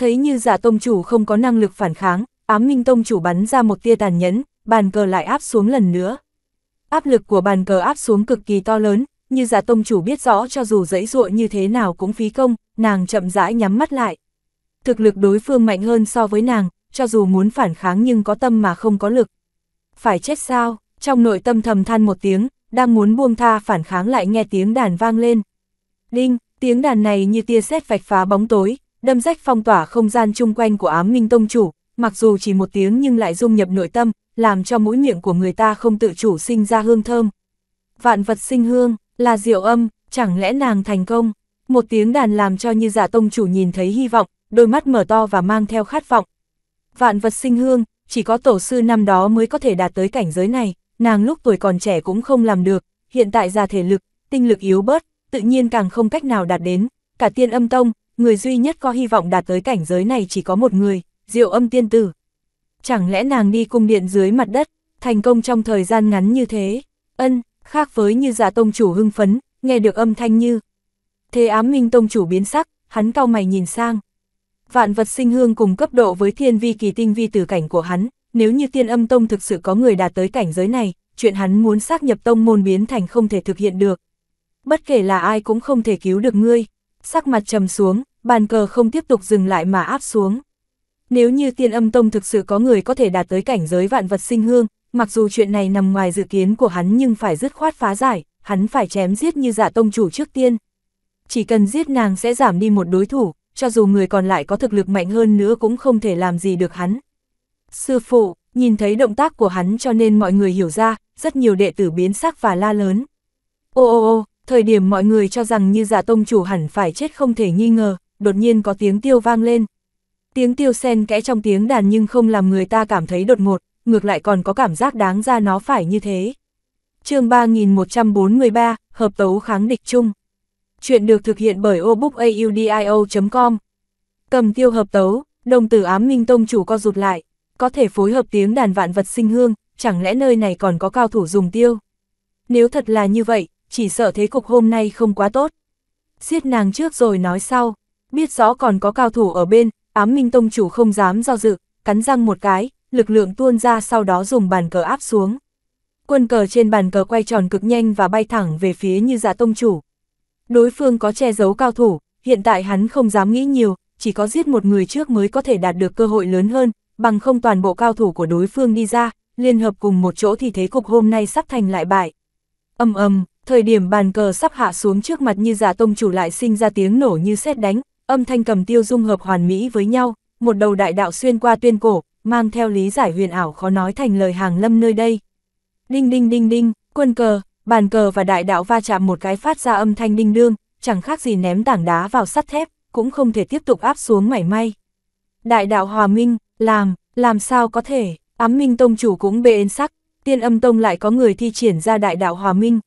Thấy như giả tông chủ không có năng lực phản kháng, ám minh tông chủ bắn ra một tia tàn nhẫn, bàn cờ lại áp xuống lần nữa. Áp lực của bàn cờ áp xuống cực kỳ to lớn, như giả tông chủ biết rõ cho dù dãy dụa như thế nào cũng phí công, nàng chậm rãi nhắm mắt lại. Thực lực đối phương mạnh hơn so với nàng, cho dù muốn phản kháng nhưng có tâm mà không có lực. Phải chết sao, trong nội tâm thầm than một tiếng, đang muốn buông tha phản kháng lại nghe tiếng đàn vang lên. Đinh, tiếng đàn này như tia sét vạch phá bóng tối, đâm rách phong tỏa không gian chung quanh của ám minh tông chủ, mặc dù chỉ một tiếng nhưng lại dung nhập nội tâm, làm cho mũi miệng của người ta không tự chủ sinh ra hương thơm. Vạn vật sinh hương, là diệu âm, chẳng lẽ nàng thành công? Một tiếng đàn làm cho như giả tông chủ nhìn thấy hy vọng, đôi mắt mở to và mang theo khát vọng. Vạn vật sinh hương, chỉ có tổ sư năm đó mới có thể đạt tới cảnh giới này, nàng lúc tuổi còn trẻ cũng không làm được, hiện tại già thể lực, tinh lực yếu bớt, tự nhiên càng không cách nào đạt đến, cả tiên âm tông, người duy nhất có hy vọng đạt tới cảnh giới này chỉ có một người, diệu âm tiên tử. Chẳng lẽ nàng đi cung điện dưới mặt đất, thành công trong thời gian ngắn như thế? Ân, khác với như giả dạ tông chủ hưng phấn, nghe được âm thanh như. Thế ám minh tông chủ biến sắc, hắn cao mày nhìn sang. Vạn vật sinh hương cùng cấp độ với thiên vi kỳ tinh vi tử cảnh của hắn, nếu như tiên âm tông thực sự có người đạt tới cảnh giới này, chuyện hắn muốn xác nhập tông môn biến thành không thể thực hiện được. Bất kể là ai cũng không thể cứu được ngươi. Sắc mặt trầm xuống, bàn cờ không tiếp tục dừng lại mà áp xuống. Nếu như tiên âm tông thực sự có người có thể đạt tới cảnh giới vạn vật sinh hương, mặc dù chuyện này nằm ngoài dự kiến của hắn nhưng phải dứt khoát phá giải, hắn phải chém giết như giả dạ tông chủ trước tiên. Chỉ cần giết nàng sẽ giảm đi một đối thủ, cho dù người còn lại có thực lực mạnh hơn nữa cũng không thể làm gì được hắn. Sư phụ, nhìn thấy động tác của hắn cho nên mọi người hiểu ra, rất nhiều đệ tử biến sắc và la lớn. Ô ô ô, thời điểm mọi người cho rằng như giả dạ tông chủ hẳn phải chết không thể nghi ngờ, đột nhiên có tiếng tiêu vang lên. Tiếng tiêu sen kẽ trong tiếng đàn nhưng không làm người ta cảm thấy đột ngột, ngược lại còn có cảm giác đáng ra nó phải như thế. chương 3143, Hợp tấu kháng địch chung. Chuyện được thực hiện bởi obookaudio.com. Cầm tiêu hợp tấu, đồng tử ám minh tông chủ co rụt lại, có thể phối hợp tiếng đàn vạn vật sinh hương, chẳng lẽ nơi này còn có cao thủ dùng tiêu. Nếu thật là như vậy, chỉ sợ thế cục hôm nay không quá tốt. Giết nàng trước rồi nói sau, biết rõ còn có cao thủ ở bên, ám minh tông chủ không dám do dự, cắn răng một cái, lực lượng tuôn ra sau đó dùng bàn cờ áp xuống. Quân cờ trên bàn cờ quay tròn cực nhanh và bay thẳng về phía như dạ tông chủ. Đối phương có che giấu cao thủ, hiện tại hắn không dám nghĩ nhiều, chỉ có giết một người trước mới có thể đạt được cơ hội lớn hơn, bằng không toàn bộ cao thủ của đối phương đi ra, liên hợp cùng một chỗ thì thế cục hôm nay sắp thành lại bại. Âm âm, thời điểm bàn cờ sắp hạ xuống trước mặt như giả dạ tông chủ lại sinh ra tiếng nổ như sét đánh, Âm thanh cầm tiêu dung hợp hoàn mỹ với nhau, một đầu đại đạo xuyên qua tuyên cổ, mang theo lý giải huyền ảo khó nói thành lời hàng lâm nơi đây. Đinh đinh đinh đinh, quân cờ, bàn cờ và đại đạo va chạm một cái phát ra âm thanh đinh đương, chẳng khác gì ném tảng đá vào sắt thép, cũng không thể tiếp tục áp xuống mảy may. Đại đạo hòa minh, làm, làm sao có thể, ám minh tông chủ cũng bê ên sắc, tiên âm tông lại có người thi triển ra đại đạo hòa minh.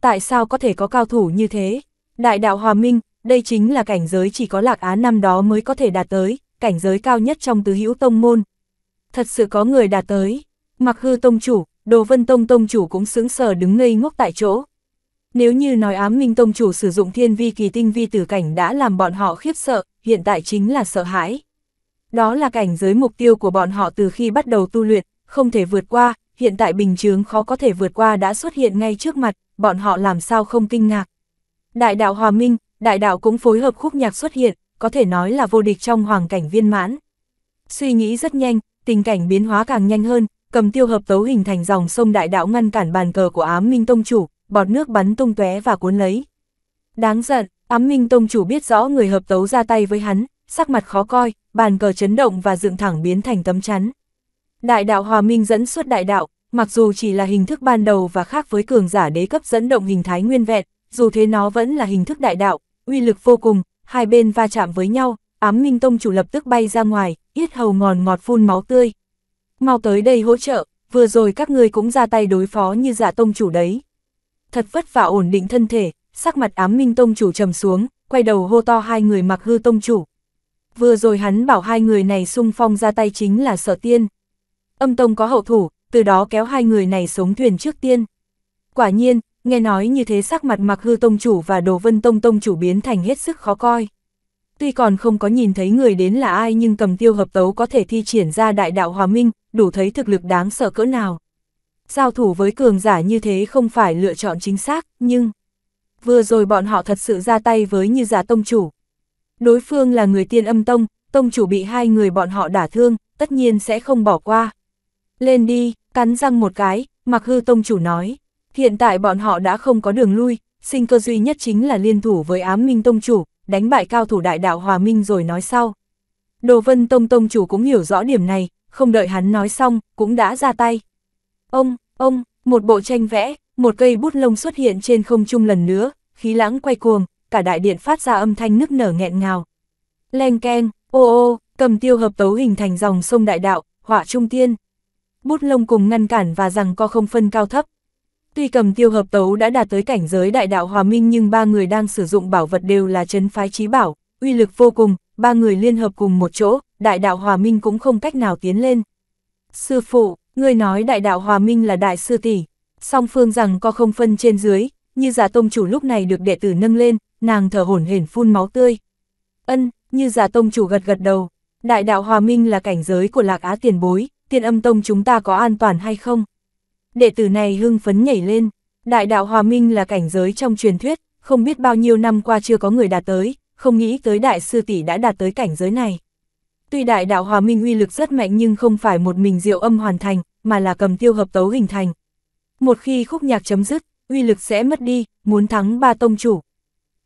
Tại sao có thể có cao thủ như thế? Đại đạo hòa minh, đây chính là cảnh giới chỉ có lạc á năm đó mới có thể đạt tới, cảnh giới cao nhất trong tứ hữu tông môn. Thật sự có người đạt tới, mặc hư tông chủ, đồ vân tông tông chủ cũng sướng sờ đứng ngây ngốc tại chỗ. Nếu như nói ám minh tông chủ sử dụng thiên vi kỳ tinh vi tử cảnh đã làm bọn họ khiếp sợ, hiện tại chính là sợ hãi. Đó là cảnh giới mục tiêu của bọn họ từ khi bắt đầu tu luyện, không thể vượt qua, hiện tại bình chướng khó có thể vượt qua đã xuất hiện ngay trước mặt, bọn họ làm sao không kinh ngạc. Đại đạo hòa minh, đại đạo cũng phối hợp khúc nhạc xuất hiện, có thể nói là vô địch trong hoàng cảnh viên mãn. Suy nghĩ rất nhanh, tình cảnh biến hóa càng nhanh hơn, cầm tiêu hợp tấu hình thành dòng sông đại đạo ngăn cản bàn cờ của ám minh tông chủ, bọt nước bắn tung tóe và cuốn lấy. Đáng giận, ám minh tông chủ biết rõ người hợp tấu ra tay với hắn, sắc mặt khó coi, bàn cờ chấn động và dựng thẳng biến thành tấm chắn. Đại đạo hòa minh dẫn suốt đại đạo, mặc dù chỉ là hình thức ban đầu và khác với cường giả đế cấp dẫn động hình thái nguyên vẹn, dù thế nó vẫn là hình thức đại đạo, uy lực vô cùng, hai bên va chạm với nhau, ám minh tông chủ lập tức bay ra ngoài, yết hầu ngòn ngọt phun máu tươi. Mau tới đây hỗ trợ, vừa rồi các ngươi cũng ra tay đối phó như giả dạ tông chủ đấy. Thật vất vả ổn định thân thể, sắc mặt ám minh tông chủ trầm xuống, quay đầu hô to hai người mặc hư tông chủ. Vừa rồi hắn bảo hai người này xung phong ra tay chính là sợ tiên. Âm tông có hậu thủ, từ đó kéo hai người này sống thuyền trước tiên. Quả nhiên, nghe nói như thế sắc mặt mặc hư tông chủ và đồ vân tông tông chủ biến thành hết sức khó coi. Tuy còn không có nhìn thấy người đến là ai nhưng cầm tiêu hợp tấu có thể thi triển ra đại đạo hòa minh, đủ thấy thực lực đáng sợ cỡ nào. Giao thủ với cường giả như thế không phải lựa chọn chính xác, nhưng... Vừa rồi bọn họ thật sự ra tay với như giả tông chủ. Đối phương là người tiên âm tông, tông chủ bị hai người bọn họ đả thương, tất nhiên sẽ không bỏ qua. Lên đi, cắn răng một cái, mặc hư tông chủ nói. Hiện tại bọn họ đã không có đường lui, sinh cơ duy nhất chính là liên thủ với ám minh tông chủ, đánh bại cao thủ đại đạo hòa minh rồi nói sau. Đồ vân tông tông chủ cũng hiểu rõ điểm này, không đợi hắn nói xong, cũng đã ra tay. Ông, ông, một bộ tranh vẽ, một cây bút lông xuất hiện trên không trung lần nữa, khí lãng quay cuồng, cả đại điện phát ra âm thanh nức nở nghẹn ngào. Leng keng, ô ô, cầm tiêu hợp tấu hình thành dòng sông đại đạo, họa trung tiên. Bút lông cùng ngăn cản và rằng co không phân cao thấp, Tuy cầm tiêu hợp tấu đã đạt tới cảnh giới đại đạo hòa minh nhưng ba người đang sử dụng bảo vật đều là chấn phái trí bảo, uy lực vô cùng, ba người liên hợp cùng một chỗ, đại đạo hòa minh cũng không cách nào tiến lên. Sư phụ, người nói đại đạo hòa minh là đại sư tỷ, song phương rằng có không phân trên dưới, như giả tông chủ lúc này được đệ tử nâng lên, nàng thở hổn hển phun máu tươi. Ân, như giả tông chủ gật gật đầu, đại đạo hòa minh là cảnh giới của lạc á tiền bối, tiền âm tông chúng ta có an toàn hay không? đệ tử này hưng phấn nhảy lên, đại đạo hòa minh là cảnh giới trong truyền thuyết, không biết bao nhiêu năm qua chưa có người đạt tới, không nghĩ tới đại sư tỷ đã đạt tới cảnh giới này. Tuy đại đạo hòa minh uy lực rất mạnh nhưng không phải một mình diệu âm hoàn thành, mà là cầm tiêu hợp tấu hình thành. Một khi khúc nhạc chấm dứt, uy lực sẽ mất đi, muốn thắng ba tông chủ.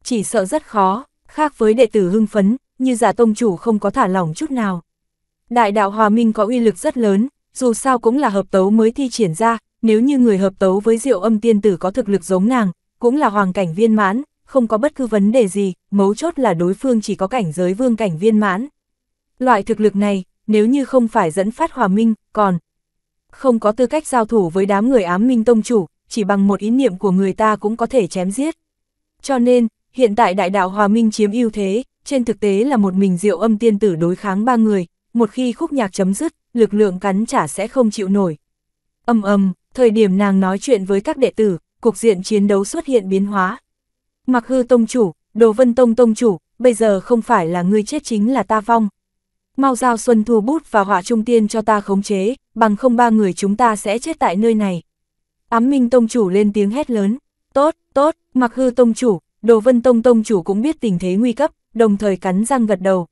Chỉ sợ rất khó, khác với đệ tử hưng phấn, như giả tông chủ không có thả lỏng chút nào. Đại đạo hòa minh có uy lực rất lớn, dù sao cũng là hợp tấu mới thi triển ra, nếu như người hợp tấu với diệu âm tiên tử có thực lực giống nàng, cũng là hoàng cảnh viên mãn, không có bất cứ vấn đề gì, mấu chốt là đối phương chỉ có cảnh giới vương cảnh viên mãn. Loại thực lực này, nếu như không phải dẫn phát hòa minh, còn không có tư cách giao thủ với đám người ám minh tông chủ, chỉ bằng một ý niệm của người ta cũng có thể chém giết. Cho nên, hiện tại đại đạo hòa minh chiếm ưu thế, trên thực tế là một mình diệu âm tiên tử đối kháng ba người, một khi khúc nhạc chấm dứt, lực lượng cắn trả sẽ không chịu nổi, Âm âm, thời điểm nàng nói chuyện với các đệ tử, cục diện chiến đấu xuất hiện biến hóa. Mặc hư tông chủ, đồ vân tông tông chủ, bây giờ không phải là ngươi chết chính là ta vong. Mau giao Xuân Thu bút và họa trung tiên cho ta khống chế, bằng không ba người chúng ta sẽ chết tại nơi này. Ám Minh Tông Chủ lên tiếng hét lớn, tốt, tốt, mặc hư Tông Chủ, Đồ Vân Tông Tông Chủ cũng biết tình thế nguy cấp, đồng thời cắn răng gật đầu.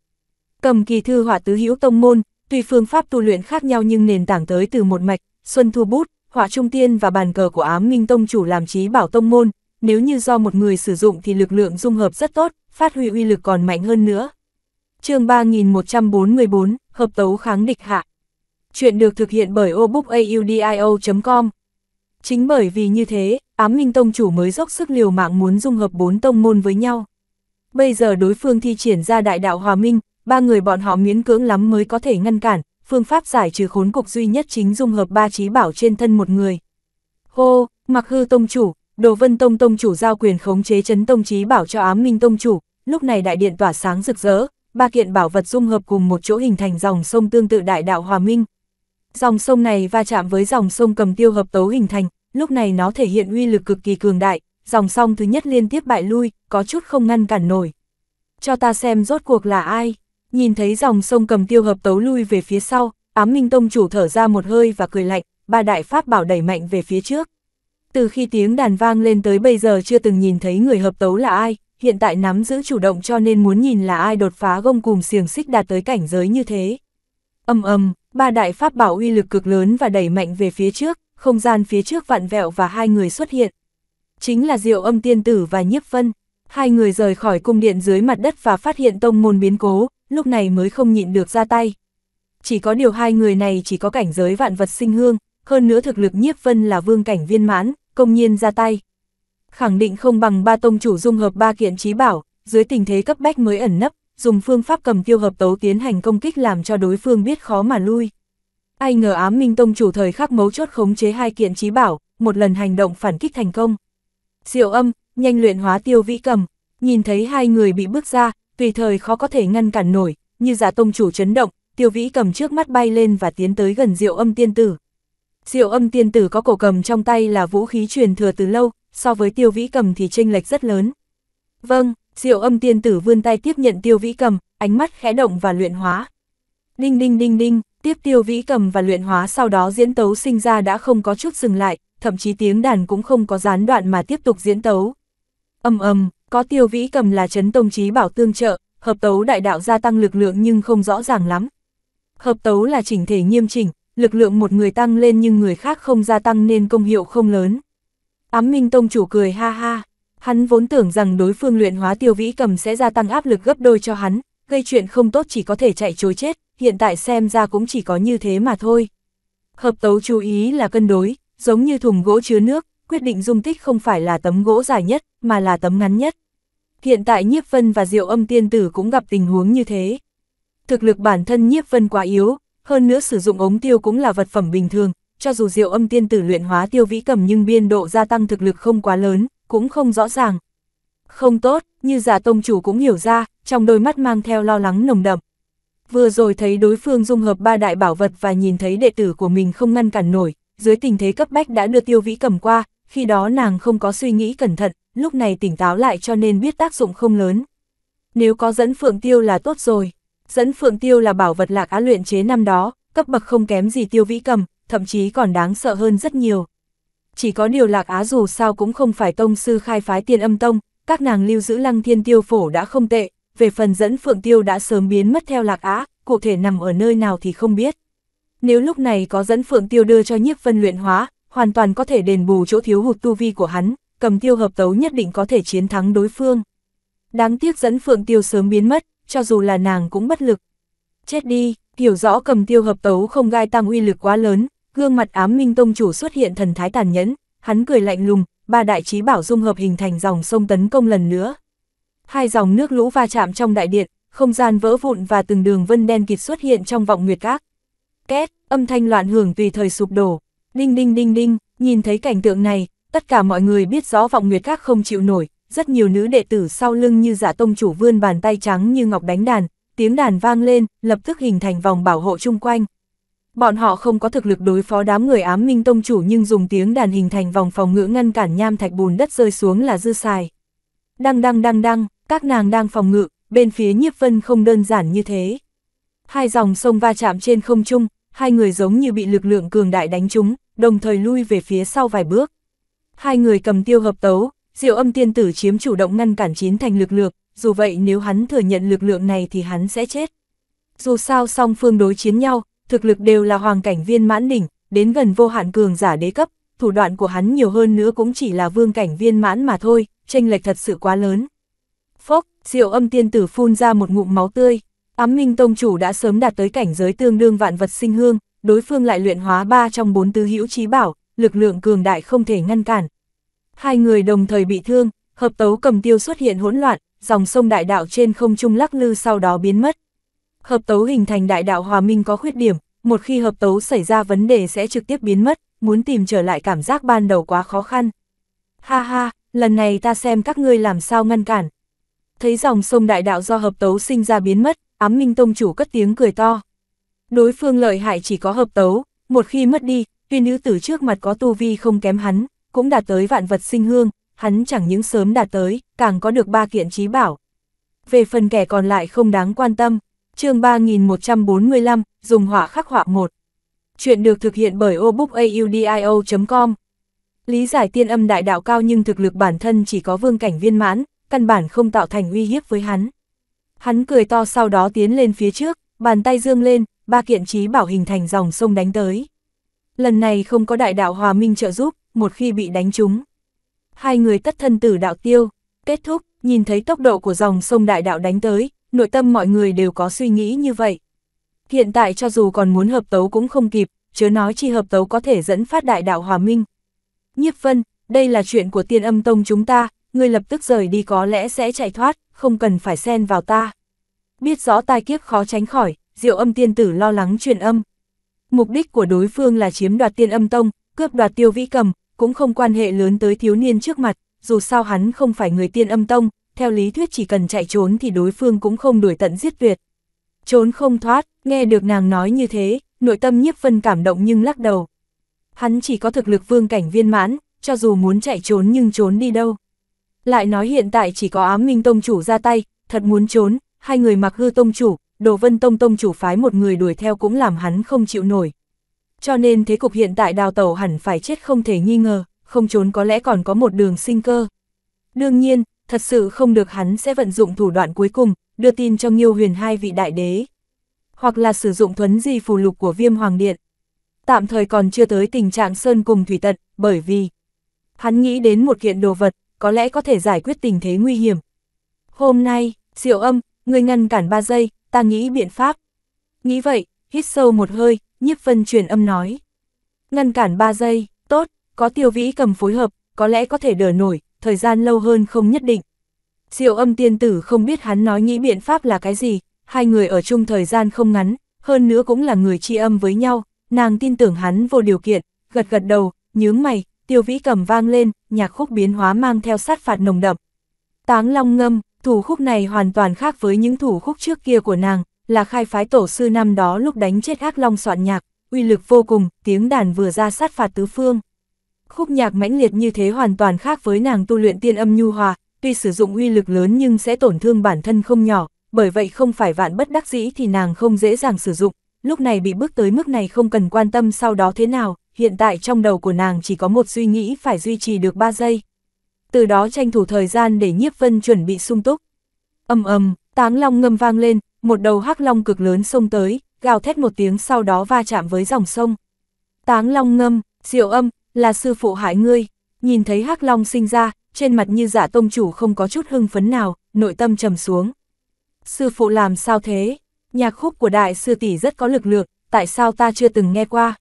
Cầm kỳ thư họa tứ hữu tông môn, tuy phương pháp tu luyện khác nhau nhưng nền tảng tới từ một mạch, Xuân Thu Bút, họa trung tiên và bàn cờ của ám minh tông chủ làm trí bảo tông môn, nếu như do một người sử dụng thì lực lượng dung hợp rất tốt, phát huy uy lực còn mạnh hơn nữa. chương 3144, Hợp tấu kháng địch hạ. Chuyện được thực hiện bởi obookaudio.com. Chính bởi vì như thế, ám minh tông chủ mới dốc sức liều mạng muốn dung hợp bốn tông môn với nhau. Bây giờ đối phương thi triển ra đại đạo hòa minh, ba người bọn họ miễn cưỡng lắm mới có thể ngăn cản, phương pháp giải trừ khốn cục duy nhất chính dung hợp ba trí bảo trên thân một người. Hô, mặc hư tông chủ, đồ vân tông tông chủ giao quyền khống chế chấn tông trí bảo cho ám minh tông chủ, lúc này đại điện tỏa sáng rực rỡ, ba kiện bảo vật dung hợp cùng một chỗ hình thành dòng sông tương tự đại đạo hòa minh. Dòng sông này va chạm với dòng sông cầm tiêu hợp tấu hình thành, lúc này nó thể hiện uy lực cực kỳ cường đại, dòng sông thứ nhất liên tiếp bại lui, có chút không ngăn cản nổi. Cho ta xem rốt cuộc là ai? Nhìn thấy dòng sông cầm tiêu hợp tấu lui về phía sau, ám minh tông chủ thở ra một hơi và cười lạnh, ba đại pháp bảo đẩy mạnh về phía trước. Từ khi tiếng đàn vang lên tới bây giờ chưa từng nhìn thấy người hợp tấu là ai, hiện tại nắm giữ chủ động cho nên muốn nhìn là ai đột phá gông cùng xiềng xích đạt tới cảnh giới như thế. Âm âm, ba đại pháp bảo uy lực cực lớn và đẩy mạnh về phía trước, không gian phía trước vặn vẹo và hai người xuất hiện. Chính là diệu âm tiên tử và nhiếp vân. Hai người rời khỏi cung điện dưới mặt đất và phát hiện tông môn biến cố, lúc này mới không nhịn được ra tay. Chỉ có điều hai người này chỉ có cảnh giới vạn vật sinh hương, hơn nữa thực lực nhiếp vân là vương cảnh viên mãn, công nhiên ra tay. Khẳng định không bằng ba tông chủ dung hợp ba kiện trí bảo, dưới tình thế cấp bách mới ẩn nấp, dùng phương pháp cầm tiêu hợp tấu tiến hành công kích làm cho đối phương biết khó mà lui. Ai ngờ ám minh tông chủ thời khắc mấu chốt khống chế hai kiện trí bảo, một lần hành động phản kích thành công. Diệu âm, nhanh luyện hóa tiêu vĩ cầm, nhìn thấy hai người bị bước ra, tùy thời khó có thể ngăn cản nổi, như giả tông chủ chấn động, tiêu vĩ cầm trước mắt bay lên và tiến tới gần diệu âm tiên tử. Diệu âm tiên tử có cổ cầm trong tay là vũ khí truyền thừa từ lâu, so với tiêu vĩ cầm thì chênh lệch rất lớn. Vâng, diệu âm tiên tử vươn tay tiếp nhận tiêu vĩ cầm, ánh mắt khẽ động và luyện hóa. Đinh đinh đinh đinh, tiếp tiêu vĩ cầm và luyện hóa sau đó diễn tấu sinh ra đã không có chút dừng lại, thậm chí tiếng đàn cũng không có gián đoạn mà tiếp tục diễn tấu. Âm âm, có tiêu vĩ cầm là chấn tông trí bảo tương trợ, hợp tấu đại đạo gia tăng lực lượng nhưng không rõ ràng lắm. Hợp tấu là chỉnh thể nghiêm chỉnh, lực lượng một người tăng lên nhưng người khác không gia tăng nên công hiệu không lớn. Ám Minh Tông chủ cười ha ha, hắn vốn tưởng rằng đối phương luyện hóa tiêu vĩ cầm sẽ gia tăng áp lực gấp đôi cho hắn, gây chuyện không tốt chỉ có thể chạy chối chết, hiện tại xem ra cũng chỉ có như thế mà thôi. Hợp tấu chú ý là cân đối, giống như thùng gỗ chứa nước, quyết định dung tích không phải là tấm gỗ dài nhất, mà là tấm ngắn nhất. Hiện tại Nhiếp Vân và Diệu Âm Tiên Tử cũng gặp tình huống như thế. Thực lực bản thân Nhiếp Vân quá yếu, hơn nữa sử dụng ống tiêu cũng là vật phẩm bình thường, cho dù Diệu Âm Tiên Tử luyện hóa tiêu vĩ cầm nhưng biên độ gia tăng thực lực không quá lớn, cũng không rõ ràng. Không tốt, như giả dạ tông chủ cũng hiểu ra, trong đôi mắt mang theo lo lắng nồng đậm. Vừa rồi thấy đối phương dung hợp ba đại bảo vật và nhìn thấy đệ tử của mình không ngăn cản nổi, dưới tình thế cấp bách đã đưa tiêu vĩ cầm qua, khi đó nàng không có suy nghĩ cẩn thận, lúc này tỉnh táo lại cho nên biết tác dụng không lớn. Nếu có dẫn phượng tiêu là tốt rồi, dẫn phượng tiêu là bảo vật lạc á luyện chế năm đó, cấp bậc không kém gì tiêu vĩ cầm, thậm chí còn đáng sợ hơn rất nhiều. Chỉ có điều lạc á dù sao cũng không phải tông sư khai phái tiên âm tông, các nàng lưu giữ lăng thiên tiêu phổ đã không tệ, về phần dẫn phượng tiêu đã sớm biến mất theo lạc á, cụ thể nằm ở nơi nào thì không biết. Nếu lúc này có dẫn phượng tiêu đưa cho nhiếp vân luyện hóa, hoàn toàn có thể đền bù chỗ thiếu hụt tu vi của hắn, cầm tiêu hợp tấu nhất định có thể chiến thắng đối phương. Đáng tiếc dẫn phượng tiêu sớm biến mất, cho dù là nàng cũng bất lực. Chết đi, hiểu rõ cầm tiêu hợp tấu không gai tăng uy lực quá lớn, gương mặt ám minh tông chủ xuất hiện thần thái tàn nhẫn, hắn cười lạnh lùng, ba đại trí bảo dung hợp hình thành dòng sông tấn công lần nữa. Hai dòng nước lũ va chạm trong đại điện, không gian vỡ vụn và từng đường vân đen kịt xuất hiện trong vọng nguyệt các. Két, âm thanh loạn hưởng tùy thời sụp đổ, Đinh đinh đinh đinh, nhìn thấy cảnh tượng này, tất cả mọi người biết rõ vọng nguyệt các không chịu nổi, rất nhiều nữ đệ tử sau lưng như giả dạ tông chủ vươn bàn tay trắng như ngọc đánh đàn, tiếng đàn vang lên, lập tức hình thành vòng bảo hộ chung quanh. Bọn họ không có thực lực đối phó đám người ám minh tông chủ nhưng dùng tiếng đàn hình thành vòng phòng ngự ngăn cản nham thạch bùn đất rơi xuống là dư xài. Đăng đăng đăng đăng, các nàng đang phòng ngự, bên phía nhiếp vân không đơn giản như thế. Hai dòng sông va chạm trên không trung, hai người giống như bị lực lượng cường đại đánh trúng, đồng thời lui về phía sau vài bước. Hai người cầm tiêu hợp tấu, diệu âm tiên tử chiếm chủ động ngăn cản chín thành lực lượng, dù vậy nếu hắn thừa nhận lực lượng này thì hắn sẽ chết. Dù sao song phương đối chiến nhau, thực lực đều là hoàng cảnh viên mãn đỉnh, đến gần vô hạn cường giả đế cấp, thủ đoạn của hắn nhiều hơn nữa cũng chỉ là vương cảnh viên mãn mà thôi, tranh lệch thật sự quá lớn. Phốc, diệu âm tiên tử phun ra một ngụm máu tươi, Ám minh tông chủ đã sớm đạt tới cảnh giới tương đương vạn vật sinh hương, đối phương lại luyện hóa ba trong bốn tứ hữu trí bảo, lực lượng cường đại không thể ngăn cản. Hai người đồng thời bị thương, hợp tấu cầm tiêu xuất hiện hỗn loạn, dòng sông đại đạo trên không trung lắc lư sau đó biến mất. Hợp tấu hình thành đại đạo hòa minh có khuyết điểm, một khi hợp tấu xảy ra vấn đề sẽ trực tiếp biến mất, muốn tìm trở lại cảm giác ban đầu quá khó khăn. Ha ha, lần này ta xem các ngươi làm sao ngăn cản. Thấy dòng sông đại đạo do hợp tấu sinh ra biến mất, ám minh tông chủ cất tiếng cười to. Đối phương lợi hại chỉ có hợp tấu, một khi mất đi, tuyên nữ tử trước mặt có tu vi không kém hắn, cũng đạt tới vạn vật sinh hương, hắn chẳng những sớm đạt tới, càng có được ba kiện trí bảo. Về phần kẻ còn lại không đáng quan tâm, chương 3145, dùng hỏa khắc họa một Chuyện được thực hiện bởi obookaudio.com Lý giải tiên âm đại đạo cao nhưng thực lực bản thân chỉ có vương cảnh viên mãn, căn bản không tạo thành uy hiếp với hắn. Hắn cười to sau đó tiến lên phía trước, bàn tay dương lên, ba kiện trí bảo hình thành dòng sông đánh tới. Lần này không có đại đạo hòa minh trợ giúp, một khi bị đánh trúng. Hai người tất thân tử đạo tiêu, kết thúc, nhìn thấy tốc độ của dòng sông đại đạo đánh tới, nội tâm mọi người đều có suy nghĩ như vậy. Hiện tại cho dù còn muốn hợp tấu cũng không kịp, chớ nói chi hợp tấu có thể dẫn phát đại đạo hòa minh. Nhiếp vân, đây là chuyện của tiên âm tông chúng ta, ngươi lập tức rời đi có lẽ sẽ chạy thoát, không cần phải xen vào ta. Biết rõ tai kiếp khó tránh khỏi, diệu âm tiên tử lo lắng truyền âm. Mục đích của đối phương là chiếm đoạt tiên âm tông, cướp đoạt tiêu vĩ cầm, cũng không quan hệ lớn tới thiếu niên trước mặt, dù sao hắn không phải người tiên âm tông, theo lý thuyết chỉ cần chạy trốn thì đối phương cũng không đuổi tận giết tuyệt. Trốn không thoát, nghe được nàng nói như thế, nội tâm nhiếp phân cảm động nhưng lắc đầu. Hắn chỉ có thực lực vương cảnh viên mãn, cho dù muốn chạy trốn nhưng trốn đi đâu. Lại nói hiện tại chỉ có ám minh tông chủ ra tay, thật muốn trốn, hai người mặc hư tông chủ, đồ vân tông tông chủ phái một người đuổi theo cũng làm hắn không chịu nổi. Cho nên thế cục hiện tại đào tẩu hẳn phải chết không thể nghi ngờ, không trốn có lẽ còn có một đường sinh cơ. Đương nhiên, thật sự không được hắn sẽ vận dụng thủ đoạn cuối cùng, đưa tin cho Nghiêu Huyền hai vị đại đế. Hoặc là sử dụng thuấn di phù lục của viêm hoàng điện. Tạm thời còn chưa tới tình trạng sơn cùng thủy tận, bởi vì hắn nghĩ đến một kiện đồ vật, có lẽ có thể giải quyết tình thế nguy hiểm. Hôm nay, diệu âm, người ngăn cản 3 giây, ta nghĩ biện pháp. Nghĩ vậy, hít sâu một hơi, nhiếp vân truyền âm nói. Ngăn cản 3 giây, tốt, có tiêu vĩ cầm phối hợp, có lẽ có thể đỡ nổi, thời gian lâu hơn không nhất định. Diệu âm tiên tử không biết hắn nói nghĩ biện pháp là cái gì, hai người ở chung thời gian không ngắn, hơn nữa cũng là người tri âm với nhau, nàng tin tưởng hắn vô điều kiện, gật gật đầu, nhướng mày, tiêu vĩ cầm vang lên, nhạc khúc biến hóa mang theo sát phạt nồng đậm. Táng long ngâm, thủ khúc này hoàn toàn khác với những thủ khúc trước kia của nàng, là khai phái tổ sư năm đó lúc đánh chết ác long soạn nhạc, uy lực vô cùng, tiếng đàn vừa ra sát phạt tứ phương. Khúc nhạc mãnh liệt như thế hoàn toàn khác với nàng tu luyện tiên âm nhu hòa, tuy sử dụng uy lực lớn nhưng sẽ tổn thương bản thân không nhỏ, bởi vậy không phải vạn bất đắc dĩ thì nàng không dễ dàng sử dụng, lúc này bị bước tới mức này không cần quan tâm sau đó thế nào, hiện tại trong đầu của nàng chỉ có một suy nghĩ phải duy trì được 3 giây. Từ đó tranh thủ thời gian để nhiếp vân chuẩn bị sung túc. Âm ầm, táng long ngâm vang lên, một đầu hắc long cực lớn xông tới, gào thét một tiếng sau đó va chạm với dòng sông. Táng long ngâm, diệu âm, là sư phụ hại ngươi, nhìn thấy hắc long sinh ra, trên mặt như giả dạ tông chủ không có chút hưng phấn nào, nội tâm trầm xuống. Sư phụ làm sao thế? Nhạc khúc của đại sư tỷ rất có lực lượng, tại sao ta chưa từng nghe qua?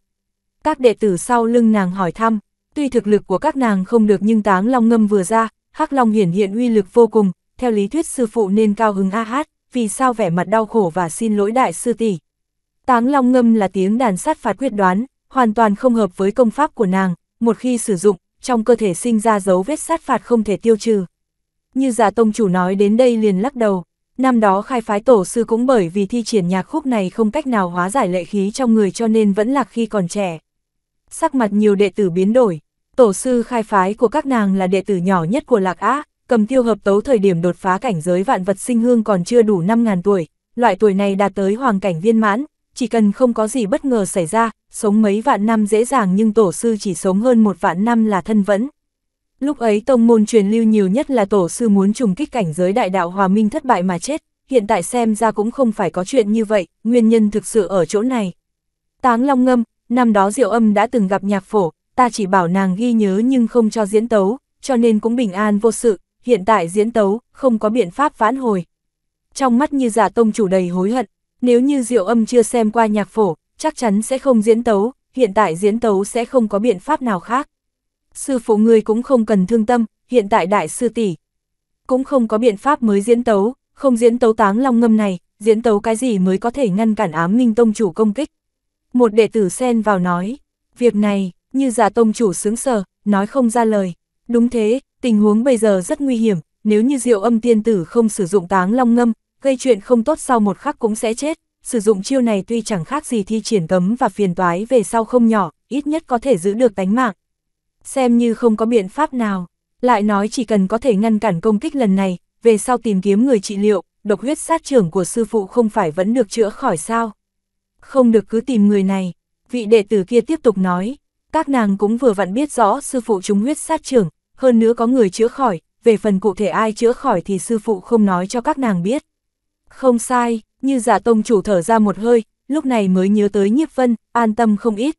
các đệ tử sau lưng nàng hỏi thăm, tuy thực lực của các nàng không được nhưng táng long ngâm vừa ra, hắc long hiển hiện uy lực vô cùng, theo lý thuyết sư phụ nên cao hứng a hát, vì sao vẻ mặt đau khổ và xin lỗi đại sư tỷ. Táng long ngâm là tiếng đàn sát phạt quyết đoán, hoàn toàn không hợp với công pháp của nàng, một khi sử dụng, trong cơ thể sinh ra dấu vết sát phạt không thể tiêu trừ. Như già tông chủ nói đến đây liền lắc đầu, năm đó khai phái tổ sư cũng bởi vì thi triển nhạc khúc này không cách nào hóa giải lệ khí trong người cho nên vẫn lạc khi còn trẻ sắc mặt nhiều đệ tử biến đổi. Tổ sư khai phái của các nàng là đệ tử nhỏ nhất của Lạc Á, cầm tiêu hợp tấu thời điểm đột phá cảnh giới vạn vật sinh hương còn chưa đủ 5.000 tuổi, loại tuổi này đạt tới hoàng cảnh viên mãn, chỉ cần không có gì bất ngờ xảy ra, sống mấy vạn năm dễ dàng nhưng tổ sư chỉ sống hơn một vạn năm là thân vẫn. Lúc ấy tông môn truyền lưu nhiều nhất là tổ sư muốn trùng kích cảnh giới đại đạo hòa minh thất bại mà chết, hiện tại xem ra cũng không phải có chuyện như vậy, nguyên nhân thực sự ở chỗ này. Táng Long Ngâm, năm đó Diệu Âm đã từng gặp nhạc phổ, ta chỉ bảo nàng ghi nhớ nhưng không cho diễn tấu, cho nên cũng bình an vô sự, hiện tại diễn tấu, không có biện pháp vãn hồi. Trong mắt như giả tông chủ đầy hối hận, nếu như Diệu Âm chưa xem qua nhạc phổ, chắc chắn sẽ không diễn tấu, hiện tại diễn tấu sẽ không có biện pháp nào khác. Sư phụ người cũng không cần thương tâm, hiện tại đại sư tỷ cũng không có biện pháp mới diễn tấu, không diễn tấu táng long ngâm này, diễn tấu cái gì mới có thể ngăn cản ám minh tông chủ công kích. Một đệ tử xen vào nói, việc này, như giả tông chủ sướng sờ, nói không ra lời. Đúng thế, tình huống bây giờ rất nguy hiểm, nếu như diệu âm tiên tử không sử dụng táng long ngâm, gây chuyện không tốt sau một khắc cũng sẽ chết. Sử dụng chiêu này tuy chẳng khác gì thi triển cấm và phiền toái về sau không nhỏ, ít nhất có thể giữ được tánh mạng. Xem như không có biện pháp nào, lại nói chỉ cần có thể ngăn cản công kích lần này, về sau tìm kiếm người trị liệu, độc huyết sát trưởng của sư phụ không phải vẫn được chữa khỏi sao. Không được cứ tìm người này, vị đệ tử kia tiếp tục nói, các nàng cũng vừa vặn biết rõ sư phụ chúng huyết sát trưởng, hơn nữa có người chữa khỏi, về phần cụ thể ai chữa khỏi thì sư phụ không nói cho các nàng biết. Không sai, như giả tông chủ thở ra một hơi, lúc này mới nhớ tới nhiếp vân, an tâm không ít.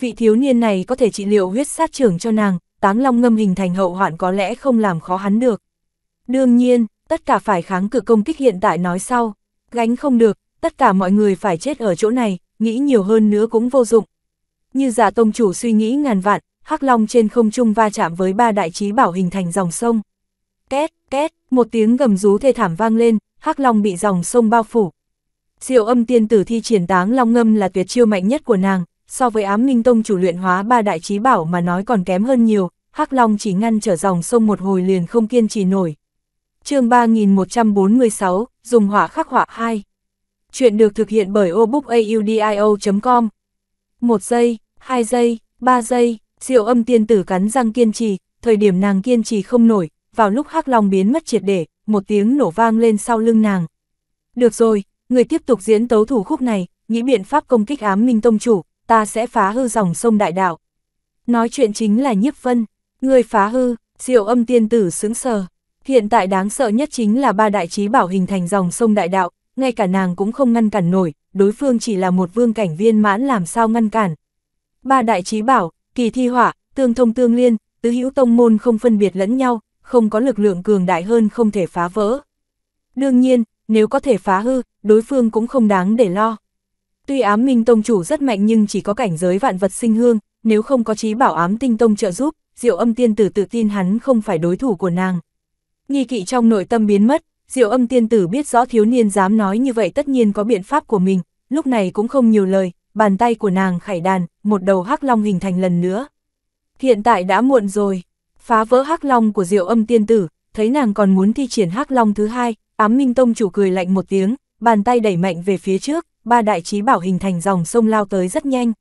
Vị thiếu niên này có thể trị liệu huyết sát trưởng cho nàng, táng long ngâm hình thành hậu hoạn có lẽ không làm khó hắn được. Đương nhiên, tất cả phải kháng cự công kích hiện tại nói sau, gánh không được, tất cả mọi người phải chết ở chỗ này, nghĩ nhiều hơn nữa cũng vô dụng. Như giả tông chủ suy nghĩ ngàn vạn, hắc long trên không trung va chạm với ba đại trí bảo hình thành dòng sông. Két, két, một tiếng gầm rú thê thảm vang lên, hắc long bị dòng sông bao phủ. Diệu âm tiên tử thi triển táng long ngâm là tuyệt chiêu mạnh nhất của nàng, so với ám minh tông chủ luyện hóa ba đại trí bảo mà nói còn kém hơn nhiều, hắc long chỉ ngăn trở dòng sông một hồi liền không kiên trì nổi. chương 3146, dùng hỏa khắc hỏa 2 Chuyện được thực hiện bởi obookaudio.com. Một giây, hai giây, ba giây, diệu âm tiên tử cắn răng kiên trì, thời điểm nàng kiên trì không nổi, vào lúc hắc long biến mất triệt để, một tiếng nổ vang lên sau lưng nàng. Được rồi, người tiếp tục diễn tấu thủ khúc này, nghĩ biện pháp công kích ám minh tông chủ, ta sẽ phá hư dòng sông đại đạo. Nói chuyện chính là nhiếp vân, người phá hư, diệu âm tiên tử sững sờ. Hiện tại đáng sợ nhất chính là ba đại trí bảo hình thành dòng sông đại đạo, ngay cả nàng cũng không ngăn cản nổi, đối phương chỉ là một vương cảnh viên mãn làm sao ngăn cản. Ba đại trí bảo, kỳ thi hỏa, tương thông tương liên, tứ hữu tông môn không phân biệt lẫn nhau, không có lực lượng cường đại hơn không thể phá vỡ. Đương nhiên, nếu có thể phá hư, đối phương cũng không đáng để lo. Tuy ám minh tông chủ rất mạnh nhưng chỉ có cảnh giới vạn vật sinh hương, nếu không có trí bảo ám tinh tông trợ giúp, diệu âm tiên tử tự tin hắn không phải đối thủ của nàng. Nghi kỵ trong nội tâm biến mất, Diệu âm tiên tử biết rõ thiếu niên dám nói như vậy tất nhiên có biện pháp của mình, lúc này cũng không nhiều lời, bàn tay của nàng khải đàn, một đầu hắc long hình thành lần nữa. Hiện tại đã muộn rồi, phá vỡ hắc long của diệu âm tiên tử, thấy nàng còn muốn thi triển hắc long thứ hai, ám minh tông chủ cười lạnh một tiếng, bàn tay đẩy mạnh về phía trước, ba đại trí bảo hình thành dòng sông lao tới rất nhanh.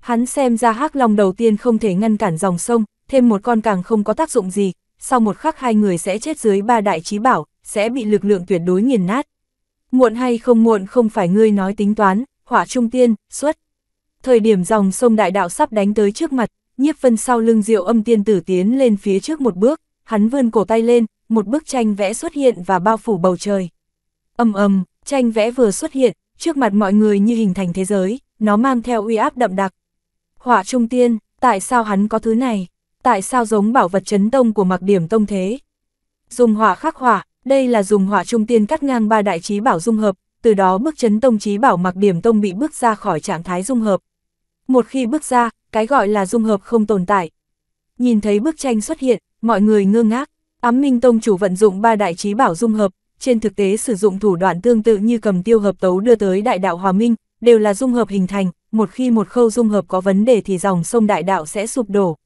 Hắn xem ra hắc long đầu tiên không thể ngăn cản dòng sông, thêm một con càng không có tác dụng gì, sau một khắc hai người sẽ chết dưới ba đại trí bảo, sẽ bị lực lượng tuyệt đối nghiền nát. Muộn hay không muộn không phải ngươi nói tính toán, hỏa trung tiên, xuất. Thời điểm dòng sông đại đạo sắp đánh tới trước mặt, nhiếp vân sau lưng diệu âm tiên tử tiến lên phía trước một bước, hắn vươn cổ tay lên, một bức tranh vẽ xuất hiện và bao phủ bầu trời. Âm âm, tranh vẽ vừa xuất hiện, trước mặt mọi người như hình thành thế giới, nó mang theo uy áp đậm đặc. Hỏa trung tiên, tại sao hắn có thứ này? Tại sao giống bảo vật chấn tông của mặc điểm tông thế? Dùng hỏa khắc hỏa, đây là dùng hỏa trung tiên cắt ngang ba đại trí bảo dung hợp, từ đó bước chấn tông trí bảo mặc điểm tông bị bước ra khỏi trạng thái dung hợp. Một khi bước ra, cái gọi là dung hợp không tồn tại. Nhìn thấy bức tranh xuất hiện, mọi người ngơ ngác, ám minh tông chủ vận dụng ba đại trí bảo dung hợp, trên thực tế sử dụng thủ đoạn tương tự như cầm tiêu hợp tấu đưa tới đại đạo hòa minh, đều là dung hợp hình thành, một khi một khâu dung hợp có vấn đề thì dòng sông đại đạo sẽ sụp đổ.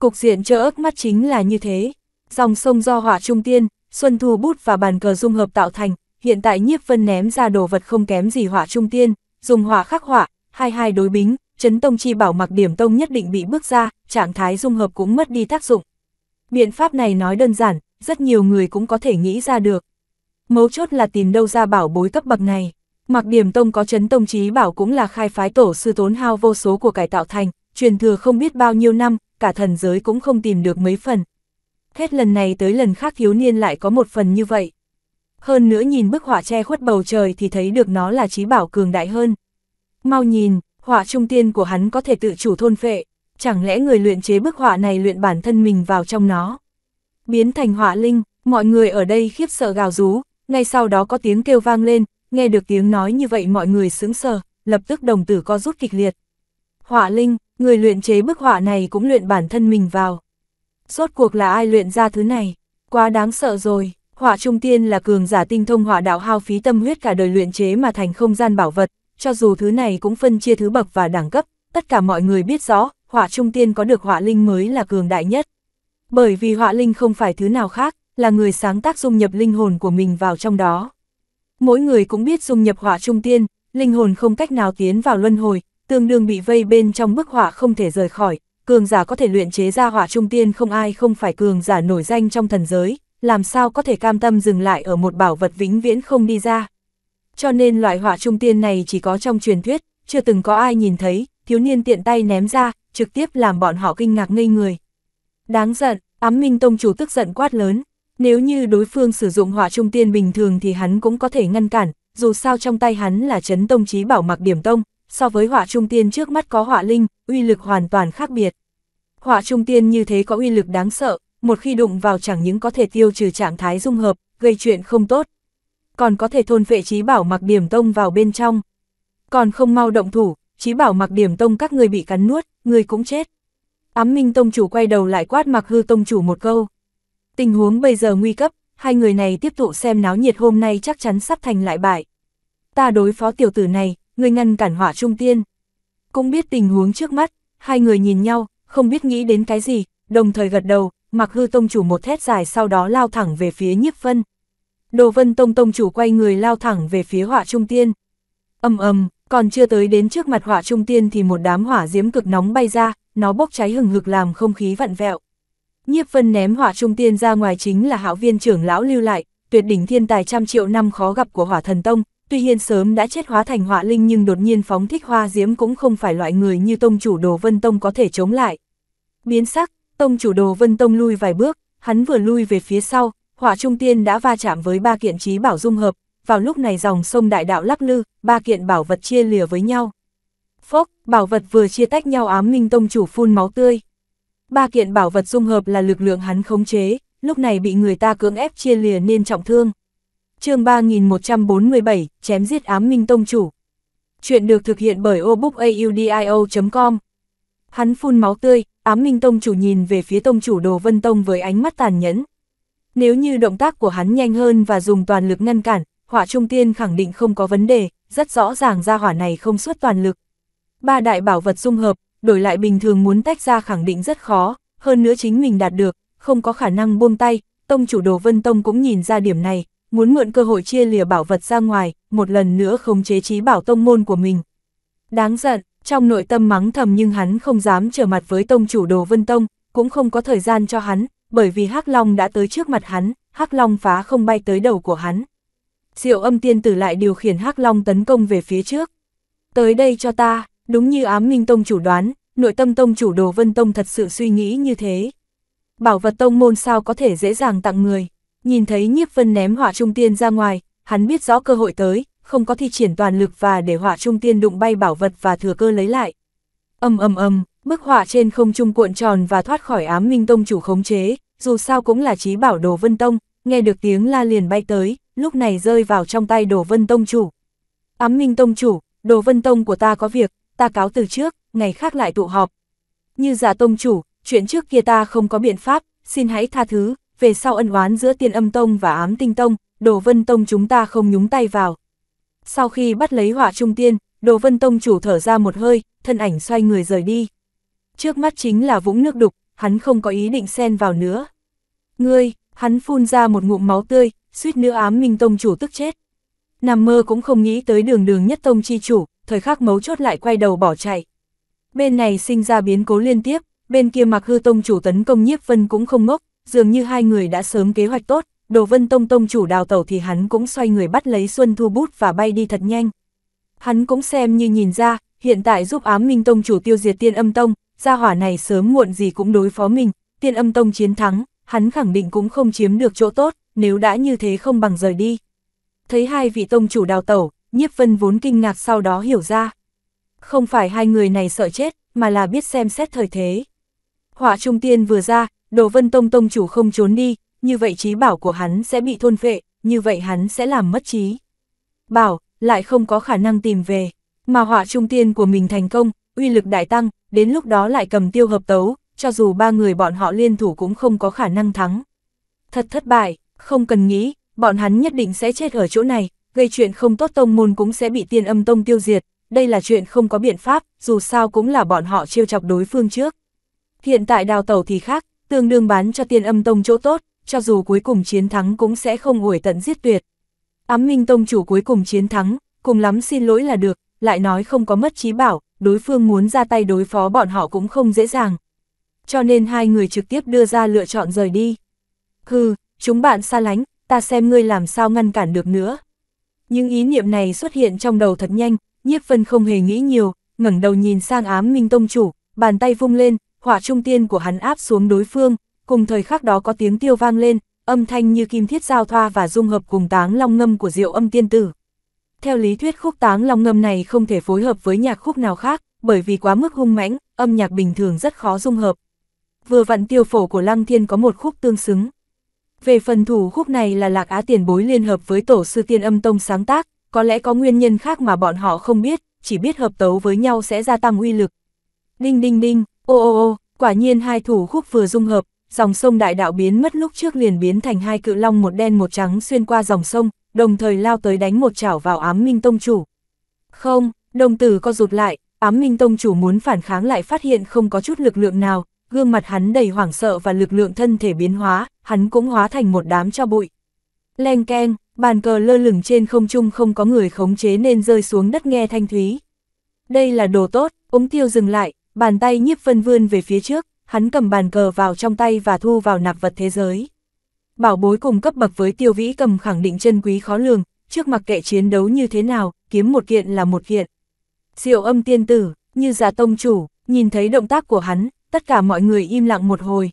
Cục diện trợ ớt mắt chính là như thế, dòng sông do hỏa trung tiên, Xuân Thu bút và bàn cờ dung hợp tạo thành, hiện tại Nhiếp Vân ném ra đồ vật không kém gì họa trung tiên, dùng họa khắc họa, hai hai đối bính, chấn tông chi bảo mặc điểm tông nhất định bị bước ra, trạng thái dung hợp cũng mất đi tác dụng. Biện pháp này nói đơn giản, rất nhiều người cũng có thể nghĩ ra được. Mấu chốt là tìm đâu ra bảo bối cấp bậc này. Mặc điểm tông có chấn tông trí bảo cũng là khai phái tổ sư tốn hao vô số của cải tạo thành, truyền thừa không biết bao nhiêu năm, cả thần giới cũng không tìm được mấy phần, hết lần này tới lần khác thiếu niên lại có một phần như vậy. Hơn nữa nhìn bức họa che khuất bầu trời thì thấy được nó là trí bảo cường đại hơn. Mau nhìn, họa trung tiên của hắn có thể tự chủ thôn phệ, chẳng lẽ người luyện chế bức họa này luyện bản thân mình vào trong nó. Biến thành họa linh, mọi người ở đây khiếp sợ gào rú, ngay sau đó có tiếng kêu vang lên, nghe được tiếng nói như vậy mọi người sững sờ, lập tức đồng tử co rút kịch liệt. Họa linh, người luyện chế bức họa này cũng luyện bản thân mình vào. Rốt cuộc là ai luyện ra thứ này? Quá đáng sợ rồi, hỏa trung tiên là cường giả tinh thông hỏa đạo hao phí tâm huyết cả đời luyện chế mà thành không gian bảo vật, cho dù thứ này cũng phân chia thứ bậc và đẳng cấp, tất cả mọi người biết rõ, hỏa trung tiên có được hỏa linh mới là cường đại nhất. Bởi vì hỏa linh không phải thứ nào khác, là người sáng tác dung nhập linh hồn của mình vào trong đó. Mỗi người cũng biết dung nhập hỏa trung tiên, linh hồn không cách nào tiến vào luân hồi, tương đương bị vây bên trong bức hỏa không thể rời khỏi, cường giả có thể luyện chế ra hỏa trung tiên không ai không phải cường giả nổi danh trong thần giới, làm sao có thể cam tâm dừng lại ở một bảo vật vĩnh viễn không đi ra. Cho nên loại hỏa trung tiên này chỉ có trong truyền thuyết, chưa từng có ai nhìn thấy, thiếu niên tiện tay ném ra, trực tiếp làm bọn họ kinh ngạc ngây người. Đáng giận, ám minh tông chủ tức giận quát lớn, nếu như đối phương sử dụng hỏa trung tiên bình thường thì hắn cũng có thể ngăn cản, dù sao trong tay hắn là chấn tông chí bảo mặc điểm tông, so với hỏa trung tiên trước mắt có hỏa linh, uy lực hoàn toàn khác biệt. Hỏa trung tiên như thế có uy lực đáng sợ, một khi đụng vào chẳng những có thể tiêu trừ trạng thái dung hợp, gây chuyện không tốt, còn có thể thôn vệ trí bảo mặc điểm tông vào bên trong. Còn không mau động thủ, trí bảo mặc điểm tông các người bị cắn nuốt, người cũng chết. Ám Minh Tông chủ quay đầu lại quát mặc hư Tông chủ một câu. Tình huống bây giờ nguy cấp, hai người này tiếp tục xem náo nhiệt hôm nay chắc chắn sắp thành lại bại. Ta đối phó tiểu tử này, người ngăn cản hỏa trung tiên. Cũng biết tình huống trước mắt, hai người nhìn nhau, không biết nghĩ đến cái gì, đồng thời gật đầu, mặc hư tông chủ một thét dài sau đó lao thẳng về phía nhiếp vân. Đồ vân tông tông chủ quay người lao thẳng về phía hỏa trung tiên. ầm ầm còn chưa tới đến trước mặt hỏa trung tiên thì một đám hỏa diễm cực nóng bay ra, nó bốc cháy hừng hực làm không khí vặn vẹo. Nhiếp vân ném hỏa trung tiên ra ngoài chính là hạo viên trưởng lão lưu lại, tuyệt đỉnh thiên tài trăm triệu năm khó gặp của hỏa thần tông, Tuy Hiên sớm đã chết hóa thành họa linh nhưng đột nhiên phóng thích hoa diễm cũng không phải loại người như tông chủ đồ Vân Tông có thể chống lại. Biến sắc, tông chủ đồ Vân Tông lui vài bước, hắn vừa lui về phía sau, họa trung tiên đã va chạm với ba kiện trí bảo dung hợp, vào lúc này dòng sông đại đạo lắc lư, ba kiện bảo vật chia lìa với nhau. Phốc, bảo vật vừa chia tách nhau ám minh tông chủ phun máu tươi. Ba kiện bảo vật dung hợp là lực lượng hắn khống chế, lúc này bị người ta cưỡng ép chia lìa nên trọng thương chương 3147, chém giết ám minh tông chủ. Chuyện được thực hiện bởi obookaudio.com. Hắn phun máu tươi, ám minh tông chủ nhìn về phía tông chủ đồ vân tông với ánh mắt tàn nhẫn. Nếu như động tác của hắn nhanh hơn và dùng toàn lực ngăn cản, hỏa trung tiên khẳng định không có vấn đề, rất rõ ràng ra hỏa này không xuất toàn lực. Ba đại bảo vật dung hợp, đổi lại bình thường muốn tách ra khẳng định rất khó, hơn nữa chính mình đạt được, không có khả năng buông tay, tông chủ đồ vân tông cũng nhìn ra điểm này, muốn mượn cơ hội chia lìa bảo vật ra ngoài, một lần nữa khống chế trí bảo tông môn của mình. Đáng giận, trong nội tâm mắng thầm nhưng hắn không dám trở mặt với tông chủ đồ vân tông, cũng không có thời gian cho hắn, bởi vì hắc Long đã tới trước mặt hắn, hắc Long phá không bay tới đầu của hắn. Diệu âm tiên tử lại điều khiển hắc Long tấn công về phía trước. Tới đây cho ta, đúng như ám minh tông chủ đoán, nội tâm tông chủ đồ vân tông thật sự suy nghĩ như thế. Bảo vật tông môn sao có thể dễ dàng tặng người. Nhìn thấy nhiếp vân ném hỏa trung tiên ra ngoài, hắn biết rõ cơ hội tới, không có thi triển toàn lực và để hỏa trung tiên đụng bay bảo vật và thừa cơ lấy lại. Âm âm âm, bức hỏa trên không trung cuộn tròn và thoát khỏi ám minh tông chủ khống chế, dù sao cũng là trí bảo đồ vân tông, nghe được tiếng la liền bay tới, lúc này rơi vào trong tay đồ vân tông chủ. Ám minh tông chủ, đồ vân tông của ta có việc, ta cáo từ trước, ngày khác lại tụ họp. Như giả tông chủ, chuyện trước kia ta không có biện pháp, xin hãy tha thứ, về sau ân oán giữa tiên âm tông và ám tinh tông, đồ vân tông chúng ta không nhúng tay vào. Sau khi bắt lấy họa trung tiên, đồ vân tông chủ thở ra một hơi, thân ảnh xoay người rời đi. Trước mắt chính là vũng nước đục, hắn không có ý định xen vào nữa. Ngươi, hắn phun ra một ngụm máu tươi, suýt nữa ám minh tông chủ tức chết. Nằm mơ cũng không nghĩ tới đường đường nhất tông chi chủ, thời khắc mấu chốt lại quay đầu bỏ chạy. Bên này sinh ra biến cố liên tiếp, bên kia mặc hư tông chủ tấn công nhiếp vân cũng không ngốc, dường như hai người đã sớm kế hoạch tốt, Đồ Vân Tông Tông chủ đào tẩu thì hắn cũng xoay người bắt lấy Xuân Thu bút và bay đi thật nhanh. Hắn cũng xem như nhìn ra, hiện tại giúp ám minh Tông chủ tiêu diệt tiên âm Tông, gia hỏa này sớm muộn gì cũng đối phó mình, tiên âm Tông chiến thắng, hắn khẳng định cũng không chiếm được chỗ tốt, nếu đã như thế không bằng rời đi. Thấy hai vị Tông chủ đào tẩu, nhiếp vân vốn kinh ngạc sau đó hiểu ra. Không phải hai người này sợ chết, mà là biết xem xét thời thế. Họa trung tiên vừa ra, Đồ Vân Tông Tông chủ không trốn đi, như vậy trí bảo của hắn sẽ bị thôn vệ, như vậy hắn sẽ làm mất trí. Bảo, lại không có khả năng tìm về, mà họa trung tiên của mình thành công, uy lực đại tăng, đến lúc đó lại cầm tiêu hợp tấu, cho dù ba người bọn họ liên thủ cũng không có khả năng thắng. Thật thất bại, không cần nghĩ, bọn hắn nhất định sẽ chết ở chỗ này, gây chuyện không tốt tông môn cũng sẽ bị tiên âm tông tiêu diệt, đây là chuyện không có biện pháp, dù sao cũng là bọn họ trêu chọc đối phương trước. Hiện tại đào tẩu thì khác, tương đương bán cho tiên âm tông chỗ tốt, cho dù cuối cùng chiến thắng cũng sẽ không ủi tận giết tuyệt. Ám minh tông chủ cuối cùng chiến thắng, cùng lắm xin lỗi là được, lại nói không có mất trí bảo, đối phương muốn ra tay đối phó bọn họ cũng không dễ dàng. Cho nên hai người trực tiếp đưa ra lựa chọn rời đi. Hừ, chúng bạn xa lánh, ta xem ngươi làm sao ngăn cản được nữa. Những ý niệm này xuất hiện trong đầu thật nhanh, nhiếp vân không hề nghĩ nhiều, ngẩng đầu nhìn sang ám minh tông chủ, bàn tay vung lên, hỏa trung tiên của hắn áp xuống đối phương, cùng thời khắc đó có tiếng tiêu vang lên, âm thanh như kim thiết giao thoa và dung hợp cùng táng long ngâm của diệu âm tiên tử. Theo lý thuyết khúc táng long ngâm này không thể phối hợp với nhạc khúc nào khác, bởi vì quá mức hung mãnh, âm nhạc bình thường rất khó dung hợp. Vừa vặn tiêu phổ của Lăng Thiên có một khúc tương xứng. Về phần thủ khúc này là Lạc Á tiền bối liên hợp với tổ sư tiên âm tông sáng tác, có lẽ có nguyên nhân khác mà bọn họ không biết, chỉ biết hợp tấu với nhau sẽ gia tăng uy lực. Đinh đinh đinh, Ô ô ô, quả nhiên hai thủ khúc vừa dung hợp, dòng sông đại đạo biến mất lúc trước liền biến thành hai cự long một đen một trắng xuyên qua dòng sông, đồng thời lao tới đánh một chảo vào ám minh tông chủ. Không, đồng tử co rụt lại, ám minh tông chủ muốn phản kháng lại phát hiện không có chút lực lượng nào, gương mặt hắn đầy hoảng sợ và lực lượng thân thể biến hóa, hắn cũng hóa thành một đám cho bụi. Leng keng, bàn cờ lơ lửng trên không trung không có người khống chế nên rơi xuống đất nghe thanh thúy. Đây là đồ tốt, ống tiêu dừng lại, Bàn tay nhiếp vân vươn về phía trước, hắn cầm bàn cờ vào trong tay và thu vào nạp vật thế giới. Bảo bối cùng cấp bậc với tiêu vĩ cầm khẳng định chân quý khó lường, trước mặc kệ chiến đấu như thế nào, kiếm một kiện là một kiện. Diệu âm tiên tử, như giả tông chủ, nhìn thấy động tác của hắn, tất cả mọi người im lặng một hồi.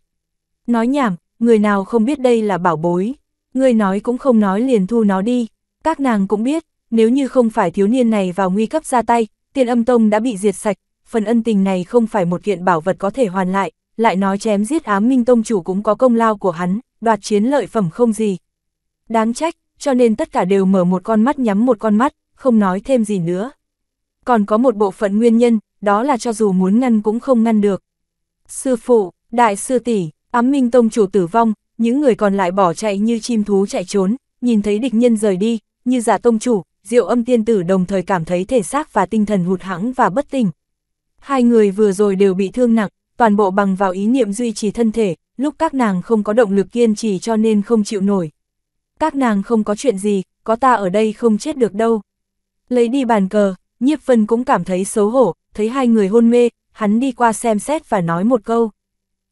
Nói nhảm, người nào không biết đây là bảo bối, người nói cũng không nói liền thu nó đi, các nàng cũng biết, nếu như không phải thiếu niên này vào nguy cấp ra tay, tiên âm tông đã bị diệt sạch, phần ân tình này không phải một kiện bảo vật có thể hoàn lại, lại nói chém giết ám minh tông chủ cũng có công lao của hắn, đoạt chiến lợi phẩm không gì. Đáng trách, cho nên tất cả đều mở một con mắt nhắm một con mắt, không nói thêm gì nữa. Còn có một bộ phận nguyên nhân, đó là cho dù muốn ngăn cũng không ngăn được. Sư phụ, đại sư tỷ, ám minh tông chủ tử vong, những người còn lại bỏ chạy như chim thú chạy trốn, nhìn thấy địch nhân rời đi, như giả tông chủ, diệu âm tiên tử đồng thời cảm thấy thể xác và tinh thần hụt hẫng và bất tỉnh, Hai người vừa rồi đều bị thương nặng, toàn bộ bằng vào ý niệm duy trì thân thể, lúc các nàng không có động lực kiên trì cho nên không chịu nổi. Các nàng không có chuyện gì, có ta ở đây không chết được đâu. Lấy đi bàn cờ, nhiếp Phân cũng cảm thấy xấu hổ, thấy hai người hôn mê, hắn đi qua xem xét và nói một câu.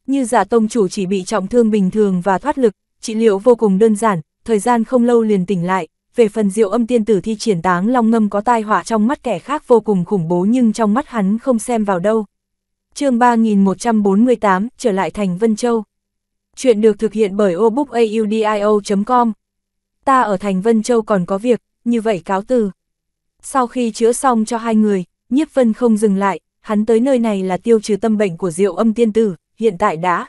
Như giả dạ tông chủ chỉ bị trọng thương bình thường và thoát lực, trị liệu vô cùng đơn giản, thời gian không lâu liền tỉnh lại, về phần diệu âm tiên tử thi triển táng long ngâm có tai họa trong mắt kẻ khác vô cùng khủng bố nhưng trong mắt hắn không xem vào đâu. chương 3148, trở lại thành Vân Châu. Chuyện được thực hiện bởi obookaudio.com. Ta ở thành Vân Châu còn có việc, như vậy cáo từ. Sau khi chữa xong cho hai người, nhiếp vân không dừng lại, hắn tới nơi này là tiêu trừ tâm bệnh của diệu âm tiên tử, hiện tại đã.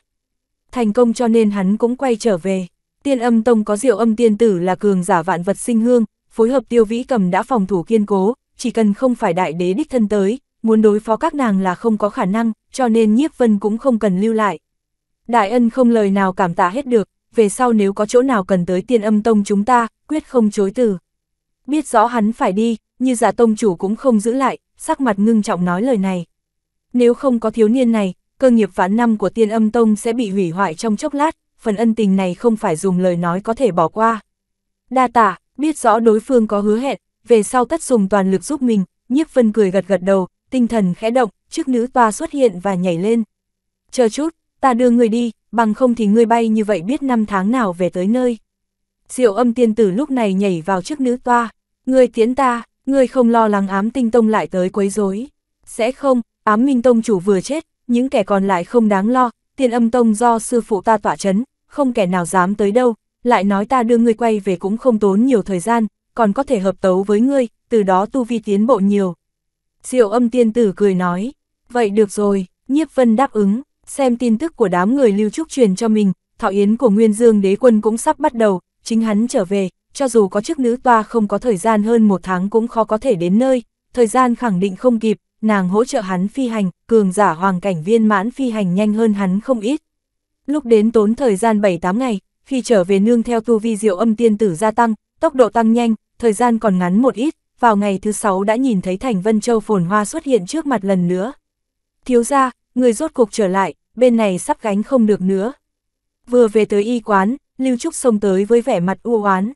Thành công cho nên hắn cũng quay trở về. Tiên âm tông có diệu âm tiên tử là cường giả vạn vật sinh hương, phối hợp tiêu vĩ cầm đã phòng thủ kiên cố, chỉ cần không phải đại đế đích thân tới, muốn đối phó các nàng là không có khả năng, cho nên nhiếp vân cũng không cần lưu lại. Đại ân không lời nào cảm tạ hết được, về sau nếu có chỗ nào cần tới tiên âm tông chúng ta, quyết không chối từ. Biết rõ hắn phải đi, như giả tông chủ cũng không giữ lại, sắc mặt ngưng trọng nói lời này. Nếu không có thiếu niên này, cơ nghiệp vạn năm của tiên âm tông sẽ bị hủy hoại trong chốc lát, phần ân tình này không phải dùng lời nói có thể bỏ qua. Đa tả, biết rõ đối phương có hứa hẹn, về sau tất dùng toàn lực giúp mình, nhiếp vân cười gật gật đầu, tinh thần khẽ động, trước nữ toa xuất hiện và nhảy lên. Chờ chút, ta đưa người đi, bằng không thì ngươi bay như vậy biết năm tháng nào về tới nơi. Diệu âm tiên tử lúc này nhảy vào trước nữ toa, ngươi tiến ta, ngươi không lo lắng ám tinh tông lại tới quấy rối Sẽ không, ám minh tông chủ vừa chết, những kẻ còn lại không đáng lo, tiền âm tông do sư phụ ta tỏa chấn, không kẻ nào dám tới đâu, lại nói ta đưa ngươi quay về cũng không tốn nhiều thời gian, còn có thể hợp tấu với ngươi, từ đó tu vi tiến bộ nhiều. Diệu âm tiên tử cười nói, vậy được rồi, nhiếp vân đáp ứng, xem tin tức của đám người lưu trúc truyền cho mình, thọ yến của Nguyên Dương đế quân cũng sắp bắt đầu, chính hắn trở về, cho dù có chức nữ toa không có thời gian hơn một tháng cũng khó có thể đến nơi, thời gian khẳng định không kịp, nàng hỗ trợ hắn phi hành, cường giả hoàng cảnh viên mãn phi hành nhanh hơn hắn không ít. Lúc đến tốn thời gian 7-8 ngày, khi trở về nương theo tu vi diệu âm tiên tử gia tăng, tốc độ tăng nhanh, thời gian còn ngắn một ít, vào ngày thứ 6 đã nhìn thấy thành Vân Châu phồn hoa xuất hiện trước mặt lần nữa. Thiếu ra, người rốt cuộc trở lại, bên này sắp gánh không được nữa. Vừa về tới y quán, Lưu Trúc xông tới với vẻ mặt u oán.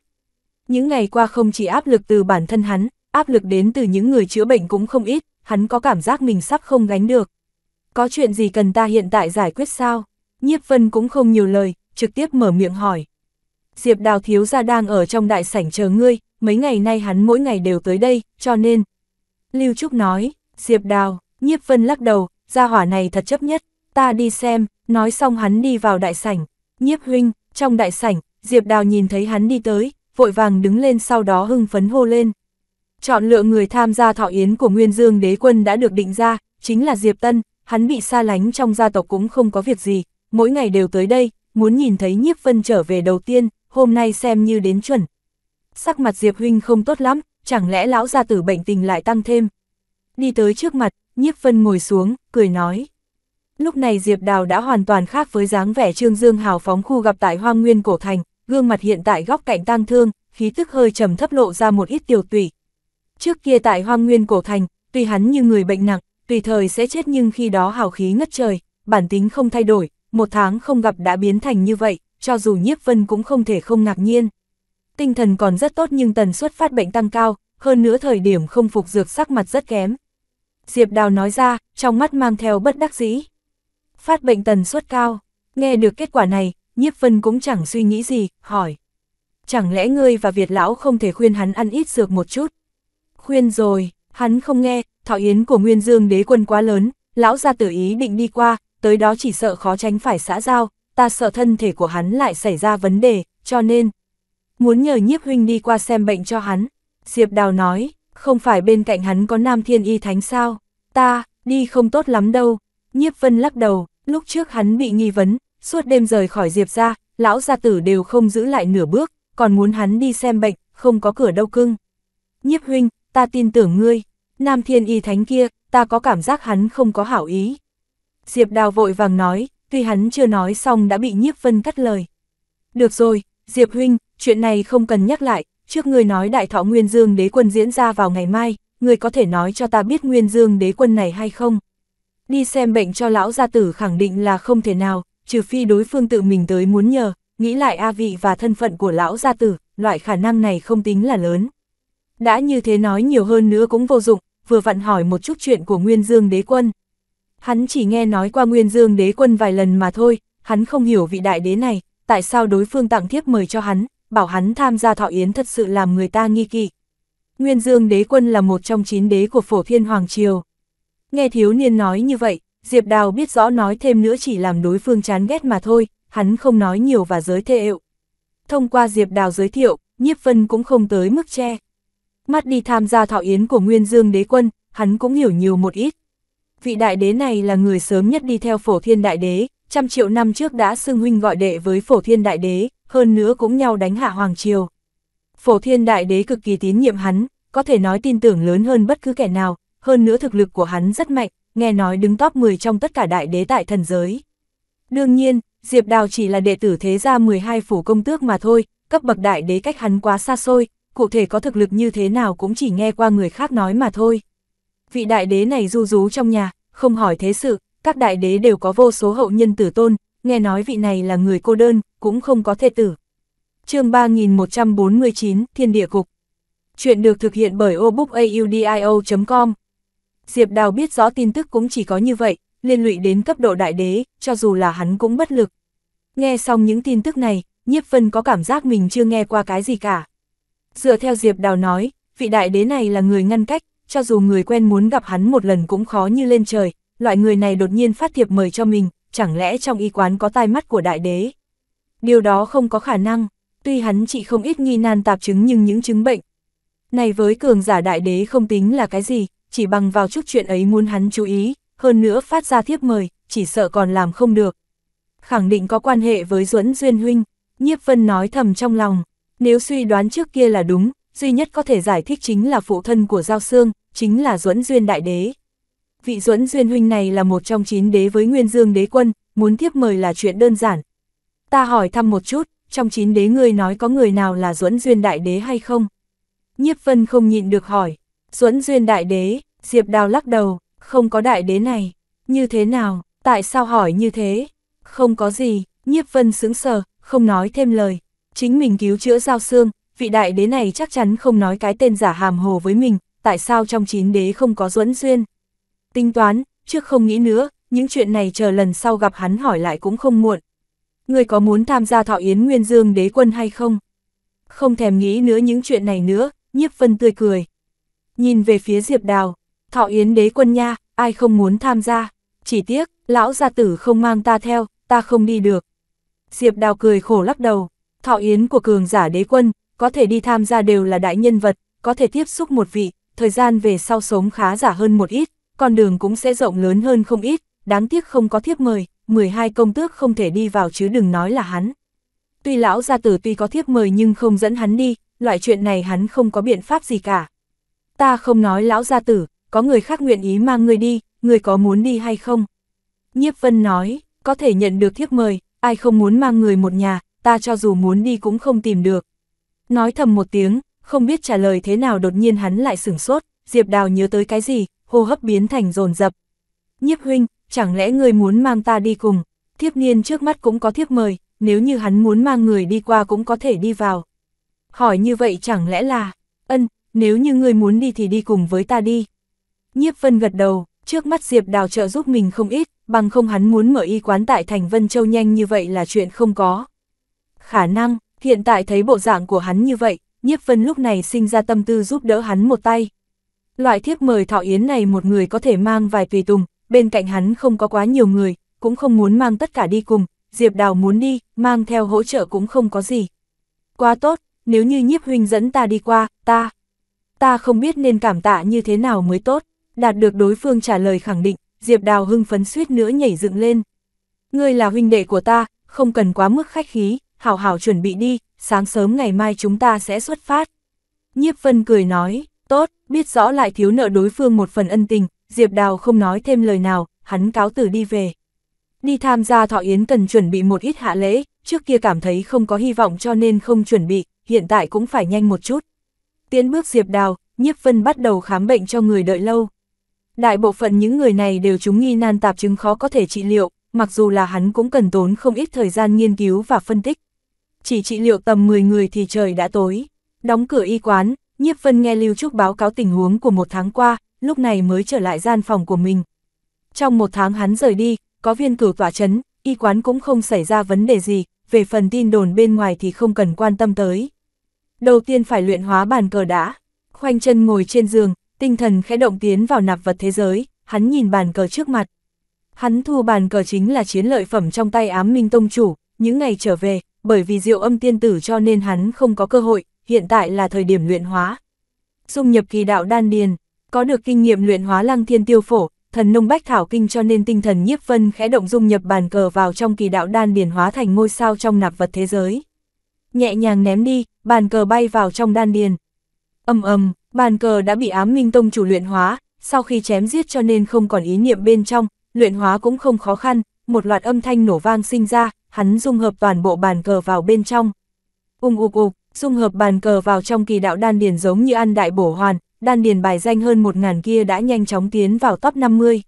Những ngày qua không chỉ áp lực từ bản thân hắn, áp lực đến từ những người chữa bệnh cũng không ít, hắn có cảm giác mình sắp không gánh được. Có chuyện gì cần ta hiện tại giải quyết sao? Nhiếp Vân cũng không nhiều lời, trực tiếp mở miệng hỏi. Diệp Đào Thiếu Gia đang ở trong đại sảnh chờ ngươi, mấy ngày nay hắn mỗi ngày đều tới đây, cho nên... Lưu Trúc nói, Diệp Đào, Nhiếp Vân lắc đầu, gia hỏa này thật chấp nhất, ta đi xem, nói xong hắn đi vào đại sảnh. Nhiếp huynh, trong đại sảnh, Diệp Đào nhìn thấy hắn đi tới, vội vàng đứng lên sau đó hưng phấn hô lên. Chọn lựa người tham gia thọ yến của Nguyên Dương đế quân đã được định ra, chính là Diệp Tân, hắn bị xa lánh trong gia tộc cũng không có việc gì, mỗi ngày đều tới đây, muốn nhìn thấy nhiếp vân trở về đầu tiên, hôm nay xem như đến chuẩn. Sắc mặt Diệp Huynh không tốt lắm, chẳng lẽ lão gia tử bệnh tình lại tăng thêm. Đi tới trước mặt, nhiếp vân ngồi xuống, cười nói. Lúc này Diệp Đào đã hoàn toàn khác với dáng vẻ trương dương hào phóng khu gặp tại hoang nguyên cổ thành, gương mặt hiện tại góc cạnh tang thương, khí tức hơi trầm thấp lộ ra một ít tiểu tủy. Trước kia tại hoang nguyên cổ thành, tuy hắn như người bệnh nặng, tùy thời sẽ chết nhưng khi đó hào khí ngất trời, bản tính không thay đổi, một tháng không gặp đã biến thành như vậy, cho dù nhiếp vân cũng không thể không ngạc nhiên. Tinh thần còn rất tốt nhưng tần suất phát bệnh tăng cao, hơn nữa thời điểm không phục dược sắc mặt rất kém. Diệp Đào nói ra, trong mắt mang theo bất đắc dĩ. Phát bệnh tần suất cao, nghe được kết quả này, nhiếp vân cũng chẳng suy nghĩ gì, hỏi. Chẳng lẽ ngươi và Việt Lão không thể khuyên hắn ăn ít dược một chút? Khuyên rồi, hắn không nghe, thọ yến của Nguyên Dương đế quân quá lớn, Lão ra tự ý định đi qua, tới đó chỉ sợ khó tránh phải xã giao, ta sợ thân thể của hắn lại xảy ra vấn đề, cho nên, muốn nhờ nhiếp huynh đi qua xem bệnh cho hắn. Diệp Đào nói, không phải bên cạnh hắn có nam thiên y thánh sao, ta, đi không tốt lắm đâu. Nhiếp vân lắc đầu, lúc trước hắn bị nghi vấn, suốt đêm rời khỏi Diệp ra, lão gia tử đều không giữ lại nửa bước, còn muốn hắn đi xem bệnh, không có cửa đâu cưng. Nhiếp huynh, ta tin tưởng ngươi, nam thiên y thánh kia, ta có cảm giác hắn không có hảo ý. Diệp Đào vội vàng nói, tuy hắn chưa nói xong đã bị nhiếp vân cắt lời. Được rồi, Diệp Huynh, chuyện này không cần nhắc lại, trước người nói đại thọ Nguyên Dương đế quân diễn ra vào ngày mai, người có thể nói cho ta biết Nguyên Dương đế quân này hay không? Đi xem bệnh cho lão gia tử khẳng định là không thể nào, trừ phi đối phương tự mình tới muốn nhờ, nghĩ lại A vị và thân phận của lão gia tử, loại khả năng này không tính là lớn. Đã như thế nói nhiều hơn nữa cũng vô dụng, vừa vặn hỏi một chút chuyện của Nguyên Dương đế quân. Hắn chỉ nghe nói qua Nguyên Dương đế quân vài lần mà thôi, hắn không hiểu vị đại đế này, tại sao đối phương tặng thiếp mời cho hắn, bảo hắn tham gia thọ yến thật sự làm người ta nghi kỵ. Nguyên Dương đế quân là một trong chín đế của phổ thiên Hoàng Triều. Nghe thiếu niên nói như vậy, Diệp Đào biết rõ nói thêm nữa chỉ làm đối phương chán ghét mà thôi, hắn không nói nhiều và giới thêu. Thông qua Diệp Đào giới thiệu, Nhiếp Vân cũng không tới mức che. Mắt đi tham gia thọ yến của Nguyên Dương đế quân, hắn cũng hiểu nhiều một ít, vị đại đế này là người sớm nhất đi theo phổ thiên đại đế, trăm triệu năm trước đã xưng huynh gọi đệ với phổ thiên đại đế, hơn nữa cũng nhau đánh hạ Hoàng Triều. Phổ thiên đại đế cực kỳ tín nhiệm hắn, có thể nói tin tưởng lớn hơn bất cứ kẻ nào, hơn nữa thực lực của hắn rất mạnh, nghe nói đứng top 10 trong tất cả đại đế tại thần giới. Đương nhiên, Diệp Đào chỉ là đệ tử thế gia 12 phủ công tước mà thôi, cấp bậc đại đế cách hắn quá xa xôi, cụ thể có thực lực như thế nào cũng chỉ nghe qua người khác nói mà thôi vị đại đế này du rú trong nhà, không hỏi thế sự, các đại đế đều có vô số hậu nhân tử tôn, nghe nói vị này là người cô đơn, cũng không có thê tử. chương 3149, Thiên Địa Cục Chuyện được thực hiện bởi obookaudio.com Diệp Đào biết rõ tin tức cũng chỉ có như vậy, liên lụy đến cấp độ đại đế, cho dù là hắn cũng bất lực. Nghe xong những tin tức này, Nhiếp Vân có cảm giác mình chưa nghe qua cái gì cả. Dựa theo Diệp Đào nói, vị đại đế này là người ngăn cách, cho dù người quen muốn gặp hắn một lần cũng khó như lên trời, loại người này đột nhiên phát thiệp mời cho mình, chẳng lẽ trong y quán có tai mắt của đại đế. Điều đó không có khả năng, tuy hắn chỉ không ít nghi nan tạp chứng nhưng những chứng bệnh. Này với cường giả đại đế không tính là cái gì, chỉ bằng vào chút chuyện ấy muốn hắn chú ý, hơn nữa phát ra thiếp mời, chỉ sợ còn làm không được. Khẳng định có quan hệ với Duẫn Duyên Huynh, Nhiếp Vân nói thầm trong lòng, nếu suy đoán trước kia là đúng, duy nhất có thể giải thích chính là phụ thân của Giao Sương, chính là Duẫn Duyên Đại Đế. Vị Duẫn Duyên Huynh này là một trong chín đế với Nguyên Dương Đế Quân, muốn tiếp mời là chuyện đơn giản. Ta hỏi thăm một chút, trong chín đế ngươi nói có người nào là Duẫn Duyên Đại Đế hay không? Nhiếp Vân không nhịn được hỏi, Duẫn Duyên Đại Đế, Diệp Đào lắc đầu, không có Đại Đế này, như thế nào, tại sao hỏi như thế? Không có gì, Nhiếp Vân sững sờ, không nói thêm lời, chính mình cứu chữa Giao xương vị đại đế này chắc chắn không nói cái tên giả hàm hồ với mình, tại sao trong chín đế không có duẫn xuyên. Tinh toán, trước không nghĩ nữa, những chuyện này chờ lần sau gặp hắn hỏi lại cũng không muộn. Người có muốn tham gia thọ yến nguyên dương đế quân hay không? Không thèm nghĩ nữa những chuyện này nữa, nhiếp vân tươi cười. Nhìn về phía Diệp Đào, thọ yến đế quân nha, ai không muốn tham gia, chỉ tiếc, lão gia tử không mang ta theo, ta không đi được. Diệp Đào cười khổ lắc đầu, thọ yến của cường giả đế quân, có thể đi tham gia đều là đại nhân vật, có thể tiếp xúc một vị, thời gian về sau sống khá giả hơn một ít, con đường cũng sẽ rộng lớn hơn không ít, đáng tiếc không có thiếp mời, 12 công tước không thể đi vào chứ đừng nói là hắn. Tuy lão gia tử tuy có thiếp mời nhưng không dẫn hắn đi, loại chuyện này hắn không có biện pháp gì cả. Ta không nói lão gia tử, có người khác nguyện ý mang người đi, người có muốn đi hay không? Nhiếp vân nói, có thể nhận được thiếp mời, ai không muốn mang người một nhà, ta cho dù muốn đi cũng không tìm được. Nói thầm một tiếng, không biết trả lời thế nào đột nhiên hắn lại sửng sốt, Diệp Đào nhớ tới cái gì, hô hấp biến thành rồn rập. Nhiếp huynh, chẳng lẽ người muốn mang ta đi cùng, thiếp niên trước mắt cũng có thiếp mời, nếu như hắn muốn mang người đi qua cũng có thể đi vào. Hỏi như vậy chẳng lẽ là, ân, nếu như người muốn đi thì đi cùng với ta đi. Nhiếp vân gật đầu, trước mắt Diệp Đào trợ giúp mình không ít, bằng không hắn muốn mở y quán tại thành Vân Châu nhanh như vậy là chuyện không có. Khả năng, Hiện tại thấy bộ dạng của hắn như vậy, nhiếp vân lúc này sinh ra tâm tư giúp đỡ hắn một tay. Loại thiếp mời thọ yến này một người có thể mang vài tùy tùng, bên cạnh hắn không có quá nhiều người, cũng không muốn mang tất cả đi cùng, Diệp Đào muốn đi, mang theo hỗ trợ cũng không có gì. Quá tốt, nếu như nhiếp huynh dẫn ta đi qua, ta, ta không biết nên cảm tạ như thế nào mới tốt, đạt được đối phương trả lời khẳng định, Diệp Đào hưng phấn suýt nữa nhảy dựng lên. Ngươi là huynh đệ của ta, không cần quá mức khách khí hảo hảo chuẩn bị đi, sáng sớm ngày mai chúng ta sẽ xuất phát. Nhiếp Vân cười nói, tốt, biết rõ lại thiếu nợ đối phương một phần ân tình, Diệp Đào không nói thêm lời nào, hắn cáo tử đi về. Đi tham gia thọ yến cần chuẩn bị một ít hạ lễ, trước kia cảm thấy không có hy vọng cho nên không chuẩn bị, hiện tại cũng phải nhanh một chút. Tiến bước Diệp Đào, Nhiếp Vân bắt đầu khám bệnh cho người đợi lâu. Đại bộ phận những người này đều chúng nghi nan tạp chứng khó có thể trị liệu, mặc dù là hắn cũng cần tốn không ít thời gian nghiên cứu và phân tích, chỉ trị liệu tầm 10 người thì trời đã tối. Đóng cửa y quán, Nhiếp Vân nghe Lưu Trúc báo cáo tình huống của một tháng qua, lúc này mới trở lại gian phòng của mình. Trong một tháng hắn rời đi, có viên cửu tỏa chấn, y quán cũng không xảy ra vấn đề gì, về phần tin đồn bên ngoài thì không cần quan tâm tới. Đầu tiên phải luyện hóa bàn cờ đã, khoanh chân ngồi trên giường, tinh thần khẽ động tiến vào nạp vật thế giới, hắn nhìn bàn cờ trước mặt. Hắn thu bàn cờ chính là chiến lợi phẩm trong tay ám minh tông chủ, những ngày trở về, bởi vì diệu âm tiên tử cho nên hắn không có cơ hội, hiện tại là thời điểm luyện hóa. Dung nhập kỳ đạo đan điền, có được kinh nghiệm luyện hóa lăng thiên tiêu phổ, thần nông bách thảo kinh cho nên tinh thần nhiếp vân khẽ động dung nhập bàn cờ vào trong kỳ đạo đan điền hóa thành ngôi sao trong nạp vật thế giới. Nhẹ nhàng ném đi, bàn cờ bay vào trong đan điền. Âm ầm bàn cờ đã bị ám minh tông chủ luyện hóa, sau khi chém giết cho nên không còn ý niệm bên trong, luyện hóa cũng không khó khăn, một loạt âm thanh nổ vang sinh ra, hắn dung hợp toàn bộ bàn cờ vào bên trong. Ung ục ục, dung hợp bàn cờ vào trong kỳ đạo đan điền giống như ăn đại bổ hoàn, đan điền bài danh hơn 1.000 kia đã nhanh chóng tiến vào top 50.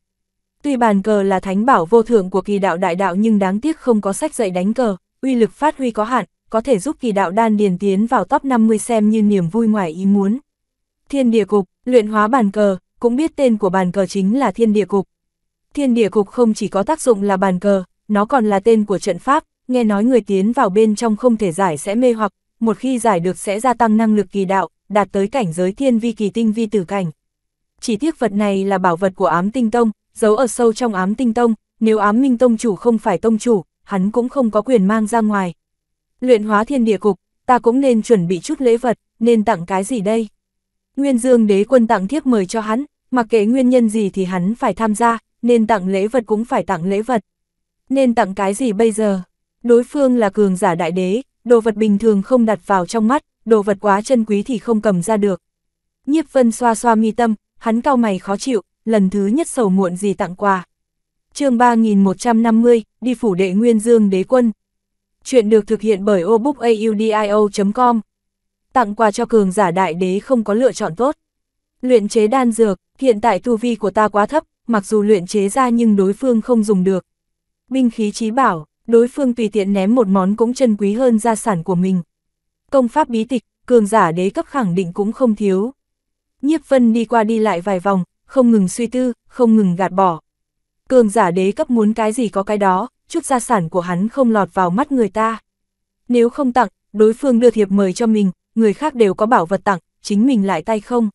Tuy bàn cờ là thánh bảo vô thượng của kỳ đạo đại đạo nhưng đáng tiếc không có sách dạy đánh cờ, uy lực phát huy có hạn, có thể giúp kỳ đạo đan điền tiến vào top 50 xem như niềm vui ngoài ý muốn. Thiên địa cục, luyện hóa bàn cờ, cũng biết tên của bàn cờ chính là thiên địa cục. Thiên địa cục không chỉ có tác dụng là bàn cờ, nó còn là tên của trận pháp, nghe nói người tiến vào bên trong không thể giải sẽ mê hoặc, một khi giải được sẽ gia tăng năng lực kỳ đạo, đạt tới cảnh giới thiên vi kỳ tinh vi tử cảnh. Chỉ tiếc vật này là bảo vật của ám tinh tông, giấu ở sâu trong ám tinh tông, nếu ám minh tông chủ không phải tông chủ, hắn cũng không có quyền mang ra ngoài. Luyện hóa thiên địa cục, ta cũng nên chuẩn bị chút lễ vật, nên tặng cái gì đây? Nguyên Dương đế quân tặng thiếp mời cho hắn, mặc kệ nguyên nhân gì thì hắn phải tham gia, nên tặng lễ vật cũng phải tặng lễ vật nên tặng cái gì bây giờ? Đối phương là cường giả đại đế, đồ vật bình thường không đặt vào trong mắt, đồ vật quá chân quý thì không cầm ra được. Nhiếp vân xoa xoa mi tâm, hắn cao mày khó chịu, lần thứ nhất sầu muộn gì tặng quà. chương 3150, đi phủ đệ Nguyên Dương đế quân. Chuyện được thực hiện bởi obookaudio.com. Tặng quà cho cường giả đại đế không có lựa chọn tốt. Luyện chế đan dược, hiện tại tu vi của ta quá thấp, mặc dù luyện chế ra nhưng đối phương không dùng được, binh khí trí bảo, đối phương tùy tiện ném một món cũng chân quý hơn gia sản của mình. Công pháp bí tịch, cường giả đế cấp khẳng định cũng không thiếu. Nhiếp Vân đi qua đi lại vài vòng, không ngừng suy tư, không ngừng gạt bỏ. Cường giả đế cấp muốn cái gì có cái đó, chút gia sản của hắn không lọt vào mắt người ta. Nếu không tặng, đối phương đưa thiệp mời cho mình, người khác đều có bảo vật tặng, chính mình lại tay không.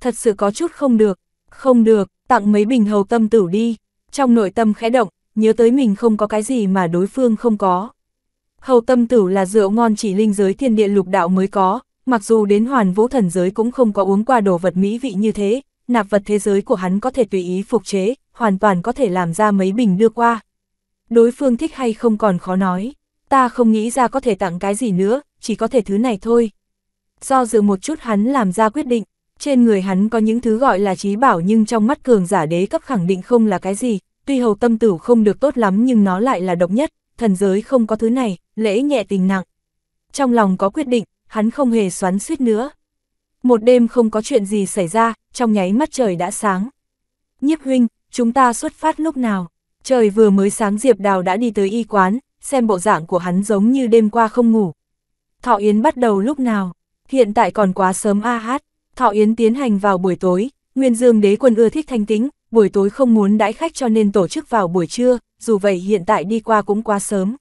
Thật sự có chút không được, không được, tặng mấy bình hầu tâm tử đi. Trong nội tâm khẽ động, nhớ tới mình không có cái gì mà đối phương không có. Hầu tâm tử là rượu ngon chỉ linh giới thiên địa lục đạo mới có, mặc dù đến hoàn vũ thần giới cũng không có uống qua đồ vật mỹ vị như thế, nạp vật thế giới của hắn có thể tùy ý phục chế, hoàn toàn có thể làm ra mấy bình đưa qua. Đối phương thích hay không còn khó nói, ta không nghĩ ra có thể tặng cái gì nữa, chỉ có thể thứ này thôi. Do dự một chút hắn làm ra quyết định, trên người hắn có những thứ gọi là trí bảo nhưng trong mắt cường giả đế cấp khẳng định không là cái gì, tuy hầu tâm tử không được tốt lắm nhưng nó lại là độc nhất, thần giới không có thứ này, lễ nhẹ tình nặng. Trong lòng có quyết định, hắn không hề xoắn suýt nữa. Một đêm không có chuyện gì xảy ra, trong nháy mắt trời đã sáng. Nhiếp huynh, chúng ta xuất phát lúc nào? Trời vừa mới sáng Diệp Đào đã đi tới y quán, xem bộ dạng của hắn giống như đêm qua không ngủ. Thọ Yến bắt đầu lúc nào? Hiện tại còn quá sớm a hát. Thọ Yến tiến hành vào buổi tối, Nguyên Dương đế quân ưa thích thanh tĩnh, buổi tối không muốn đãi khách cho nên tổ chức vào buổi trưa, dù vậy hiện tại đi qua cũng quá sớm.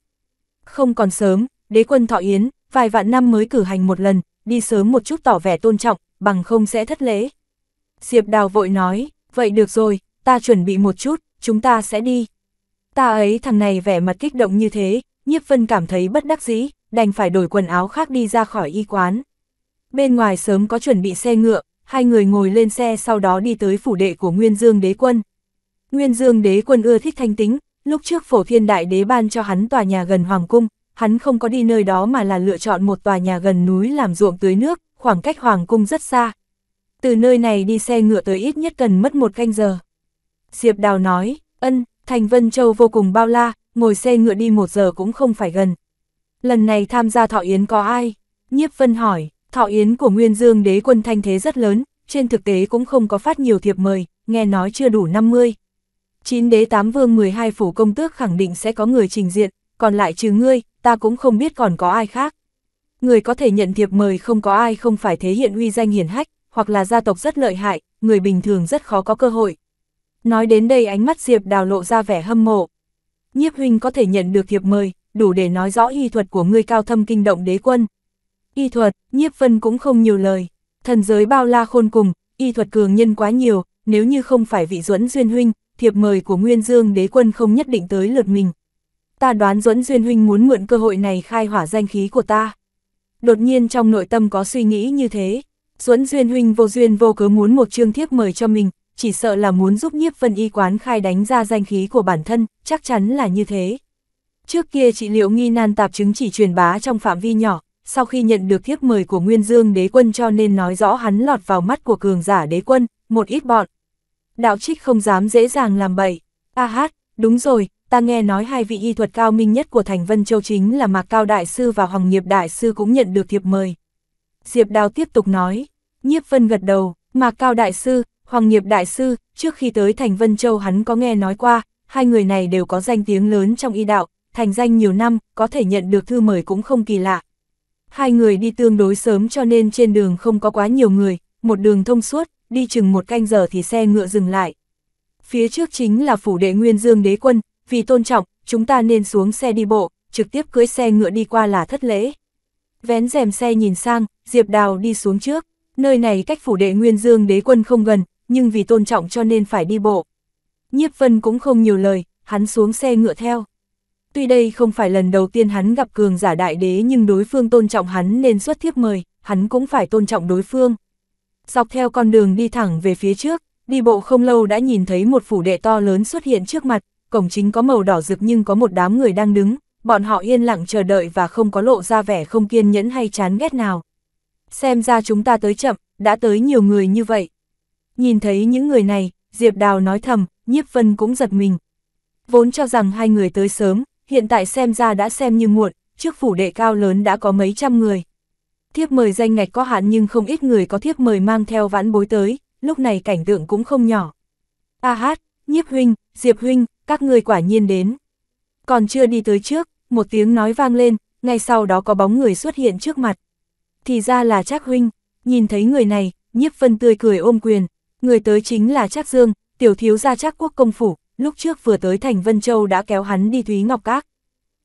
Không còn sớm, đế quân thọ yến, vài vạn năm mới cử hành một lần, đi sớm một chút tỏ vẻ tôn trọng, bằng không sẽ thất lễ. Diệp Đào vội nói, vậy được rồi, ta chuẩn bị một chút, chúng ta sẽ đi. Ta ấy thằng này vẻ mặt kích động như thế, nhiếp vân cảm thấy bất đắc dĩ, đành phải đổi quần áo khác đi ra khỏi y quán. Bên ngoài sớm có chuẩn bị xe ngựa, hai người ngồi lên xe sau đó đi tới phủ đệ của Nguyên Dương đế quân. Nguyên Dương đế quân ưa thích thanh tính, lúc trước phổ thiên đại đế ban cho hắn tòa nhà gần Hoàng Cung, hắn không có đi nơi đó mà là lựa chọn một tòa nhà gần núi làm ruộng tưới nước, khoảng cách Hoàng Cung rất xa. Từ nơi này đi xe ngựa tới ít nhất cần mất một canh giờ. Diệp Đào nói, ân, thành Vân Châu vô cùng bao la, ngồi xe ngựa đi một giờ cũng không phải gần. Lần này tham gia thọ yến có ai? Nhiếp Vân hỏi, Thọ yến của Nguyên Dương đế quân thanh thế rất lớn, trên thực tế cũng không có phát nhiều thiệp mời, nghe nói chưa đủ 50. Chín đế tám vương 12 phủ công tước khẳng định sẽ có người trình diện, còn lại trừ ngươi, ta cũng không biết còn có ai khác. Người có thể nhận thiệp mời không có ai không phải thể hiện uy danh hiển hách, hoặc là gia tộc rất lợi hại, người bình thường rất khó có cơ hội. Nói đến đây ánh mắt Diệp đào lộ ra vẻ hâm mộ. Nhiếp huynh có thể nhận được thiệp mời, đủ để nói rõ y thuật của ngươi cao thâm kinh động đế quân. Y thuật, nhiếp vân cũng không nhiều lời. Thần giới bao la khôn cùng, y thuật cường nhân quá nhiều, nếu như không phải vị duẫn duyên huynh, thiệp mời của Nguyên Dương đế quân không nhất định tới lượt mình. Ta đoán duẫn duyên huynh muốn mượn cơ hội này khai hỏa danh khí của ta. Đột nhiên trong nội tâm có suy nghĩ như thế, duẫn duyên huynh vô duyên vô cớ muốn một chương thiếp mời cho mình, chỉ sợ là muốn giúp nhiếp vân y quán khai đánh ra danh khí của bản thân, chắc chắn là như thế. Trước kia trị liệu nghi nan tạp chứng chỉ truyền bá trong phạm vi nhỏ, sau khi nhận được thiếp mời của Nguyên Dương đế quân cho nên nói rõ hắn lọt vào mắt của cường giả đế quân, một ít bọn. Đạo trích không dám dễ dàng làm bậy. A hát, đúng rồi, ta nghe nói hai vị y thuật cao minh nhất của Thành Vân Châu chính là Mạc Cao Đại Sư và Hoàng Nghiệp Đại Sư cũng nhận được thiệp mời. Diệp Đào tiếp tục nói, Nhiếp Vân gật đầu, Mạc Cao Đại Sư, Hoàng Nghiệp Đại Sư, trước khi tới Thành Vân Châu hắn có nghe nói qua, hai người này đều có danh tiếng lớn trong y đạo, thành danh nhiều năm, có thể nhận được thư mời cũng không kỳ lạ. Hai người đi tương đối sớm cho nên trên đường không có quá nhiều người, một đường thông suốt, đi chừng một canh giờ thì xe ngựa dừng lại. Phía trước chính là phủ đệ nguyên dương đế quân, vì tôn trọng, chúng ta nên xuống xe đi bộ, trực tiếp cưới xe ngựa đi qua là thất lễ. Vén rèm xe nhìn sang, Diệp Đào đi xuống trước, nơi này cách phủ đệ nguyên dương đế quân không gần, nhưng vì tôn trọng cho nên phải đi bộ. Nhiếp Vân cũng không nhiều lời, hắn xuống xe ngựa theo. Tuy đây không phải lần đầu tiên hắn gặp cường giả đại đế nhưng đối phương tôn trọng hắn nên xuất thiếp mời, hắn cũng phải tôn trọng đối phương. Dọc theo con đường đi thẳng về phía trước, đi bộ không lâu đã nhìn thấy một phủ đệ to lớn xuất hiện trước mặt, cổng chính có màu đỏ rực nhưng có một đám người đang đứng, bọn họ yên lặng chờ đợi và không có lộ ra vẻ không kiên nhẫn hay chán ghét nào. Xem ra chúng ta tới chậm, đã tới nhiều người như vậy. Nhìn thấy những người này, Diệp Đào nói thầm, Nhiếp Vân cũng giật mình. Vốn cho rằng hai người tới sớm, hiện tại xem ra đã xem như muộn, trước phủ đệ cao lớn đã có mấy trăm người. Thiếp mời danh ngạch có hạn nhưng không ít người có thiếp mời mang theo vãn bối tới, lúc này cảnh tượng cũng không nhỏ. A hát, nhiếp huynh, diệp huynh, các người quả nhiên đến. Còn chưa đi tới trước, một tiếng nói vang lên, ngay sau đó có bóng người xuất hiện trước mặt. Thì ra là Trác huynh, nhìn thấy người này, nhiếp phân tươi cười ôm quyền, người tới chính là Trác Dương, tiểu thiếu gia Trác quốc công phủ, lúc trước vừa tới thành Vân Châu đã kéo hắn đi Thúy Ngọc Các.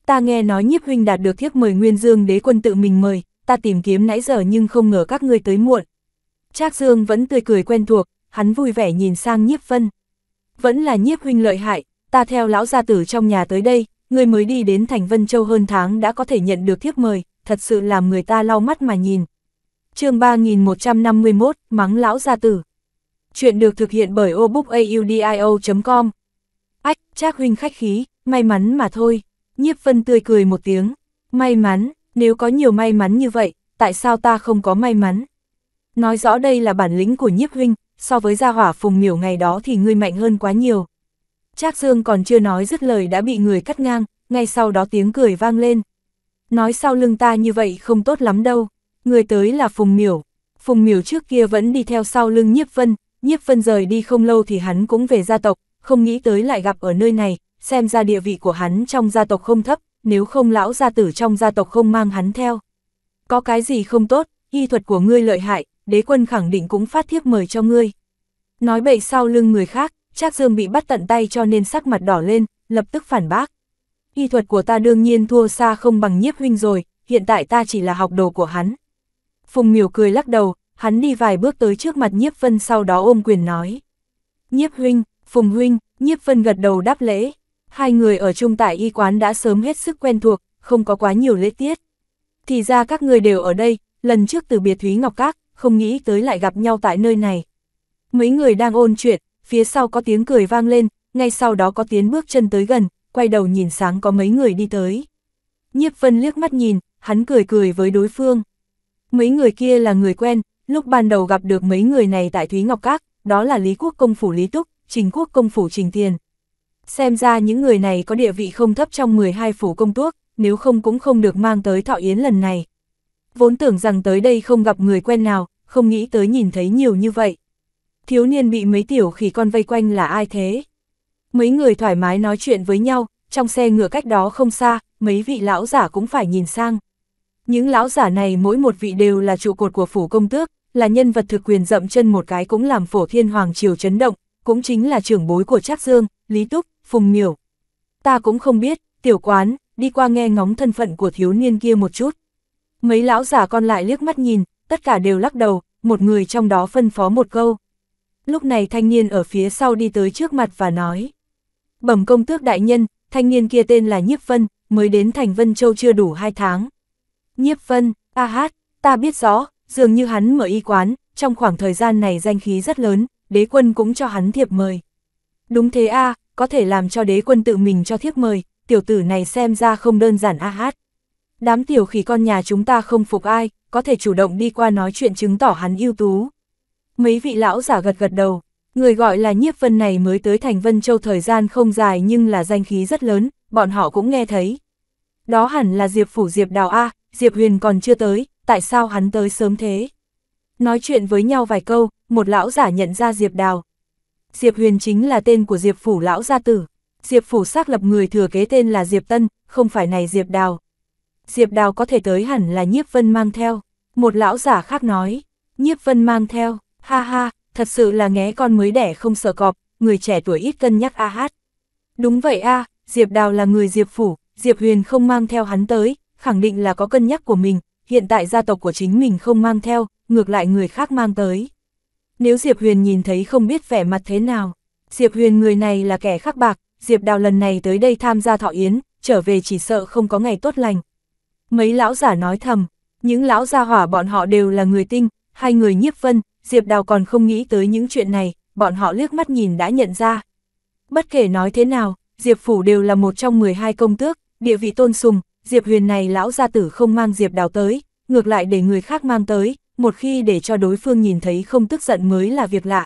Ta nghe nói nhiếp huynh đạt được thiếp mời Nguyên Dương đế quân tự mình mời, ta tìm kiếm nãy giờ nhưng không ngờ các ngươi tới muộn. Trác Dương vẫn tươi cười quen thuộc, hắn vui vẻ nhìn sang nhiếp vân. Vẫn là nhiếp huynh lợi hại, ta theo lão gia tử trong nhà tới đây, người mới đi đến thành Vân Châu hơn tháng đã có thể nhận được thiếp mời, thật sự làm người ta lau mắt mà nhìn. chương 3151, Mắng Lão Gia Tử Chuyện được thực hiện bởi obookaudio.com Ách, Trác huynh khách khí, may mắn mà thôi. Nhiếp Vân tươi cười một tiếng. May mắn, nếu có nhiều may mắn như vậy, tại sao ta không có may mắn? Nói rõ đây là bản lĩnh của nhiếp huynh, so với gia hỏa phùng miểu ngày đó thì ngươi mạnh hơn quá nhiều. Trác Dương còn chưa nói dứt lời đã bị người cắt ngang, ngay sau đó tiếng cười vang lên. Nói sau lưng ta như vậy không tốt lắm đâu, người tới là Phùng Miểu. Phùng Miểu trước kia vẫn đi theo sau lưng Nhiếp Vân, Nhiếp Vân rời đi không lâu thì hắn cũng về gia tộc, không nghĩ tới lại gặp ở nơi này, xem ra địa vị của hắn trong gia tộc không thấp, nếu không lão gia tử trong gia tộc không mang hắn theo. Có cái gì không tốt, y thuật của ngươi lợi hại, đế quân khẳng định cũng phát thiếp mời cho ngươi. Nói bậy sau lưng người khác, Trác Dương bị bắt tận tay cho nên sắc mặt đỏ lên, lập tức phản bác. Y thuật của ta đương nhiên thua xa không bằng nhiếp huynh rồi, hiện tại ta chỉ là học đồ của hắn. Phùng miểu cười lắc đầu, hắn đi vài bước tới trước mặt nhiếp vân sau đó ôm quyền nói. Nhiếp huynh, Phùng huynh, nhiếp vân gật đầu đáp lễ. Hai người ở chung tại y quán đã sớm hết sức quen thuộc, không có quá nhiều lễ tiết. Thì ra các người đều ở đây, lần trước từ biệt Thúy Ngọc Các, không nghĩ tới lại gặp nhau tại nơi này. Mấy người đang ôn chuyện, phía sau có tiếng cười vang lên, ngay sau đó có tiếng bước chân tới gần, quay đầu nhìn sáng có mấy người đi tới. Nhiếp vân liếc mắt nhìn, hắn cười cười với đối phương. Mấy người kia là người quen, lúc ban đầu gặp được mấy người này tại Thúy Ngọc Các, đó là Lý Quốc Công Phủ Lý Túc, trình quốc công phủ trình tiền. Xem ra những người này có địa vị không thấp trong 12 phủ công tuốc, nếu không cũng không được mang tới thọ yến lần này. Vốn tưởng rằng tới đây không gặp người quen nào, không nghĩ tới nhìn thấy nhiều như vậy. Thiếu niên bị mấy tiểu khỉ con vây quanh là ai thế? Mấy người thoải mái nói chuyện với nhau, trong xe ngựa cách đó không xa, mấy vị lão giả cũng phải nhìn sang. Những lão giả này mỗi một vị đều là trụ cột của phủ công tước, là nhân vật thực quyền dậm chân một cái cũng làm phổ thiên hoàng triều chấn động, cũng chính là trưởng bối của Trác Dương, Lý Túc, Phùng Miểu. Ta cũng không biết, tiểu quán, đi qua nghe ngóng thân phận của thiếu niên kia một chút. Mấy lão giả còn lại liếc mắt nhìn, tất cả đều lắc đầu, một người trong đó phân phó một câu. Lúc này thanh niên ở phía sau đi tới trước mặt và nói. Bẩm công tước đại nhân, thanh niên kia tên là Nhiếp Vân, mới đến thành Vân Châu chưa đủ hai tháng. Nhiếp Vân, a hát, ta biết rõ, dường như hắn mở y quán, trong khoảng thời gian này danh khí rất lớn, đế quân cũng cho hắn thiệp mời. Đúng thế a có thể làm cho đế quân tự mình cho thiệp mời, tiểu tử này xem ra không đơn giản a hát. Đám tiểu khỉ con nhà chúng ta không phục ai, có thể chủ động đi qua nói chuyện chứng tỏ hắn ưu tú. Mấy vị lão giả gật gật đầu, người gọi là nhiếp vân này mới tới thành Vân Châu thời gian không dài nhưng là danh khí rất lớn, bọn họ cũng nghe thấy. Đó hẳn là Diệp Phủ Diệp Đào A, Diệp Huyền còn chưa tới, tại sao hắn tới sớm thế? Nói chuyện với nhau vài câu, một lão giả nhận ra Diệp Đào. Diệp Huyền chính là tên của Diệp Phủ lão gia tử. Diệp Phủ xác lập người thừa kế tên là Diệp Tân, không phải này Diệp Đào. Diệp Đào có thể tới hẳn là Nhiếp Vân mang theo. Một lão giả khác nói, Nhiếp Vân mang theo, ha ha, thật sự là nghé con mới đẻ không sợ cọp, người trẻ tuổi ít cân nhắc a hát. Đúng vậy a, Diệp Đào là người Diệp Phủ, Diệp Huyền không mang theo hắn tới, khẳng định là có cân nhắc của mình, hiện tại gia tộc của chính mình không mang theo, ngược lại người khác mang tới. Nếu Diệp Huyền nhìn thấy không biết vẻ mặt thế nào, Diệp Huyền người này là kẻ khắc bạc, Diệp Đào lần này tới đây tham gia thọ yến, trở về chỉ sợ không có ngày tốt lành. Mấy lão giả nói thầm, những lão gia hỏa bọn họ đều là người tinh, hai người nhiếp vân, Diệp Đào còn không nghĩ tới những chuyện này, bọn họ liếc mắt nhìn đã nhận ra. Bất kể nói thế nào, Diệp Phủ đều là một trong 12 công tước, địa vị tôn sùng, Diệp Huyền này lão gia tử không mang Diệp Đào tới, ngược lại để người khác mang tới, một khi để cho đối phương nhìn thấy không tức giận mới là việc lạ.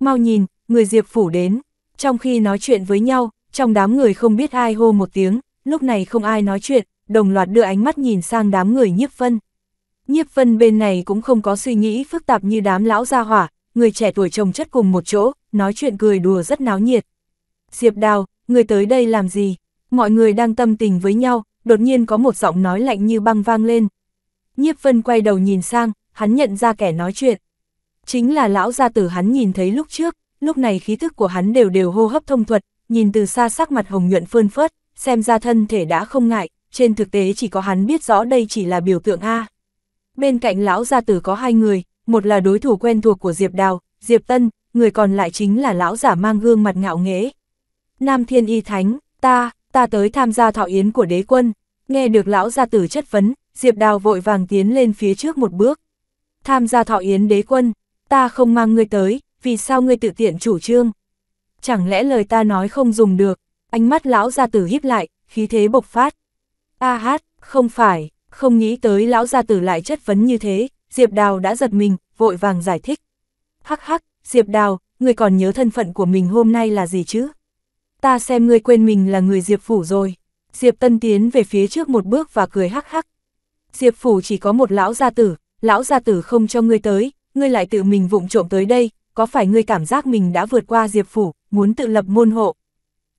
Mau nhìn, người Diệp Phủ đến, trong khi nói chuyện với nhau, trong đám người không biết ai hô một tiếng, lúc này không ai nói chuyện, đồng loạt đưa ánh mắt nhìn sang đám người nhiếp vân. Nhiếp vân bên này cũng không có suy nghĩ phức tạp như đám lão gia hỏa, người trẻ tuổi chồng chất cùng một chỗ, nói chuyện cười đùa rất náo nhiệt. Diệp đào, người tới đây làm gì? Mọi người đang tâm tình với nhau, đột nhiên có một giọng nói lạnh như băng vang lên. Nhiếp vân quay đầu nhìn sang, hắn nhận ra kẻ nói chuyện. Chính là lão gia tử hắn nhìn thấy lúc trước, lúc này khí thức của hắn đều đều hô hấp thông thuật, nhìn từ xa sắc mặt hồng nhuận phơn phớt, xem ra thân thể đã không ngại, trên thực tế chỉ có hắn biết rõ đây chỉ là biểu tượng A. Bên cạnh lão gia tử có hai người, một là đối thủ quen thuộc của Diệp Đào, Diệp Tân, người còn lại chính là lão giả mang gương mặt ngạo nghễ. Nam Thiên Y Thánh, ta, ta tới tham gia thọ yến của đế quân, nghe được lão gia tử chất vấn, Diệp Đào vội vàng tiến lên phía trước một bước tham gia thọ yến đế quân, ta không mang ngươi tới, vì sao ngươi tự tiện chủ trương? Chẳng lẽ lời ta nói không dùng được, ánh mắt lão gia tử híp lại, khí thế bộc phát. A hát, không phải, không nghĩ tới lão gia tử lại chất vấn như thế, Diệp Đào đã giật mình, vội vàng giải thích. Hắc hắc, Diệp Đào, ngươi còn nhớ thân phận của mình hôm nay là gì chứ? Ta xem ngươi quên mình là người Diệp Phủ rồi. Diệp Tân tiến về phía trước một bước và cười hắc hắc. Diệp Phủ chỉ có một lão gia tử, lão gia tử không cho ngươi tới, ngươi lại tự mình vụng trộm tới đây, có phải ngươi cảm giác mình đã vượt qua Diệp Phủ, muốn tự lập môn hộ?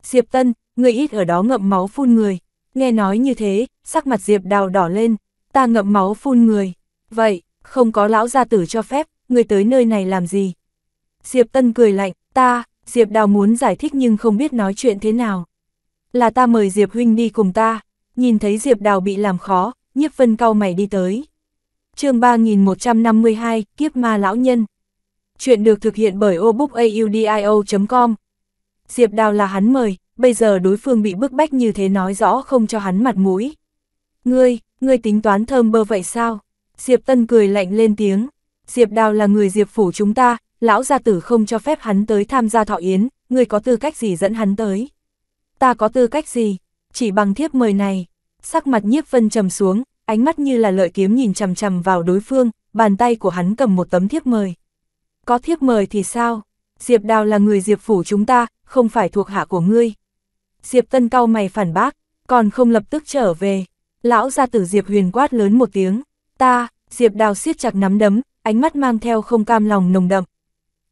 Diệp Tân, ngươi ít ở đó ngậm máu phun người. Nghe nói như thế, sắc mặt Diệp đào đỏ lên, ta ngậm máu phun người. Vậy, không có lão gia tử cho phép, ngươi tới nơi này làm gì? Diệp Tân cười lạnh, ta, Diệp đào muốn giải thích nhưng không biết nói chuyện thế nào. Là ta mời Diệp Huynh đi cùng ta, nhìn thấy Diệp đào bị làm khó, nhiếp vân cau mày đi tới chương 3152, Kiếp Ma Lão Nhân. Chuyện được thực hiện bởi obookaudio.com. Diệp Đào là hắn mời, bây giờ đối phương bị bức bách như thế nói rõ không cho hắn mặt mũi. Ngươi, ngươi tính toán thơm bơ vậy sao? Diệp Tân cười lạnh lên tiếng. Diệp Đào là người Diệp phủ chúng ta, lão gia tử không cho phép hắn tới tham gia thọ yến, ngươi có tư cách gì dẫn hắn tới? Ta có tư cách gì? Chỉ bằng thiếp mời này. Sắc mặt nhiếp vân trầm xuống, ánh mắt như là lợi kiếm nhìn chằm chằm vào đối phương, bàn tay của hắn cầm một tấm thiếp mời. Có thiếp mời thì sao? Diệp Đào là người Diệp phủ chúng ta, không phải thuộc hạ của ngươi. Diệp Tân cao mày phản bác, còn không lập tức trở về. Lão gia tử Diệp Huyền quát lớn một tiếng, ta, Diệp Đào siết chặt nắm đấm, ánh mắt mang theo không cam lòng nồng đậm.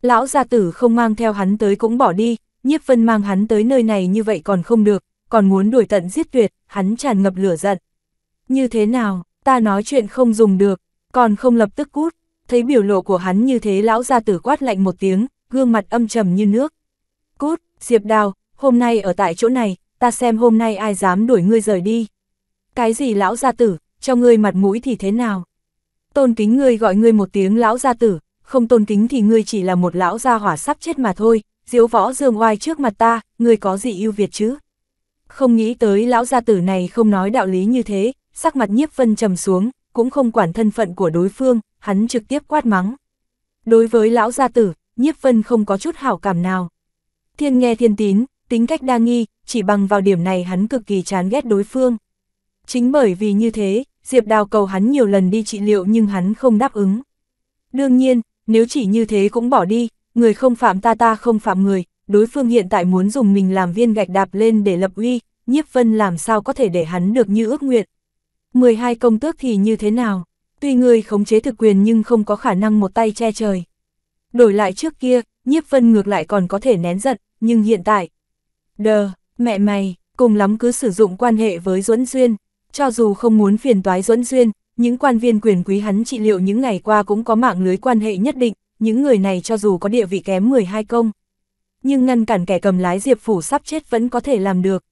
Lão gia tử không mang theo hắn tới cũng bỏ đi, nhiếp vân mang hắn tới nơi này như vậy còn không được, còn muốn đuổi tận giết tuyệt, hắn tràn ngập lửa giận như thế nào, ta nói chuyện không dùng được, còn không lập tức cút, thấy biểu lộ của hắn như thế lão gia tử quát lạnh một tiếng, gương mặt âm trầm như nước. Cút, Diệp Đào, hôm nay ở tại chỗ này, ta xem hôm nay ai dám đuổi ngươi rời đi. Cái gì lão gia tử, cho ngươi mặt mũi thì thế nào? Tôn kính ngươi gọi ngươi một tiếng lão gia tử, không tôn kính thì ngươi chỉ là một lão gia hỏa sắp chết mà thôi, diễu võ dương oai trước mặt ta, ngươi có gì ưu việt chứ? Không nghĩ tới lão gia tử này không nói đạo lý như thế, sắc mặt nhiếp vân trầm xuống, cũng không quản thân phận của đối phương, hắn trực tiếp quát mắng. Đối với lão gia tử, nhiếp vân không có chút hảo cảm nào. Thiên nghe thiên tín, tính cách đa nghi, chỉ bằng vào điểm này hắn cực kỳ chán ghét đối phương. Chính bởi vì như thế, Diệp Đào cầu hắn nhiều lần đi trị liệu nhưng hắn không đáp ứng. Đương nhiên, nếu chỉ như thế cũng bỏ đi, người không phạm ta ta không phạm người, đối phương hiện tại muốn dùng mình làm viên gạch đạp lên để lập uy, nhiếp vân làm sao có thể để hắn được như ước nguyện. 12 công tước thì như thế nào? Tuy ngươi khống chế thực quyền nhưng không có khả năng một tay che trời. Đổi lại trước kia, nhiếp vân ngược lại còn có thể nén giận, nhưng hiện tại... Đờ, mẹ mày, cùng lắm cứ sử dụng quan hệ với Duẫn Duyên. Cho dù không muốn phiền toái Duẫn Duyên, những quan viên quyền quý hắn trị liệu những ngày qua cũng có mạng lưới quan hệ nhất định, những người này cho dù có địa vị kém 12 công. Nhưng ngăn cản kẻ cầm lái Diệp Phủ sắp chết vẫn có thể làm được.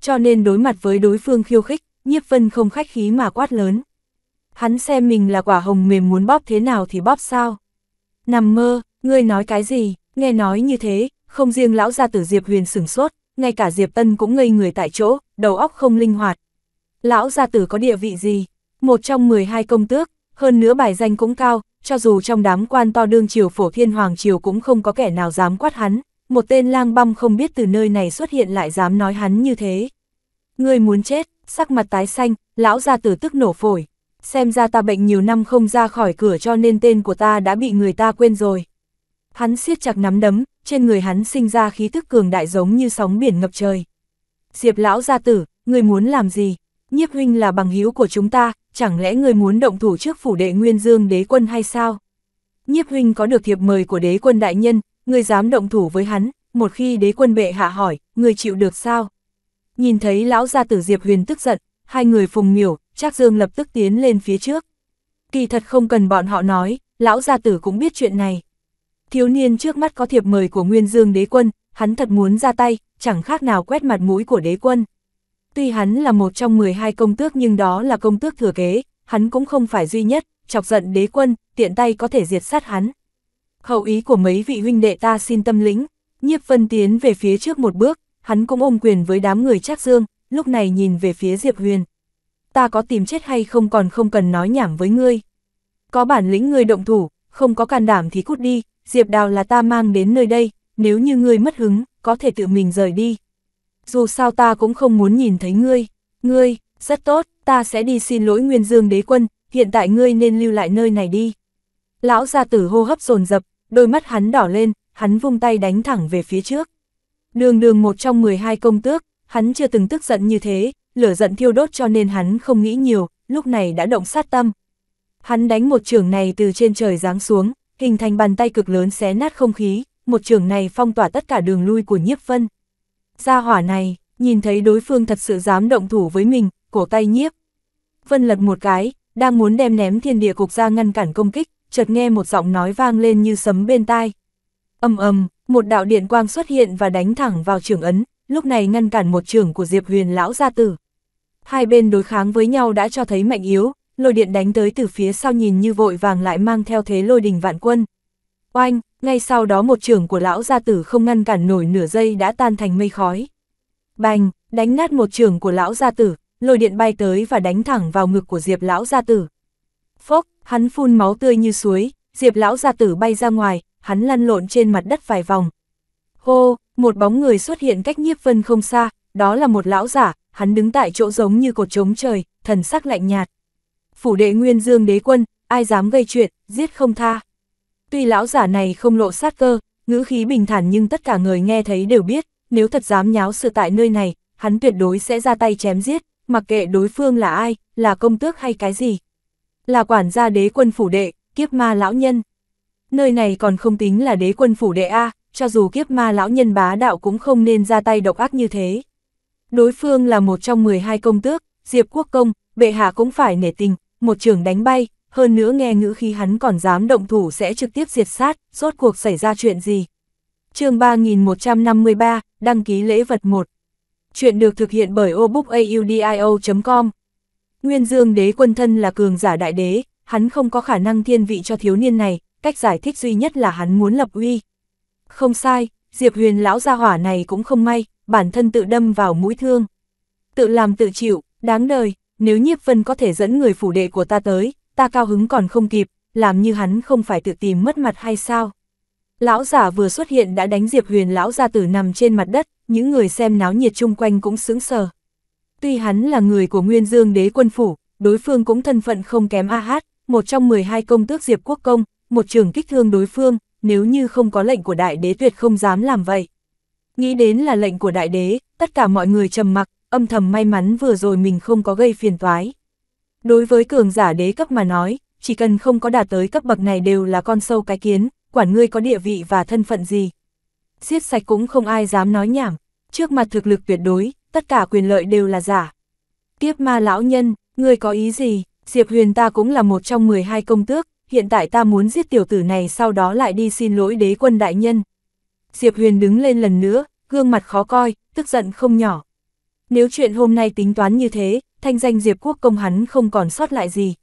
Cho nên đối mặt với đối phương khiêu khích, nhiếp vân không khách khí mà quát lớn. Hắn xem mình là quả hồng mềm muốn bóp thế nào thì bóp sao. Nằm mơ, ngươi nói cái gì, nghe nói như thế, không riêng lão gia tử Diệp Huyền sửng sốt, ngay cả Diệp Tân cũng ngây người tại chỗ, đầu óc không linh hoạt. Lão gia tử có địa vị gì? Một trong 12 công tước, hơn nữa bài danh cũng cao, cho dù trong đám quan to đương triều phổ thiên hoàng triều cũng không có kẻ nào dám quát hắn, một tên lang băm không biết từ nơi này xuất hiện lại dám nói hắn như thế. Ngươi muốn chết, sắc mặt tái xanh, lão ra tử tức nổ phổi. Xem ra ta bệnh nhiều năm không ra khỏi cửa cho nên tên của ta đã bị người ta quên rồi. Hắn siết chặt nắm đấm, trên người hắn sinh ra khí thức cường đại giống như sóng biển ngập trời. Diệp lão gia tử, người muốn làm gì? Nhiếp huynh là bằng hữu của chúng ta, chẳng lẽ người muốn động thủ trước phủ đệ Nguyên Dương đế quân hay sao? Nhiếp huynh có được thiệp mời của đế quân đại nhân, người dám động thủ với hắn, một khi đế quân bệ hạ hỏi, người chịu được sao? Nhìn thấy lão gia tử Diệp Huyền tức giận, hai người phùng miểu, Trác Dương lập tức tiến lên phía trước. Kỳ thật không cần bọn họ nói, lão gia tử cũng biết chuyện này. Thiếu niên trước mắt có thiệp mời của Nguyên Dương đế quân, hắn thật muốn ra tay, chẳng khác nào quét mặt mũi của đế quân. Tuy hắn là một trong 12 công tước nhưng đó là công tước thừa kế, hắn cũng không phải duy nhất, chọc giận đế quân, tiện tay có thể diệt sát hắn. Hậu ý của mấy vị huynh đệ ta xin tâm lĩnh, nhiếp vân tiến về phía trước một bước, hắn cũng ôm quyền với đám người Trác Dương, lúc này nhìn về phía Diệp Huyền. Ta có tìm chết hay không còn không cần nói nhảm với ngươi. Có bản lĩnh ngươi động thủ, không có can đảm thì cút đi, Diệp Đào là ta mang đến nơi đây, nếu như ngươi mất hứng, có thể tự mình rời đi. Dù sao ta cũng không muốn nhìn thấy ngươi, ngươi, rất tốt, ta sẽ đi xin lỗi Nguyên Dương đế quân, hiện tại ngươi nên lưu lại nơi này đi. Lão gia tử hô hấp dồn dập, đôi mắt hắn đỏ lên, hắn vung tay đánh thẳng về phía trước. Đường đường một trong 12 công tước, hắn chưa từng tức giận như thế, lửa giận thiêu đốt cho nên hắn không nghĩ nhiều, lúc này đã động sát tâm. Hắn đánh một trường này từ trên trời giáng xuống, hình thành bàn tay cực lớn xé nát không khí, một trường này phong tỏa tất cả đường lui của nhiếp vân. Gia hỏa này, nhìn thấy đối phương thật sự dám động thủ với mình, cổ tay nhiếp. Vân lật một cái, đang muốn đem ném thiên địa cục ra ngăn cản công kích, chợt nghe một giọng nói vang lên như sấm bên tai. Âm ầm, một đạo điện quang xuất hiện và đánh thẳng vào trưởng ấn, lúc này ngăn cản một trưởng của Diệp Huyền lão gia tử. Hai bên đối kháng với nhau đã cho thấy mạnh yếu, lôi điện đánh tới từ phía sau nhìn như vội vàng lại mang theo thế lôi đình vạn quân. Oanh, ngay sau đó một trưởng của lão gia tử không ngăn cản nổi nửa giây đã tan thành mây khói. Bành, đánh nát một trưởng của lão gia tử, lôi điện bay tới và đánh thẳng vào ngực của Diệp lão gia tử. Phốc, hắn phun máu tươi như suối, Diệp lão gia tử bay ra ngoài, hắn lăn lộn trên mặt đất vài vòng. Hô, một bóng người xuất hiện cách nhiếp vân không xa, đó là một lão giả, hắn đứng tại chỗ giống như cột trống trời, thần sắc lạnh nhạt. Phủ đệ nguyên dương đế quân, ai dám gây chuyện, giết không tha. Tuy lão giả này không lộ sát cơ, ngữ khí bình thản nhưng tất cả người nghe thấy đều biết, nếu thật dám nháo sự tại nơi này, hắn tuyệt đối sẽ ra tay chém giết, mặc kệ đối phương là ai, là công tước hay cái gì. Là quản gia đế quân phủ đệ, kiếp ma lão nhân nơi này còn không tính là đế quân phủ đệ A, cho dù kiếp ma lão nhân bá đạo cũng không nên ra tay độc ác như thế. Đối phương là một trong 12 công tước, Diệp Quốc Công, bệ hạ cũng phải nể tình, một trường đánh bay, hơn nữa nghe ngữ khi hắn còn dám động thủ sẽ trực tiếp diệt sát, rốt cuộc xảy ra chuyện gì. chương 3153, đăng ký lễ vật 1. Chuyện được thực hiện bởi obookaudio.com. Nguyên Dương đế quân thân là cường giả đại đế, hắn không có khả năng thiên vị cho thiếu niên này, cách giải thích duy nhất là hắn muốn lập uy. Không sai, Diệp Huyền lão gia hỏa này cũng không may, bản thân tự đâm vào mũi thương. Tự làm tự chịu, đáng đời, nếu Nhiếp Vân có thể dẫn người phủ đệ của ta tới, ta cao hứng còn không kịp, làm như hắn không phải tự tìm mất mặt hay sao? Lão giả vừa xuất hiện đã đánh Diệp Huyền lão gia tử nằm trên mặt đất, những người xem náo nhiệt chung quanh cũng sững sờ. Tuy hắn là người của Nguyên Dương đế quân phủ, đối phương cũng thân phận không kém A Hát, một trong 12 công tước Diệp Quốc Công, một trường kích thương đối phương, nếu như không có lệnh của đại đế tuyệt không dám làm vậy. Nghĩ đến là lệnh của đại đế, tất cả mọi người trầm mặc, âm thầm may mắn vừa rồi mình không có gây phiền toái. Đối với cường giả đế cấp mà nói, chỉ cần không có đạt tới cấp bậc này đều là con sâu cái kiến, quản ngươi có địa vị và thân phận gì. Giết sạch cũng không ai dám nói nhảm, trước mặt thực lực tuyệt đối, tất cả quyền lợi đều là giả. Kiếp ma lão nhân, ngươi có ý gì, Diệp Huyền ta cũng là một trong 12 công tước, hiện tại ta muốn giết tiểu tử này sau đó lại đi xin lỗi đế quân đại nhân. Diệp Huyền đứng lên lần nữa, gương mặt khó coi, tức giận không nhỏ. Nếu chuyện hôm nay tính toán như thế, thanh danh Diệp quốc công hắn không còn sót lại gì.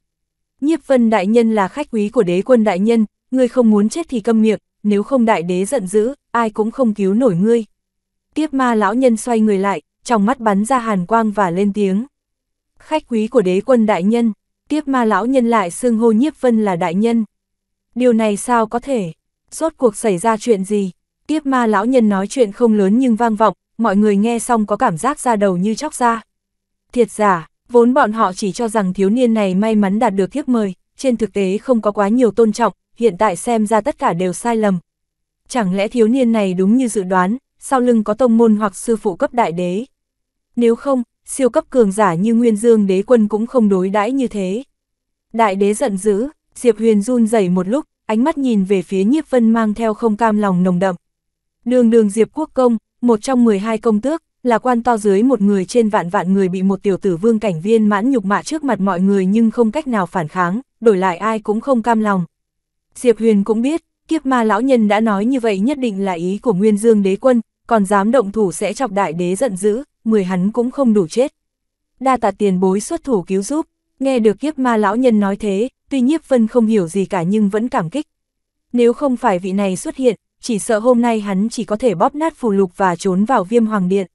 Nhiếp vân đại nhân là khách quý của đế quân đại nhân, ngươi không muốn chết thì câm miệng, nếu không đại đế giận dữ, ai cũng không cứu nổi ngươi. Tiếp ma lão nhân xoay người lại, trong mắt bắn ra hàn quang và lên tiếng. Khách quý của đế quân đại nhân, Tiếp ma lão nhân lại xưng hô nhiếp vân là đại nhân. Điều này sao có thể? Rốt cuộc xảy ra chuyện gì? Tiếp ma lão nhân nói chuyện không lớn nhưng vang vọng, mọi người nghe xong có cảm giác ra đầu như chóc ra. Thiệt giả, vốn bọn họ chỉ cho rằng thiếu niên này may mắn đạt được thiếp mời, trên thực tế không có quá nhiều tôn trọng, hiện tại xem ra tất cả đều sai lầm. Chẳng lẽ thiếu niên này đúng như dự đoán, sau lưng có tông môn hoặc sư phụ cấp đại đế? Nếu không, siêu cấp cường giả như Nguyên Dương đế quân cũng không đối đãi như thế. Đại đế giận dữ, Diệp Huyền run rẩy một lúc, ánh mắt nhìn về phía nhiếp vân mang theo không cam lòng nồng đậm. Đường đường Diệp Quốc Công, một trong 12 công tước, là quan to dưới một người trên vạn vạn người bị một tiểu tử vương cảnh viên mãn nhục mạ trước mặt mọi người nhưng không cách nào phản kháng, đổi lại ai cũng không cam lòng. Diệp Huyền cũng biết, kiếp ma lão nhân đã nói như vậy nhất định là ý của Nguyên Dương đế quân, còn dám động thủ sẽ chọc đại đế giận dữ, mười hắn cũng không đủ chết. Đa tạ tiền bối xuất thủ cứu giúp, nghe được kiếp ma lão nhân nói thế, tuy nhiếp vân không hiểu gì cả nhưng vẫn cảm kích. Nếu không phải vị này xuất hiện, chỉ sợ hôm nay hắn chỉ có thể bóp nát phù lục và trốn vào viêm hoàng điện.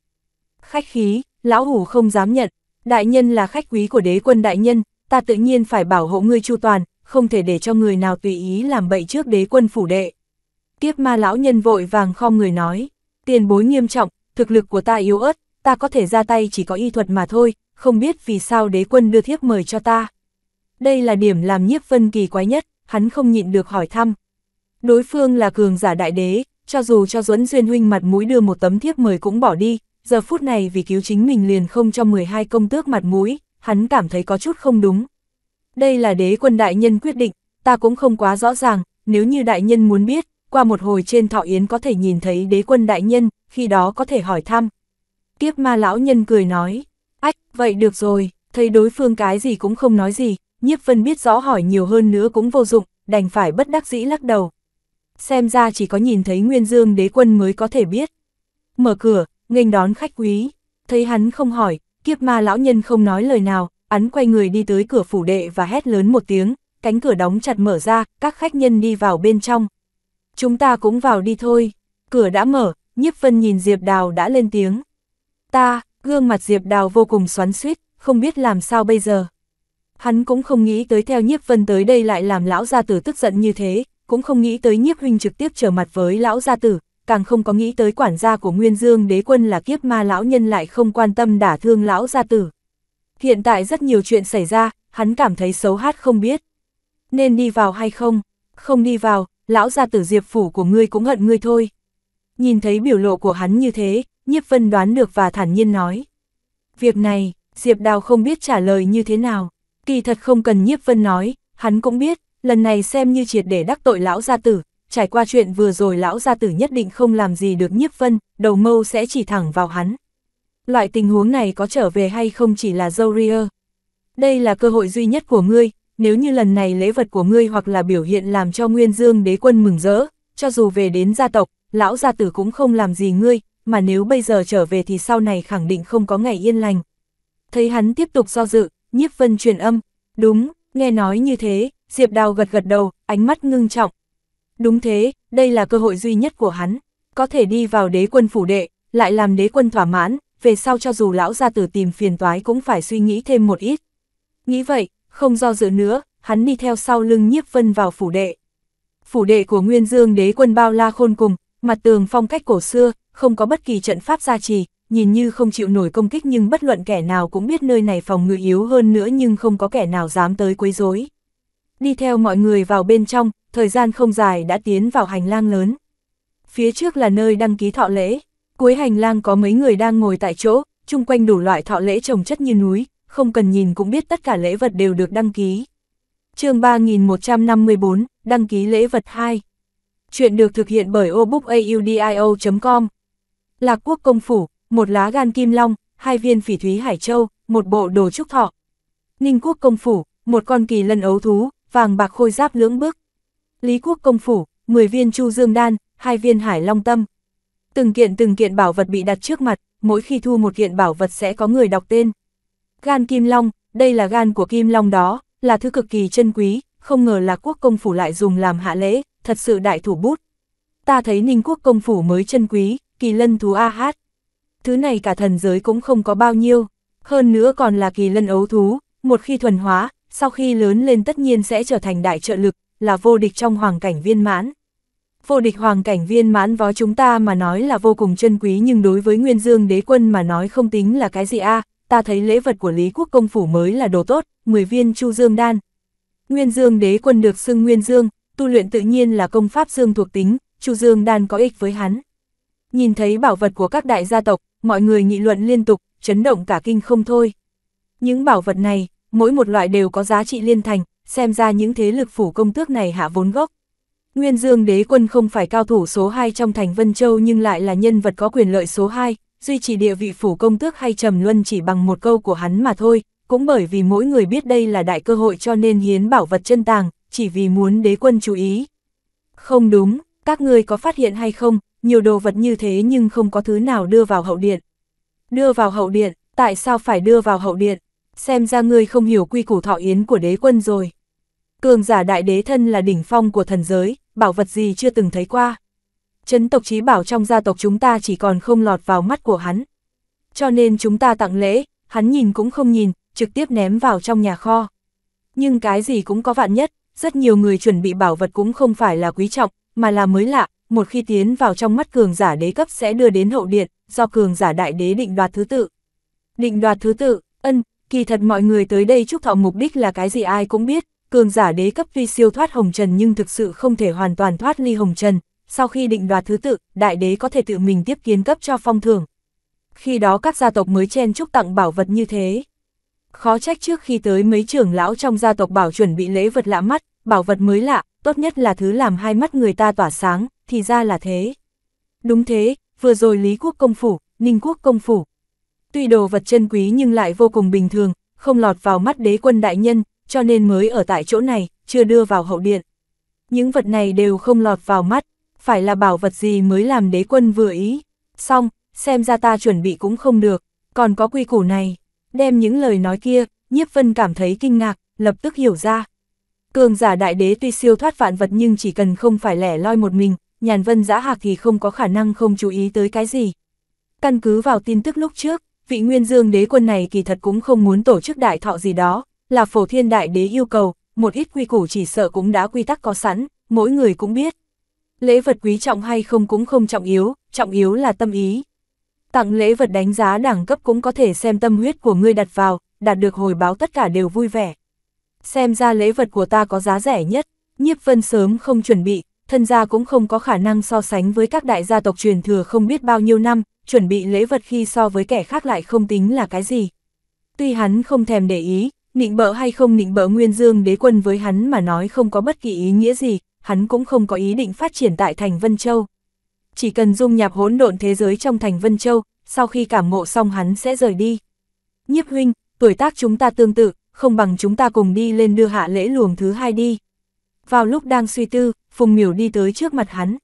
Khách khí, lão hủ không dám nhận, đại nhân là khách quý của đế quân đại nhân, ta tự nhiên phải bảo hộ ngươi chu toàn, không thể để cho người nào tùy ý làm bậy trước đế quân phủ đệ. kiếp ma lão nhân vội vàng khom người nói, tiền bối nghiêm trọng, thực lực của ta yếu ớt, ta có thể ra tay chỉ có y thuật mà thôi, không biết vì sao đế quân đưa thiếp mời cho ta. Đây là điểm làm nhiếp vân kỳ quái nhất, hắn không nhịn được hỏi thăm. Đối phương là cường giả đại đế, cho dù cho Duẫn Duyên Huynh mặt mũi đưa một tấm thiếp mời cũng bỏ đi, giờ phút này vì cứu chính mình liền không cho 12 công tước mặt mũi, hắn cảm thấy có chút không đúng. Đây là đế quân đại nhân quyết định, ta cũng không quá rõ ràng, nếu như đại nhân muốn biết, qua một hồi trên thọ yến có thể nhìn thấy đế quân đại nhân, khi đó có thể hỏi thăm. Kiếp ma lão nhân cười nói, ách, vậy được rồi, thấy đối phương cái gì cũng không nói gì, nhiếp vân biết rõ hỏi nhiều hơn nữa cũng vô dụng, đành phải bất đắc dĩ lắc đầu. Xem ra chỉ có nhìn thấy Nguyên Dương đế quân mới có thể biết. Mở cửa, nghênh đón khách quý, thấy hắn không hỏi, kiếp ma lão nhân không nói lời nào, hắn quay người đi tới cửa phủ đệ và hét lớn một tiếng, cánh cửa đóng chặt mở ra, các khách nhân đi vào bên trong. Chúng ta cũng vào đi thôi, cửa đã mở, nhiếp vân nhìn Diệp Đào đã lên tiếng ta, gương mặt Diệp Đào vô cùng xoắn suýt, không biết làm sao bây giờ. Hắn cũng không nghĩ tới theo nhiếp vân tới đây lại làm lão gia tử tức giận như thế, cũng không nghĩ tới nhiếp huynh trực tiếp trở mặt với lão gia tử, càng không có nghĩ tới quản gia của Nguyên Dương đế quân là kiếp ma lão nhân lại không quan tâm đả thương lão gia tử. Hiện tại rất nhiều chuyện xảy ra, hắn cảm thấy xấu hát không biết. Nên đi vào hay không? Không đi vào, lão gia tử diệp phủ của ngươi cũng hận ngươi thôi. Nhìn thấy biểu lộ của hắn như thế, Nhiếp Vân đoán được và thản nhiên nói. Việc này, Diệp Đào không biết trả lời như thế nào. Kỳ thật không cần Nhiếp Vân nói, hắn cũng biết, lần này xem như triệt để đắc tội lão gia tử. Trải qua chuyện vừa rồi lão gia tử nhất định không làm gì được Nhiếp Vân, đầu mâu sẽ chỉ thẳng vào hắn. Loại tình huống này có trở về hay không chỉ là dâu ria. Đây là cơ hội duy nhất của ngươi, nếu như lần này lễ vật của ngươi hoặc là biểu hiện làm cho Nguyên Dương đế quân mừng rỡ, cho dù về đến gia tộc, lão gia tử cũng không làm gì ngươi, mà nếu bây giờ trở về thì sau này khẳng định không có ngày yên lành. Thấy hắn tiếp tục do dự, nhiếp vân truyền âm, đúng, nghe nói như thế, Diệp Đào gật gật đầu, ánh mắt ngưng trọng. Đúng thế, đây là cơ hội duy nhất của hắn, có thể đi vào đế quân phủ đệ, lại làm đế quân thỏa mãn, về sau cho dù lão gia tử tìm phiền toái cũng phải suy nghĩ thêm một ít. Nghĩ vậy, không do dự nữa, hắn đi theo sau lưng nhiếp vân vào phủ đệ. Phủ đệ của Nguyên Dương đế quân bao la khôn cùng, Mặt tường phong cách cổ xưa, không có bất kỳ trận pháp gia trì, nhìn như không chịu nổi công kích nhưng bất luận kẻ nào cũng biết nơi này phòng ngự yếu hơn nữa nhưng không có kẻ nào dám tới quấy rối. Đi theo mọi người vào bên trong, thời gian không dài đã tiến vào hành lang lớn. Phía trước là nơi đăng ký thọ lễ, cuối hành lang có mấy người đang ngồi tại chỗ, chung quanh đủ loại thọ lễ trồng chất như núi, không cần nhìn cũng biết tất cả lễ vật đều được đăng ký. chương 3154, đăng ký lễ vật 2 chuyện được thực hiện bởi obookaudio.com. Lạc quốc công phủ, một lá gan kim long, hai viên phỉ thúy hải châu, một bộ đồ trúc thọ. Ninh quốc công phủ, một con kỳ lân ấu thú, vàng bạc khôi giáp lưỡng bước. Lý quốc công phủ, 10 viên chu dương đan, hai viên hải long tâm. Từng kiện từng kiện bảo vật bị đặt trước mặt, mỗi khi thu một kiện bảo vật sẽ có người đọc tên. Gan kim long, đây là gan của kim long đó, là thứ cực kỳ chân quý, không ngờ là quốc công phủ lại dùng làm hạ lễ, thật sự đại thủ bút. Ta thấy ninh quốc công phủ mới chân quý, kỳ lân thú a hát. Thứ này cả thần giới cũng không có bao nhiêu, hơn nữa còn là kỳ lân ấu thú, một khi thuần hóa, sau khi lớn lên tất nhiên sẽ trở thành đại trợ lực, là vô địch trong hoàng cảnh viên mãn. Vô địch hoàng cảnh viên mãn vó chúng ta mà nói là vô cùng chân quý nhưng đối với Nguyên Dương đế quân mà nói không tính là cái gì a ta thấy lễ vật của Lý Quốc công phủ mới là đồ tốt, 10 viên chu dương đan. Nguyên Dương đế quân được xưng Nguyên Dương, tu luyện tự nhiên là công pháp dương thuộc tính, Chu Dương đan có ích với hắn. Nhìn thấy bảo vật của các đại gia tộc, mọi người nghị luận liên tục, chấn động cả kinh không thôi. Những bảo vật này, mỗi một loại đều có giá trị liên thành, xem ra những thế lực phủ công tước này hạ vốn gốc. Nguyên Dương đế quân không phải cao thủ số 2 trong thành Vân Châu nhưng lại là nhân vật có quyền lợi số 2, duy trì địa vị phủ công tước hay trầm luân chỉ bằng một câu của hắn mà thôi, cũng bởi vì mỗi người biết đây là đại cơ hội cho nên hiến bảo vật chân tàng, chỉ vì muốn đế quân chú ý. Không đúng, các ngươi có phát hiện hay không, nhiều đồ vật như thế nhưng không có thứ nào đưa vào hậu điện. Đưa vào hậu điện, tại sao phải đưa vào hậu điện? Xem ra ngươi không hiểu quy củ thọ yến của đế quân rồi. Cường giả đại đế thân là đỉnh phong của thần giới, bảo vật gì chưa từng thấy qua. Chấn tộc trí bảo trong gia tộc chúng ta chỉ còn không lọt vào mắt của hắn. Cho nên chúng ta tặng lễ, hắn nhìn cũng không nhìn, trực tiếp ném vào trong nhà kho. Nhưng cái gì cũng có vạn nhất, rất nhiều người chuẩn bị bảo vật cũng không phải là quý trọng, mà là mới lạ, một khi tiến vào trong mắt cường giả đế cấp sẽ đưa đến hậu điện, do cường giả đại đế định đoạt thứ tự. Định đoạt thứ tự, ân, kỳ thật mọi người tới đây chúc thọ mục đích là cái gì ai cũng biết, cường giả đế cấp tuy siêu thoát hồng trần nhưng thực sự không thể hoàn toàn thoát ly hồng trần, sau khi định đoạt thứ tự, đại đế có thể tự mình tiếp kiến cấp cho phong thưởng. Khi đó các gia tộc mới chen chúc tặng bảo vật như thế. Khó trách trước khi tới mấy trưởng lão trong gia tộc bảo chuẩn bị lễ vật lạ mắt, bảo vật mới lạ, tốt nhất là thứ làm hai mắt người ta tỏa sáng, thì ra là thế. Đúng thế, vừa rồi Lý Quốc Công Phủ, Ninh Quốc Công Phủ. Tuy đồ vật chân quý nhưng lại vô cùng bình thường, không lọt vào mắt đế quân đại nhân, cho nên mới ở tại chỗ này, chưa đưa vào hậu điện. Những vật này đều không lọt vào mắt, phải là bảo vật gì mới làm đế quân vừa ý. Xong, xem ra ta chuẩn bị cũng không được, còn có quy củ này đem những lời nói kia, nhiếp vân cảm thấy kinh ngạc, lập tức hiểu ra. Cường giả đại đế tuy siêu thoát vạn vật nhưng chỉ cần không phải lẻ loi một mình, nhàn vân giã hạc thì không có khả năng không chú ý tới cái gì. Căn cứ vào tin tức lúc trước, vị nguyên dương đế quân này kỳ thật cũng không muốn tổ chức đại thọ gì đó, là phổ thiên đại đế yêu cầu, một ít quy củ chỉ sợ cũng đã quy tắc có sẵn, mỗi người cũng biết. Lễ vật quý trọng hay không cũng không trọng yếu, trọng yếu là tâm ý. Tặng lễ vật đánh giá đẳng cấp cũng có thể xem tâm huyết của ngươi đặt vào, đạt được hồi báo tất cả đều vui vẻ. Xem ra lễ vật của ta có giá rẻ nhất, nhiếp vân sớm không chuẩn bị, thân gia cũng không có khả năng so sánh với các đại gia tộc truyền thừa không biết bao nhiêu năm, chuẩn bị lễ vật khi so với kẻ khác lại không tính là cái gì. Tuy hắn không thèm để ý, nịnh bợ hay không nịnh bợ Nguyên Dương đế quân với hắn mà nói không có bất kỳ ý nghĩa gì, hắn cũng không có ý định phát triển tại thành Vân Châu chỉ cần dung nhập hỗn độn thế giới trong thành Vân Châu, sau khi cảm ngộ xong hắn sẽ rời đi. Nhiếp huynh, tuổi tác chúng ta tương tự, không bằng chúng ta cùng đi lên đưa hạ lễ luồng thứ hai đi. Vào lúc đang suy tư, Phùng Miểu đi tới trước mặt hắn.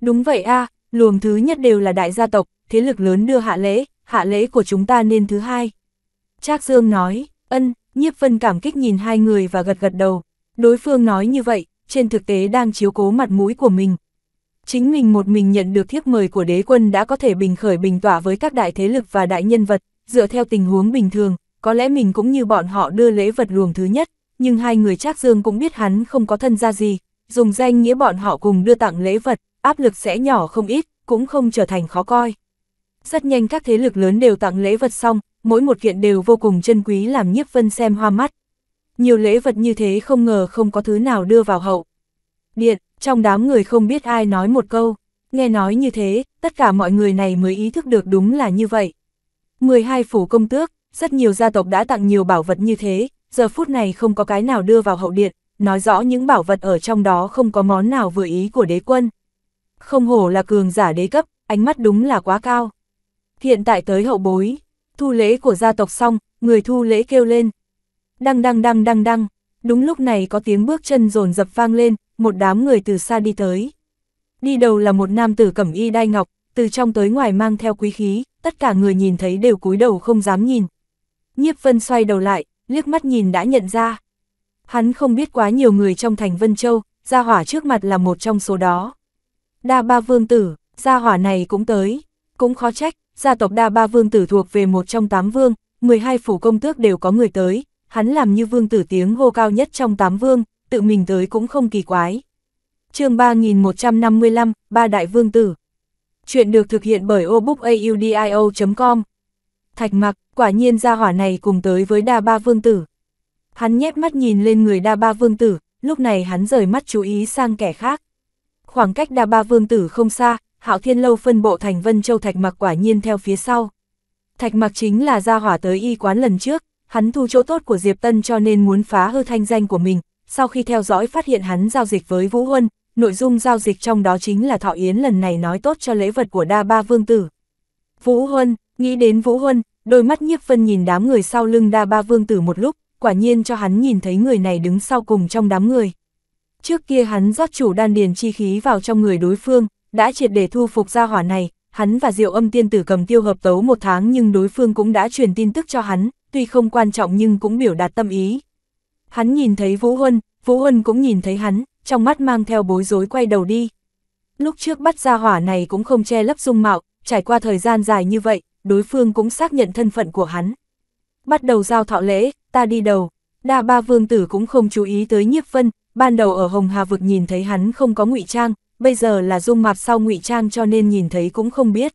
Đúng vậy a, luồng thứ nhất đều là đại gia tộc, thế lực lớn đưa hạ lễ, hạ lễ của chúng ta nên thứ hai. Trác Dương nói, ân, nhiếp vân cảm kích nhìn hai người và gật gật đầu. Đối phương nói như vậy, trên thực tế đang chiếu cố mặt mũi của mình, chính mình một mình nhận được thiếp mời của đế quân đã có thể bình khởi bình tỏa với các đại thế lực và đại nhân vật, dựa theo tình huống bình thường, có lẽ mình cũng như bọn họ đưa lễ vật luồng thứ nhất, nhưng hai người Trác Dương cũng biết hắn không có thân gia gì, dùng danh nghĩa bọn họ cùng đưa tặng lễ vật, áp lực sẽ nhỏ không ít, cũng không trở thành khó coi. Rất nhanh các thế lực lớn đều tặng lễ vật xong, mỗi một kiện đều vô cùng chân quý làm nhiếp vân xem hoa mắt. Nhiều lễ vật như thế không ngờ không có thứ nào đưa vào hậu. Điện, trong đám người không biết ai nói một câu, nghe nói như thế, tất cả mọi người này mới ý thức được đúng là như vậy. 12 phủ công tước, rất nhiều gia tộc đã tặng nhiều bảo vật như thế, giờ phút này không có cái nào đưa vào hậu điện, nói rõ những bảo vật ở trong đó không có món nào vừa ý của đế quân. Không hổ là cường giả đế cấp, ánh mắt đúng là quá cao. Hiện tại tới hậu bối, thu lễ của gia tộc xong, người thu lễ kêu lên. Đăng đăng đăng đăng đăng, đúng lúc này có tiếng bước chân rồn dập vang lên, một đám người từ xa đi tới. Đi đầu là một nam tử cẩm y đai ngọc, từ trong tới ngoài mang theo quý khí, tất cả người nhìn thấy đều cúi đầu không dám nhìn. Nhiếp Vân xoay đầu lại, liếc mắt nhìn đã nhận ra. Hắn không biết quá nhiều người trong thành Vân Châu, gia hỏa trước mặt là một trong số đó. Đa ba vương tử, gia hỏa này cũng tới, cũng khó trách, gia tộc đa ba vương tử thuộc về một trong tám vương, 12 phủ công tước đều có người tới, hắn làm như vương tử tiếng hô cao nhất trong tám vương, tự mình tới cũng không kỳ quái. chương 3155, Ba Đại Vương Tử Chuyện được thực hiện bởi obookaudio.com Thạch mặc, quả nhiên gia hỏa này cùng tới với đa ba vương tử. Hắn nhép mắt nhìn lên người đa ba vương tử, lúc này hắn rời mắt chú ý sang kẻ khác. Khoảng cách đa ba vương tử không xa, hạo thiên lâu phân bộ thành vân châu thạch mặc quả nhiên theo phía sau. Thạch mặc chính là gia hỏa tới y quán lần trước, hắn thu chỗ tốt của Diệp Tân cho nên muốn phá hư thanh danh của mình, sau khi theo dõi phát hiện hắn giao dịch với Vũ Huân, nội dung giao dịch trong đó chính là Thọ Yến lần này nói tốt cho lễ vật của đa ba vương tử. Vũ Huân, nghĩ đến Vũ Huân, đôi mắt nhiếp phân nhìn đám người sau lưng đa ba vương tử một lúc, quả nhiên cho hắn nhìn thấy người này đứng sau cùng trong đám người. Trước kia hắn rót chủ đan điền chi khí vào trong người đối phương, đã triệt để thu phục gia hỏa này, hắn và diệu âm tiên tử cầm tiêu hợp tấu một tháng nhưng đối phương cũng đã truyền tin tức cho hắn, tuy không quan trọng nhưng cũng biểu đạt tâm ý, Hắn nhìn thấy Vũ Huân, Vũ Huân cũng nhìn thấy hắn, trong mắt mang theo bối rối quay đầu đi. Lúc trước bắt ra hỏa này cũng không che lấp dung mạo, trải qua thời gian dài như vậy, đối phương cũng xác nhận thân phận của hắn. Bắt đầu giao thọ lễ, ta đi đầu, đa ba vương tử cũng không chú ý tới nhiếp vân, ban đầu ở Hồng Hà Vực nhìn thấy hắn không có ngụy trang, bây giờ là dung mạp sau ngụy trang cho nên nhìn thấy cũng không biết.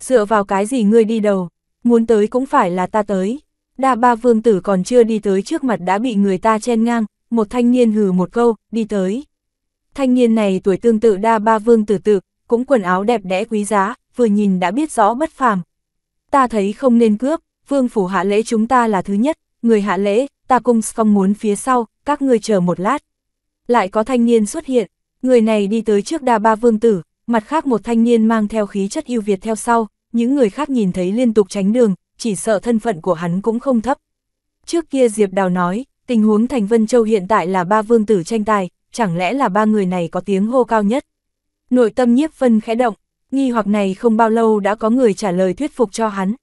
Dựa vào cái gì ngươi đi đầu, muốn tới cũng phải là ta tới. Đa ba vương tử còn chưa đi tới trước mặt đã bị người ta chen ngang, một thanh niên hừ một câu, đi tới. Thanh niên này tuổi tương tự đa ba vương tử tự, cũng quần áo đẹp đẽ quý giá, vừa nhìn đã biết rõ bất phàm. Ta thấy không nên cướp, vương phủ hạ lễ chúng ta là thứ nhất, người hạ lễ, ta cung phong muốn phía sau, các người chờ một lát. Lại có thanh niên xuất hiện, người này đi tới trước đa ba vương tử, mặt khác một thanh niên mang theo khí chất yêu Việt theo sau, những người khác nhìn thấy liên tục tránh đường, chỉ sợ thân phận của hắn cũng không thấp. Trước kia Diệp Đào nói, tình huống Thành Vân Châu hiện tại là ba vương tử tranh tài, chẳng lẽ là ba người này có tiếng hô cao nhất. Nội tâm nhiếp vân khẽ động, nghi hoặc này không bao lâu đã có người trả lời thuyết phục cho hắn.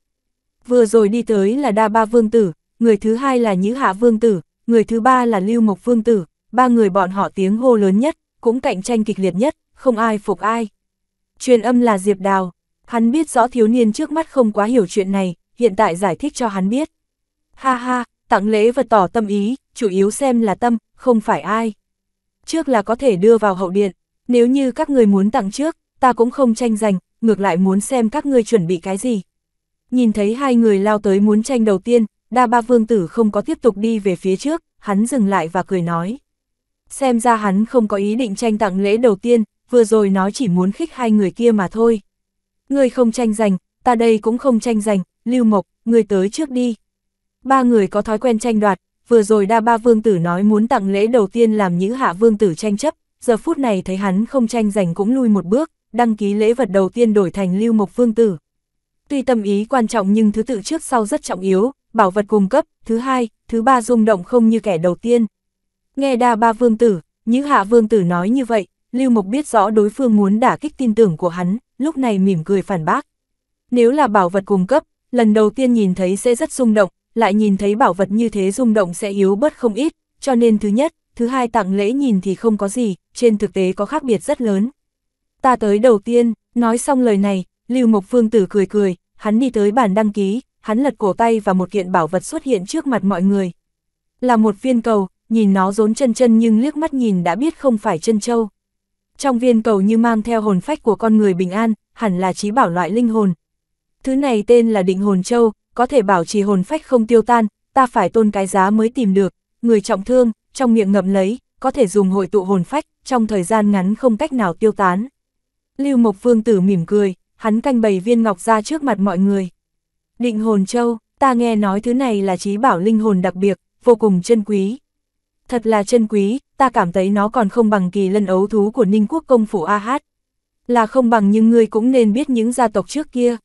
Vừa rồi đi tới là đa ba vương tử, người thứ hai là Nhữ Hạ vương tử, người thứ ba là Lưu Mộc vương tử, ba người bọn họ tiếng hô lớn nhất, cũng cạnh tranh kịch liệt nhất, không ai phục ai. Truyền âm là Diệp Đào, hắn biết rõ thiếu niên trước mắt không quá hiểu chuyện này, hiện tại giải thích cho hắn biết. Ha ha, tặng lễ vật tỏ tâm ý, chủ yếu xem là tâm, không phải ai. Trước là có thể đưa vào hậu điện, nếu như các người muốn tặng trước, ta cũng không tranh giành, ngược lại muốn xem các ngươi chuẩn bị cái gì. Nhìn thấy hai người lao tới muốn tranh đầu tiên, đa ba vương tử không có tiếp tục đi về phía trước, hắn dừng lại và cười nói. Xem ra hắn không có ý định tranh tặng lễ đầu tiên, vừa rồi nói chỉ muốn khích hai người kia mà thôi. người không tranh giành, ta đây cũng không tranh giành, Lưu Mộc, người tới trước đi. Ba người có thói quen tranh đoạt, vừa rồi đa ba vương tử nói muốn tặng lễ đầu tiên làm nhữ hạ vương tử tranh chấp, giờ phút này thấy hắn không tranh giành cũng lui một bước, đăng ký lễ vật đầu tiên đổi thành Lưu Mộc vương tử. Tuy tâm ý quan trọng nhưng thứ tự trước sau rất trọng yếu, bảo vật cung cấp, thứ hai, thứ ba rung động không như kẻ đầu tiên. Nghe đa ba vương tử, nhữ hạ vương tử nói như vậy, Lưu Mộc biết rõ đối phương muốn đả kích tin tưởng của hắn, lúc này mỉm cười phản bác. Nếu là bảo vật cung cấp, lần đầu tiên nhìn thấy sẽ rất rung động, lại nhìn thấy bảo vật như thế rung động sẽ yếu bớt không ít, cho nên thứ nhất, thứ hai tặng lễ nhìn thì không có gì, trên thực tế có khác biệt rất lớn. Ta tới đầu tiên, nói xong lời này, Lưu Mộc Phương Tử cười cười, hắn đi tới bàn đăng ký, hắn lật cổ tay và một kiện bảo vật xuất hiện trước mặt mọi người. Là một viên cầu, nhìn nó rốn chân chân nhưng liếc mắt nhìn đã biết không phải chân châu. Trong viên cầu như mang theo hồn phách của con người bình an, hẳn là trí bảo loại linh hồn, Thứ này tên là định hồn châu, có thể bảo trì hồn phách không tiêu tan, ta phải tôn cái giá mới tìm được, người trọng thương, trong miệng ngậm lấy, có thể dùng hội tụ hồn phách, trong thời gian ngắn không cách nào tiêu tán. Lưu Mộc Vương Tử mỉm cười, hắn canh bày viên ngọc ra trước mặt mọi người. Định hồn châu, ta nghe nói thứ này là trí bảo linh hồn đặc biệt, vô cùng chân quý. Thật là chân quý, ta cảm thấy nó còn không bằng kỳ lân ấu thú của Ninh Quốc công phủ A Hát. Là không bằng nhưng ngươi cũng nên biết những gia tộc trước kia.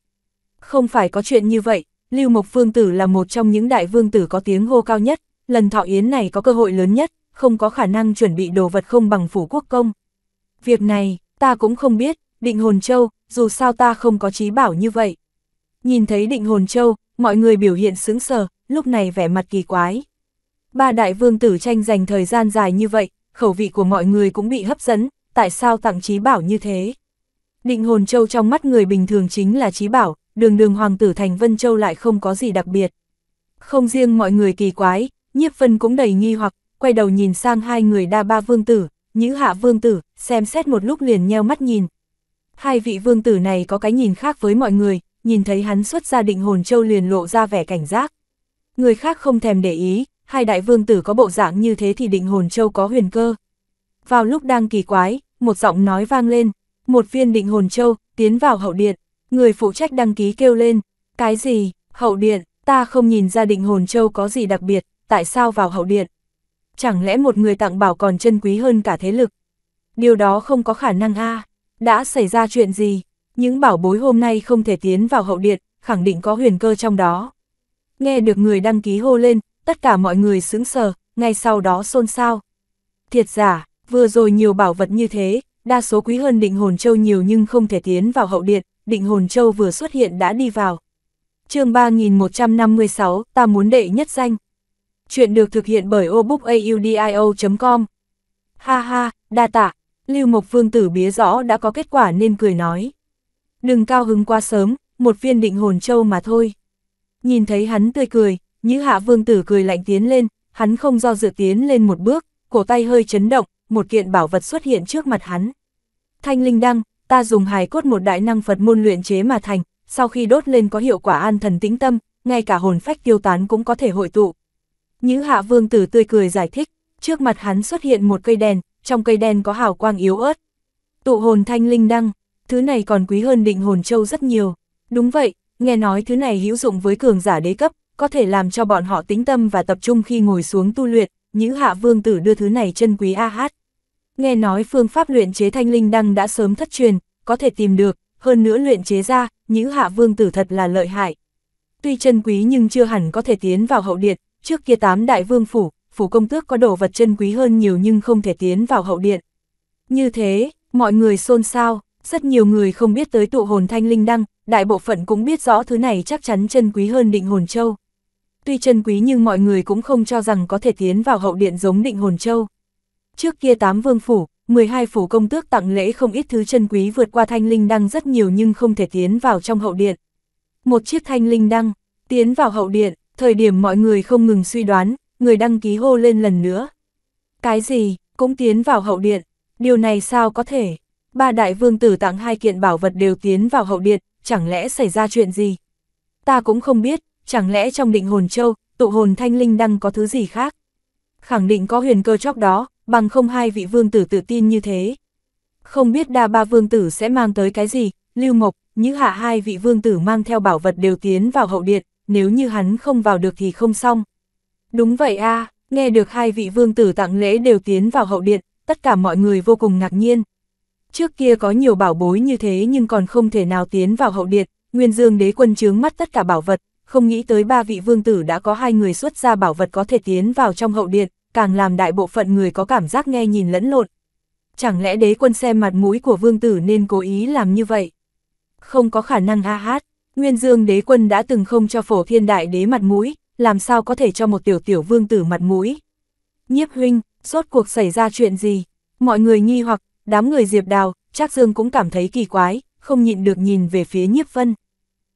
Không phải có chuyện như vậy, Lưu Mộc Vương Tử là một trong những đại vương tử có tiếng hô cao nhất, lần thọ yến này có cơ hội lớn nhất, không có khả năng chuẩn bị đồ vật không bằng phủ quốc công. Việc này, ta cũng không biết, định hồn châu, dù sao ta không có trí bảo như vậy. Nhìn thấy định hồn châu, mọi người biểu hiện sướng sờ, lúc này vẻ mặt kỳ quái. Ba đại vương tử tranh giành thời gian dài như vậy, khẩu vị của mọi người cũng bị hấp dẫn, tại sao tặng trí bảo như thế? Định hồn châu trong mắt người bình thường chính là trí bảo, đường đường hoàng tử thành Vân Châu lại không có gì đặc biệt. Không riêng mọi người kỳ quái, nhiếp vân cũng đầy nghi hoặc, quay đầu nhìn sang hai người đa ba vương tử, nhữ hạ vương tử, xem xét một lúc liền nheo mắt nhìn. Hai vị vương tử này có cái nhìn khác với mọi người, nhìn thấy hắn xuất ra định hồn châu liền lộ ra vẻ cảnh giác. Người khác không thèm để ý, hai đại vương tử có bộ dạng như thế thì định hồn châu có huyền cơ. Vào lúc đang kỳ quái, một giọng nói vang lên, một viên định hồn châu tiến vào hậu điện. Người phụ trách đăng ký kêu lên, cái gì, hậu điện, ta không nhìn ra định hồn châu có gì đặc biệt, tại sao vào hậu điện? Chẳng lẽ một người tặng bảo còn chân quý hơn cả thế lực? Điều đó không có khả năng a đã xảy ra chuyện gì? Những bảo bối hôm nay không thể tiến vào hậu điện, khẳng định có huyền cơ trong đó. Nghe được người đăng ký hô lên, tất cả mọi người sững sờ, ngay sau đó xôn xao. Thiệt giả, vừa rồi nhiều bảo vật như thế, đa số quý hơn định hồn châu nhiều nhưng không thể tiến vào hậu điện, định hồn châu vừa xuất hiện đã đi vào. chương 3156, ta muốn đệ nhất danh. Chuyện được thực hiện bởi obookaudio.com. Ha ha, đa tạ, Lưu Mộc Vương tử bía rõ đã có kết quả nên cười nói. Đừng cao hứng quá sớm, một viên định hồn châu mà thôi. Nhìn thấy hắn tươi cười, như Hạ Vương tử cười lạnh tiến lên, hắn không do dự tiến lên một bước, cổ tay hơi chấn động, một kiện bảo vật xuất hiện trước mặt hắn. Thanh linh đăng, ta dùng hài cốt một đại năng Phật môn luyện chế mà thành, sau khi đốt lên có hiệu quả an thần tĩnh tâm, ngay cả hồn phách tiêu tán cũng có thể hội tụ. Nhữ hạ vương tử tươi cười giải thích, trước mặt hắn xuất hiện một cây đèn, trong cây đèn có hào quang yếu ớt. Tụ hồn thanh linh đăng, thứ này còn quý hơn định hồn châu rất nhiều. Đúng vậy, nghe nói thứ này hữu dụng với cường giả đế cấp, có thể làm cho bọn họ tĩnh tâm và tập trung khi ngồi xuống tu luyện, Nhữ hạ vương tử đưa thứ này chân quý a hát. Nghe nói phương pháp luyện chế thanh linh đăng đã sớm thất truyền, có thể tìm được, hơn nữa luyện chế ra, Nhữ Hạ Vương tử thật là lợi hại. Tuy chân quý nhưng chưa hẳn có thể tiến vào hậu điện, trước kia tám đại vương phủ, phủ công tước có đồ vật chân quý hơn nhiều nhưng không thể tiến vào hậu điện. Như thế, mọi người xôn xao, rất nhiều người không biết tới tụ hồn thanh linh đăng, đại bộ phận cũng biết rõ thứ này chắc chắn chân quý hơn định hồn châu. Tuy chân quý nhưng mọi người cũng không cho rằng có thể tiến vào hậu điện giống định hồn châu. Trước kia tám vương phủ, 12 phủ công tước tặng lễ không ít thứ chân quý vượt qua thanh linh đăng rất nhiều nhưng không thể tiến vào trong hậu điện. Một chiếc thanh linh đăng, tiến vào hậu điện, thời điểm mọi người không ngừng suy đoán, người đăng ký hô lên lần nữa. Cái gì, cũng tiến vào hậu điện, điều này sao có thể? Ba đại vương tử tặng hai kiện bảo vật đều tiến vào hậu điện, chẳng lẽ xảy ra chuyện gì? Ta cũng không biết, chẳng lẽ trong định hồn châu, tụ hồn thanh linh đăng có thứ gì khác? Khẳng định có huyền cơ chóc đó, bằng không hai vị vương tử tự tin như thế. Không biết đa ba vương tử sẽ mang tới cái gì, Lưu Mộc, như hạ hai vị vương tử mang theo bảo vật đều tiến vào hậu điện, nếu như hắn không vào được thì không xong. Đúng vậy a nghe được hai vị vương tử tặng lễ đều tiến vào hậu điện, tất cả mọi người vô cùng ngạc nhiên. Trước kia có nhiều bảo bối như thế nhưng còn không thể nào tiến vào hậu điện, Nguyên Dương đế quân chướng mắt tất cả bảo vật, không nghĩ tới ba vị vương tử đã có hai người xuất ra bảo vật có thể tiến vào trong hậu điện, càng làm đại bộ phận người có cảm giác nghe nhìn lẫn lộn. Chẳng lẽ đế quân xem mặt mũi của vương tử nên cố ý làm như vậy? Không có khả năng a hát, Nguyên Dương đế quân đã từng không cho phổ thiên đại đế mặt mũi, làm sao có thể cho một tiểu tiểu vương tử mặt mũi? Nhiếp huynh, rốt cuộc xảy ra chuyện gì? Mọi người nghi hoặc, đám người Diệp Đào, Trác Dương cũng cảm thấy kỳ quái, không nhịn được nhìn về phía Nhiếp Vân.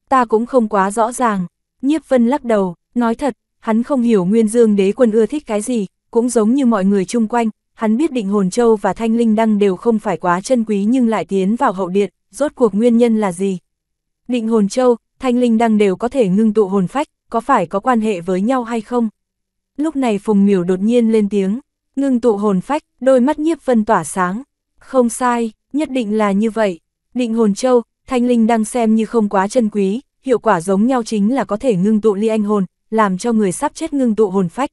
Ta cũng không quá rõ ràng, Nhiếp Vân lắc đầu, nói thật, hắn không hiểu Nguyên Dương đế quân ưa thích cái gì, cũng giống như mọi người chung quanh, hắn biết định hồn châu và thanh linh đăng đều không phải quá chân quý nhưng lại tiến vào hậu điện, rốt cuộc nguyên nhân là gì? Định hồn châu, thanh linh đăng đều có thể ngưng tụ hồn phách, có phải có quan hệ với nhau hay không? Lúc này Phùng Miểu đột nhiên lên tiếng, ngưng tụ hồn phách, đôi mắt nhiếp vân tỏa sáng. Không sai, nhất định là như vậy. Định hồn châu, thanh linh đăng xem như không quá chân quý, hiệu quả giống nhau chính là có thể ngưng tụ ly anh hồn, làm cho người sắp chết ngưng tụ hồn phách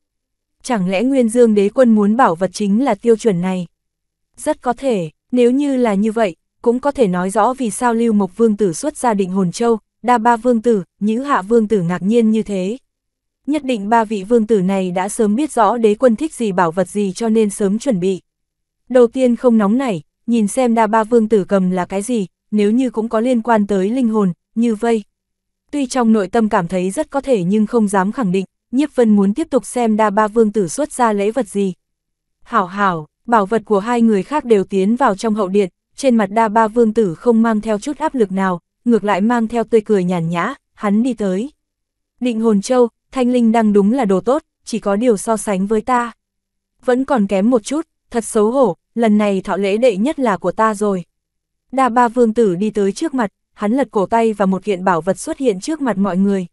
chẳng lẽ Nguyên Dương đế quân muốn bảo vật chính là tiêu chuẩn này? Rất có thể, nếu như là như vậy, cũng có thể nói rõ vì sao Lưu Mộc Vương Tử xuất ra định hồn châu, đa ba vương tử, những hạ vương tử ngạc nhiên như thế. Nhất định ba vị vương tử này đã sớm biết rõ đế quân thích gì bảo vật gì cho nên sớm chuẩn bị. Đầu tiên không nóng nảy, nhìn xem đa ba vương tử cầm là cái gì, nếu như cũng có liên quan tới linh hồn, như vây. Tuy trong nội tâm cảm thấy rất có thể nhưng không dám khẳng định, nhiếp vân muốn tiếp tục xem đa ba vương tử xuất ra lễ vật gì. Hảo hảo, bảo vật của hai người khác đều tiến vào trong hậu điện, trên mặt đa ba vương tử không mang theo chút áp lực nào, ngược lại mang theo tươi cười nhàn nhã, hắn đi tới. Định hồn châu, thanh linh đang đúng là đồ tốt, chỉ có điều so sánh với ta. Vẫn còn kém một chút, thật xấu hổ, lần này thọ lễ đệ nhất là của ta rồi. Đa ba vương tử đi tới trước mặt, hắn lật cổ tay và một kiện bảo vật xuất hiện trước mặt mọi người.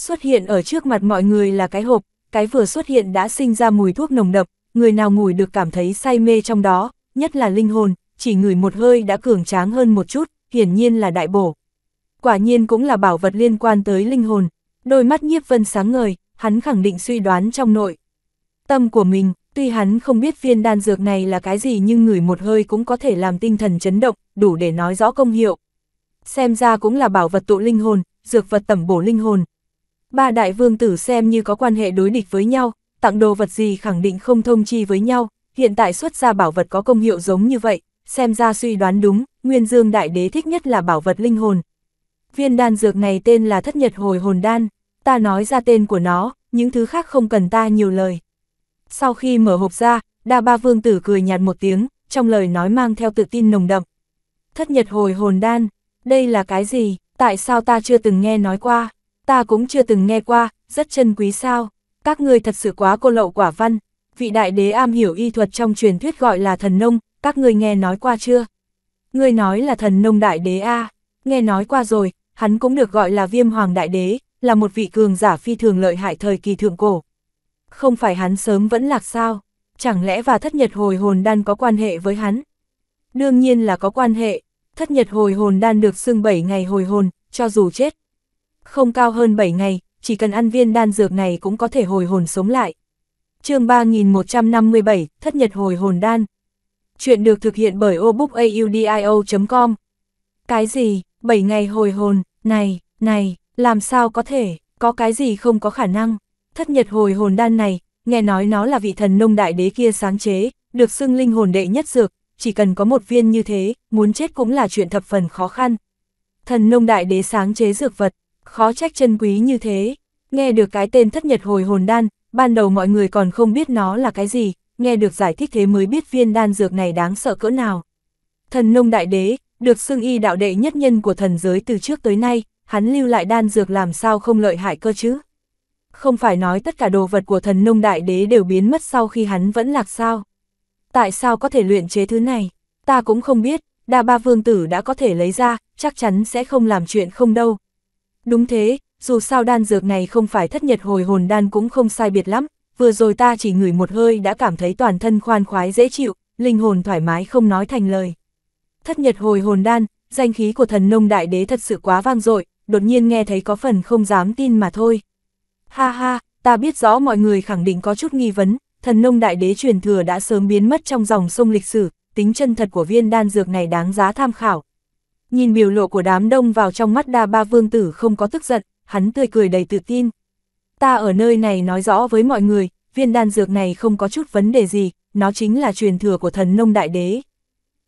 Xuất hiện ở trước mặt mọi người là cái hộp, cái vừa xuất hiện đã sinh ra mùi thuốc nồng đậm, người nào ngửi được cảm thấy say mê trong đó, nhất là linh hồn, chỉ ngửi một hơi đã cường tráng hơn một chút, hiển nhiên là đại bổ. Quả nhiên cũng là bảo vật liên quan tới linh hồn, đôi mắt nhiếp vân sáng ngời, hắn khẳng định suy đoán trong nội. Tâm của mình, tuy hắn không biết viên đan dược này là cái gì nhưng ngửi một hơi cũng có thể làm tinh thần chấn động, đủ để nói rõ công hiệu. Xem ra cũng là bảo vật tụ linh hồn, dược vật tẩm bổ linh hồn, Ba đại vương tử xem như có quan hệ đối địch với nhau, tặng đồ vật gì khẳng định không thông chi với nhau, hiện tại xuất ra bảo vật có công hiệu giống như vậy, xem ra suy đoán đúng, Nguyên Dương Đại Đế thích nhất là bảo vật linh hồn. Viên đan dược này tên là thất nhật hồi hồn đan, ta nói ra tên của nó, những thứ khác không cần ta nhiều lời. Sau khi mở hộp ra, đa ba vương tử cười nhạt một tiếng, trong lời nói mang theo tự tin nồng đậm. Thất nhật hồi hồn đan, đây là cái gì, tại sao ta chưa từng nghe nói qua? ta cũng chưa từng nghe qua, rất chân quý sao, các ngươi thật sự quá cô lậu quả văn, vị đại đế am hiểu y thuật trong truyền thuyết gọi là thần nông, các ngươi nghe nói qua chưa? người nói là thần nông đại đế A, nghe nói qua rồi, hắn cũng được gọi là viêm hoàng đại đế, là một vị cường giả phi thường lợi hại thời kỳ thượng cổ. Không phải hắn sớm vẫn lạc sao, chẳng lẽ và thất nhật hồi hồn đan có quan hệ với hắn? Đương nhiên là có quan hệ, thất nhật hồi hồn đan được xưng 7 ngày hồi hồn, cho dù chết, không cao hơn 7 ngày, chỉ cần ăn viên đan dược này cũng có thể hồi hồn sống lại. chương 3157, Thất Nhật Hồi Hồn Đan. Chuyện được thực hiện bởi obookaudio.com. Cái gì, 7 ngày hồi hồn, này, này, làm sao có thể, có cái gì không có khả năng. Thất Nhật Hồi Hồn Đan này, nghe nói nó là vị thần nông đại đế kia sáng chế, được xưng linh hồn đệ nhất dược, chỉ cần có một viên như thế, muốn chết cũng là chuyện thập phần khó khăn. Thần nông đại đế sáng chế dược vật, khó trách chân quý như thế. Nghe được cái tên thất nhật hồi hồn đan, ban đầu mọi người còn không biết nó là cái gì, nghe được giải thích thế mới biết viên đan dược này đáng sợ cỡ nào. Thần nông đại đế, được xưng y đạo đệ nhất nhân của thần giới từ trước tới nay, hắn lưu lại đan dược làm sao không lợi hại cơ chứ? Không phải nói tất cả đồ vật của thần nông đại đế đều biến mất sau khi hắn vẫn lạc sao? Tại sao có thể luyện chế thứ này? Ta cũng không biết, đa ba vương tử đã có thể lấy ra, chắc chắn sẽ không làm chuyện không đâu, Đúng thế, dù sao đan dược này không phải thất nhật hồi hồn đan cũng không sai biệt lắm, vừa rồi ta chỉ ngửi một hơi đã cảm thấy toàn thân khoan khoái dễ chịu, linh hồn thoải mái không nói thành lời. Thất nhật hồi hồn đan, danh khí của thần nông đại đế thật sự quá vang dội, đột nhiên nghe thấy có phần không dám tin mà thôi. Ha ha, ta biết rõ mọi người khẳng định có chút nghi vấn, thần nông đại đế truyền thừa đã sớm biến mất trong dòng sông lịch sử, tính chân thật của viên đan dược này đáng giá tham khảo, Nhìn biểu lộ của đám đông vào trong mắt đa ba vương tử không có tức giận, hắn tươi cười đầy tự tin. Ta ở nơi này nói rõ với mọi người, viên đan dược này không có chút vấn đề gì, nó chính là truyền thừa của thần nông đại đế.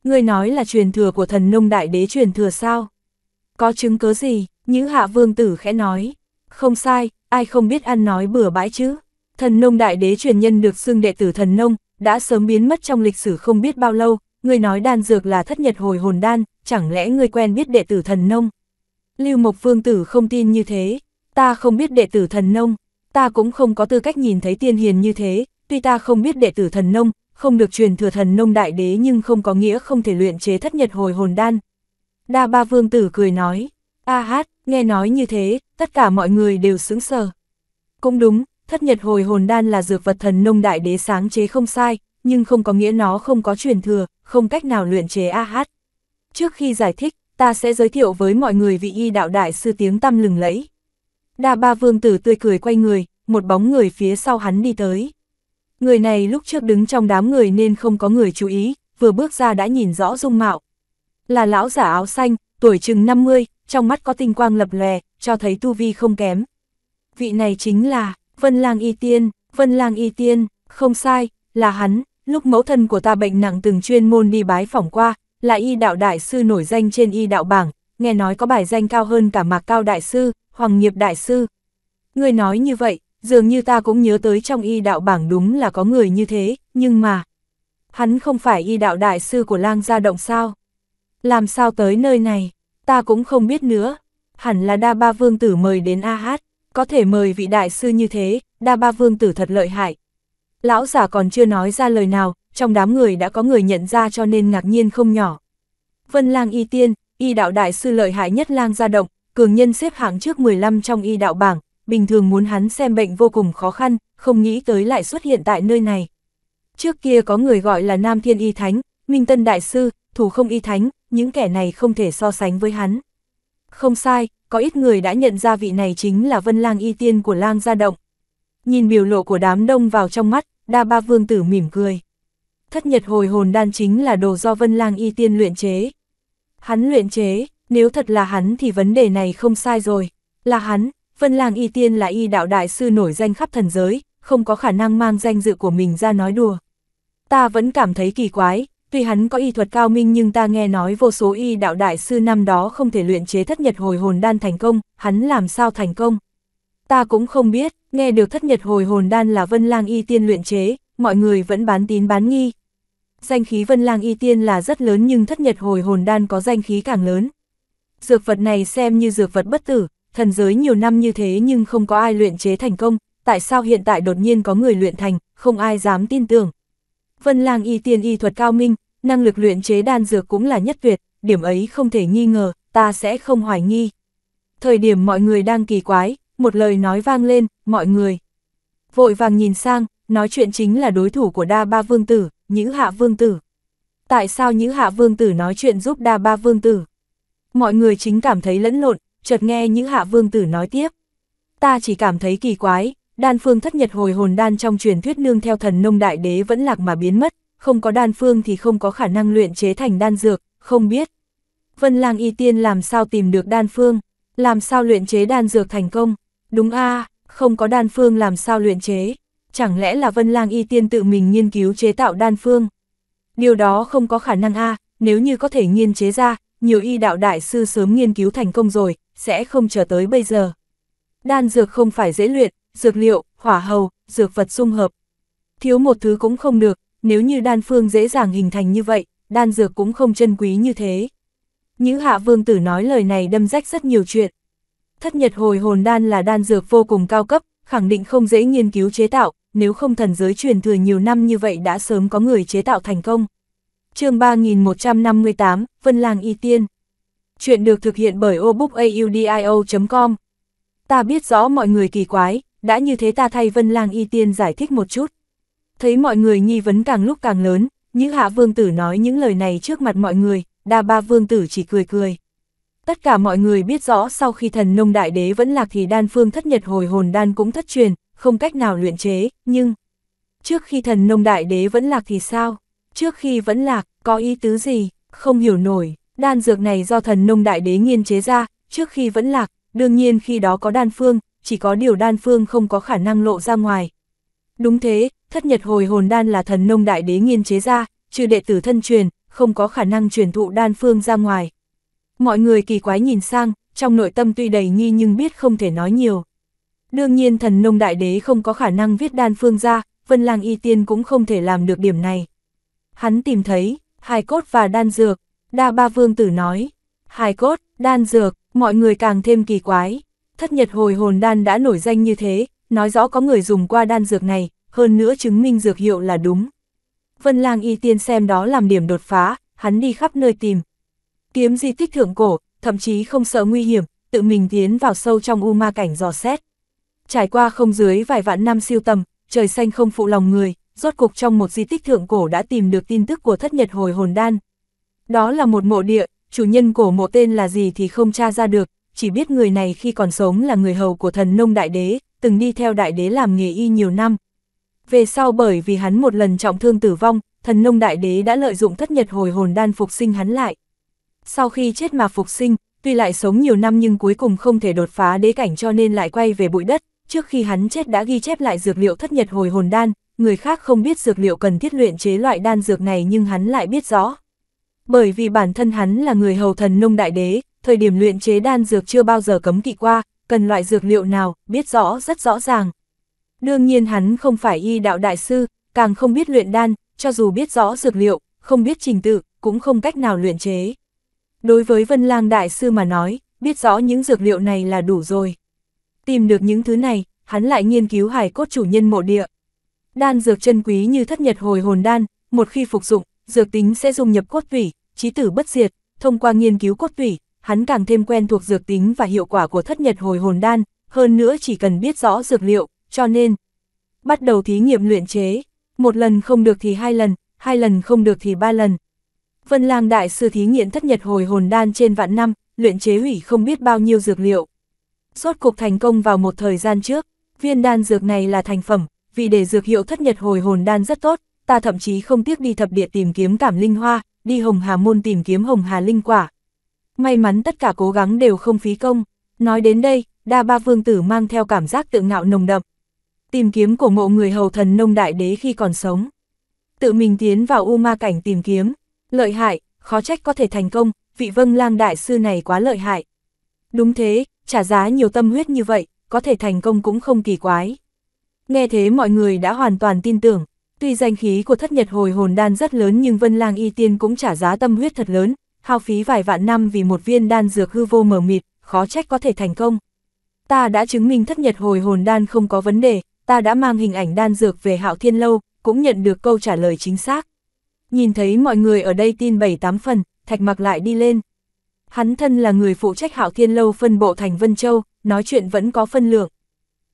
người nói là truyền thừa của thần nông đại đế truyền thừa sao? Có chứng cứ gì? Nhữ hạ vương tử khẽ nói. Không sai, ai không biết ăn nói bừa bãi chứ. Thần nông đại đế truyền nhân được xưng đệ tử thần nông, đã sớm biến mất trong lịch sử không biết bao lâu. Người nói đan dược là thất nhật hồi hồn đan, chẳng lẽ ngươi quen biết đệ tử thần nông? Lưu Mộc Phương Tử không tin như thế, ta không biết đệ tử thần nông, ta cũng không có tư cách nhìn thấy tiên hiền như thế, tuy ta không biết đệ tử thần nông, không được truyền thừa thần nông đại đế nhưng không có nghĩa không thể luyện chế thất nhật hồi hồn đan. Đa ba vương tử cười nói, a hát, nghe nói như thế, tất cả mọi người đều sững sờ. Cũng đúng, thất nhật hồi hồn đan là dược vật thần nông đại đế sáng chế không sai, nhưng không có nghĩa nó không có truyền thừa, không cách nào luyện chế a hát. Trước khi giải thích, ta sẽ giới thiệu với mọi người vị y đạo đại sư tiếng tăm lừng lẫy. Đa ba vương tử tươi cười quay người, một bóng người phía sau hắn đi tới. Người này lúc trước đứng trong đám người nên không có người chú ý, vừa bước ra đã nhìn rõ dung mạo. Là lão giả áo xanh, tuổi chừng 50, trong mắt có tinh quang lập lè, cho thấy tu vi không kém. Vị này chính là Vân Lang Y Tiên, Vân Lang Y Tiên, không sai, là hắn, lúc mẫu thân của ta bệnh nặng từng chuyên môn đi bái phỏng qua, là y đạo đại sư nổi danh trên y đạo bảng, nghe nói có bài danh cao hơn cả Mạc Cao đại sư, Hoàng Nghiệp đại sư. Người nói như vậy, dường như ta cũng nhớ tới trong y đạo bảng đúng là có người như thế, nhưng mà... Hắn không phải y đạo đại sư của lang gia động sao? Làm sao tới nơi này? Ta cũng không biết nữa. Hẳn là đa ba vương tử mời đến A Hát, có thể mời vị đại sư như thế, đa ba vương tử thật lợi hại. Lão giả còn chưa nói ra lời nào, trong đám người đã có người nhận ra cho nên ngạc nhiên không nhỏ. Vân lang y tiên, y đạo đại sư lợi hại nhất lang gia động, cường nhân xếp hạng trước 15 trong y đạo bảng, bình thường muốn hắn xem bệnh vô cùng khó khăn, không nghĩ tới lại xuất hiện tại nơi này. Trước kia có người gọi là Nam Thiên Y Thánh, Minh Tân Đại Sư, Thủ Không Y Thánh, những kẻ này không thể so sánh với hắn. Không sai, có ít người đã nhận ra vị này chính là Vân Lang Y Tiên của Lang Gia Động. Nhìn biểu lộ của đám đông vào trong mắt, Đa Ba Vương Tử mỉm cười thất nhật hồi hồn đan chính là đồ do Vân Lang y tiên luyện chế. Hắn luyện chế, nếu thật là hắn thì vấn đề này không sai rồi. Là hắn, Vân Lang y tiên là y đạo đại sư nổi danh khắp thần giới, không có khả năng mang danh dự của mình ra nói đùa. Ta vẫn cảm thấy kỳ quái, tuy hắn có y thuật cao minh nhưng ta nghe nói vô số y đạo đại sư năm đó không thể luyện chế thất nhật hồi hồn đan thành công, hắn làm sao thành công. Ta cũng không biết, nghe được thất nhật hồi hồn đan là Vân Lang y tiên luyện chế, mọi người vẫn bán tín bán nghi, danh khí vân lang y tiên là rất lớn nhưng thất nhật hồi hồn đan có danh khí càng lớn. Dược vật này xem như dược vật bất tử, thần giới nhiều năm như thế nhưng không có ai luyện chế thành công, tại sao hiện tại đột nhiên có người luyện thành, không ai dám tin tưởng. Vân lang y tiên y thuật cao minh, năng lực luyện chế đan dược cũng là nhất tuyệt, điểm ấy không thể nghi ngờ, ta sẽ không hoài nghi. Thời điểm mọi người đang kỳ quái, một lời nói vang lên, mọi người. Vội vàng nhìn sang, nói chuyện chính là đối thủ của đa ba vương tử, Nhữ Hạ Vương Tử. Tại sao Nhữ Hạ Vương Tử nói chuyện giúp Đa Ba Vương Tử? Mọi người chính cảm thấy lẫn lộn, chợt nghe Nhữ Hạ Vương Tử nói tiếp. Ta chỉ cảm thấy kỳ quái, đan phương thất nhật hồi hồn đan trong truyền thuyết nương theo thần nông đại đế vẫn lạc mà biến mất, không có đan phương thì không có khả năng luyện chế thành đan dược, không biết. Vân Lang Y Tiên làm sao tìm được đan phương, làm sao luyện chế đan dược thành công? Đúng a, không có đan phương làm sao luyện chế? chẳng lẽ là Vân Lang Y Tiên tự mình nghiên cứu chế tạo đan phương? Điều đó không có khả năng a, nếu như có thể nghiên chế ra, nhiều y đạo đại sư sớm nghiên cứu thành công rồi, sẽ không chờ tới bây giờ. Đan dược không phải dễ luyện, dược liệu, hỏa hầu, dược vật dung hợp. Thiếu một thứ cũng không được, nếu như đan phương dễ dàng hình thành như vậy, đan dược cũng không chân quý như thế. Nhữ hạ vương tử nói lời này đâm rách rất nhiều chuyện. Thất nhật hồi hồn đan là đan dược vô cùng cao cấp, khẳng định không dễ nghiên cứu chế tạo, nếu không thần giới truyền thừa nhiều năm như vậy đã sớm có người chế tạo thành công. chương 3158, Vân Làng Y Tiên Chuyện được thực hiện bởi obookaudio.com Ta biết rõ mọi người kỳ quái, đã như thế ta thay Vân Lang Y Tiên giải thích một chút. Thấy mọi người nghi vấn càng lúc càng lớn, những hạ vương tử nói những lời này trước mặt mọi người, đa ba vương tử chỉ cười cười. Tất cả mọi người biết rõ sau khi thần nông đại đế vẫn lạc thì đan phương thất nhật hồi hồn đan cũng thất truyền, không cách nào luyện chế, nhưng... Trước khi thần nông đại đế vẫn lạc thì sao? Trước khi vẫn lạc, có ý tứ gì? Không hiểu nổi, đan dược này do thần nông đại đế nghiên chế ra, trước khi vẫn lạc, đương nhiên khi đó có đan phương, chỉ có điều đan phương không có khả năng lộ ra ngoài. Đúng thế, thất nhật hồi hồn đan là thần nông đại đế nghiên chế ra, trừ đệ tử thân truyền, không có khả năng truyền thụ đan phương ra ngoài. Mọi người kỳ quái nhìn sang, trong nội tâm tuy đầy nghi nhưng biết không thể nói nhiều. Đương nhiên thần nông đại đế không có khả năng viết đan phương ra, Vân Lang Y Tiên cũng không thể làm được điểm này. Hắn tìm thấy, hài cốt và đan dược, đa ba vương tử nói. Hài cốt, đan dược, mọi người càng thêm kỳ quái. Thất nhật hồi hồn đan đã nổi danh như thế, nói rõ có người dùng qua đan dược này, hơn nữa chứng minh dược hiệu là đúng. Vân Lang Y Tiên xem đó làm điểm đột phá, hắn đi khắp nơi tìm. Kiếm di tích thượng cổ, thậm chí không sợ nguy hiểm, tự mình tiến vào sâu trong u ma cảnh dò xét trải qua không dưới vài vạn năm siêu tầm, trời xanh không phụ lòng người, rốt cục trong một di tích thượng cổ đã tìm được tin tức của thất nhật hồi hồn đan. Đó là một mộ địa, chủ nhân cổ mộ tên là gì thì không tra ra được, chỉ biết người này khi còn sống là người hầu của thần nông đại đế, từng đi theo đại đế làm nghề y nhiều năm. Về sau bởi vì hắn một lần trọng thương tử vong, thần nông đại đế đã lợi dụng thất nhật hồi hồn đan phục sinh hắn lại. Sau khi chết mà phục sinh, tuy lại sống nhiều năm nhưng cuối cùng không thể đột phá đế cảnh cho nên lại quay về bụi đất, trước khi hắn chết đã ghi chép lại dược liệu thất nhật hồi hồn đan, người khác không biết dược liệu cần thiết luyện chế loại đan dược này nhưng hắn lại biết rõ. Bởi vì bản thân hắn là người hầu thần nông đại đế, thời điểm luyện chế đan dược chưa bao giờ cấm kỵ qua, cần loại dược liệu nào, biết rõ rất rõ ràng. Đương nhiên hắn không phải y đạo đại sư, càng không biết luyện đan, cho dù biết rõ dược liệu, không biết trình tự, cũng không cách nào luyện chế. Đối với Vân Lang Đại Sư mà nói, biết rõ những dược liệu này là đủ rồi tìm được những thứ này, hắn lại nghiên cứu hải cốt chủ nhân mộ địa. Đan dược chân quý như thất nhật hồi hồn đan, một khi phục dụng, dược tính sẽ dung nhập cốt vị trí tử bất diệt, thông qua nghiên cứu cốt vị hắn càng thêm quen thuộc dược tính và hiệu quả của thất nhật hồi hồn đan, hơn nữa chỉ cần biết rõ dược liệu, cho nên bắt đầu thí nghiệm luyện chế, một lần không được thì hai lần, hai lần không được thì ba lần. Vân Lang đại sư thí nghiệm thất nhật hồi hồn đan trên vạn năm, luyện chế hủy không biết bao nhiêu dược liệu. Rốt cục thành công vào một thời gian trước, viên đan dược này là thành phẩm, vì để dược hiệu thất nhật hồi hồn đan rất tốt, ta thậm chí không tiếc đi thập địa tìm kiếm cảm linh hoa, đi hồng hà môn tìm kiếm hồng hà linh quả. May mắn tất cả cố gắng đều không phí công, nói đến đây, đa ba vương tử mang theo cảm giác tự ngạo nồng đậm. Tìm kiếm của mộ người hầu thần nông đại đế khi còn sống. Tự mình tiến vào u ma cảnh tìm kiếm, lợi hại, khó trách có thể thành công, vị vâng lang đại sư này quá lợi hại. Đúng thế, trả giá nhiều tâm huyết như vậy, có thể thành công cũng không kỳ quái. Nghe thế mọi người đã hoàn toàn tin tưởng, tuy danh khí của thất nhật hồi hồn đan rất lớn nhưng Vân Lang Y Tiên cũng trả giá tâm huyết thật lớn, hao phí vài vạn năm vì một viên đan dược hư vô mờ mịt, khó trách có thể thành công. Ta đã chứng minh thất nhật hồi hồn đan không có vấn đề, ta đã mang hình ảnh đan dược về hạo thiên lâu, cũng nhận được câu trả lời chính xác. Nhìn thấy mọi người ở đây tin bảy tám phần, thạch mặc lại đi lên. Hắn thân là người phụ trách Hạo Thiên Lâu phân bộ thành Vân Châu, nói chuyện vẫn có phân lượng.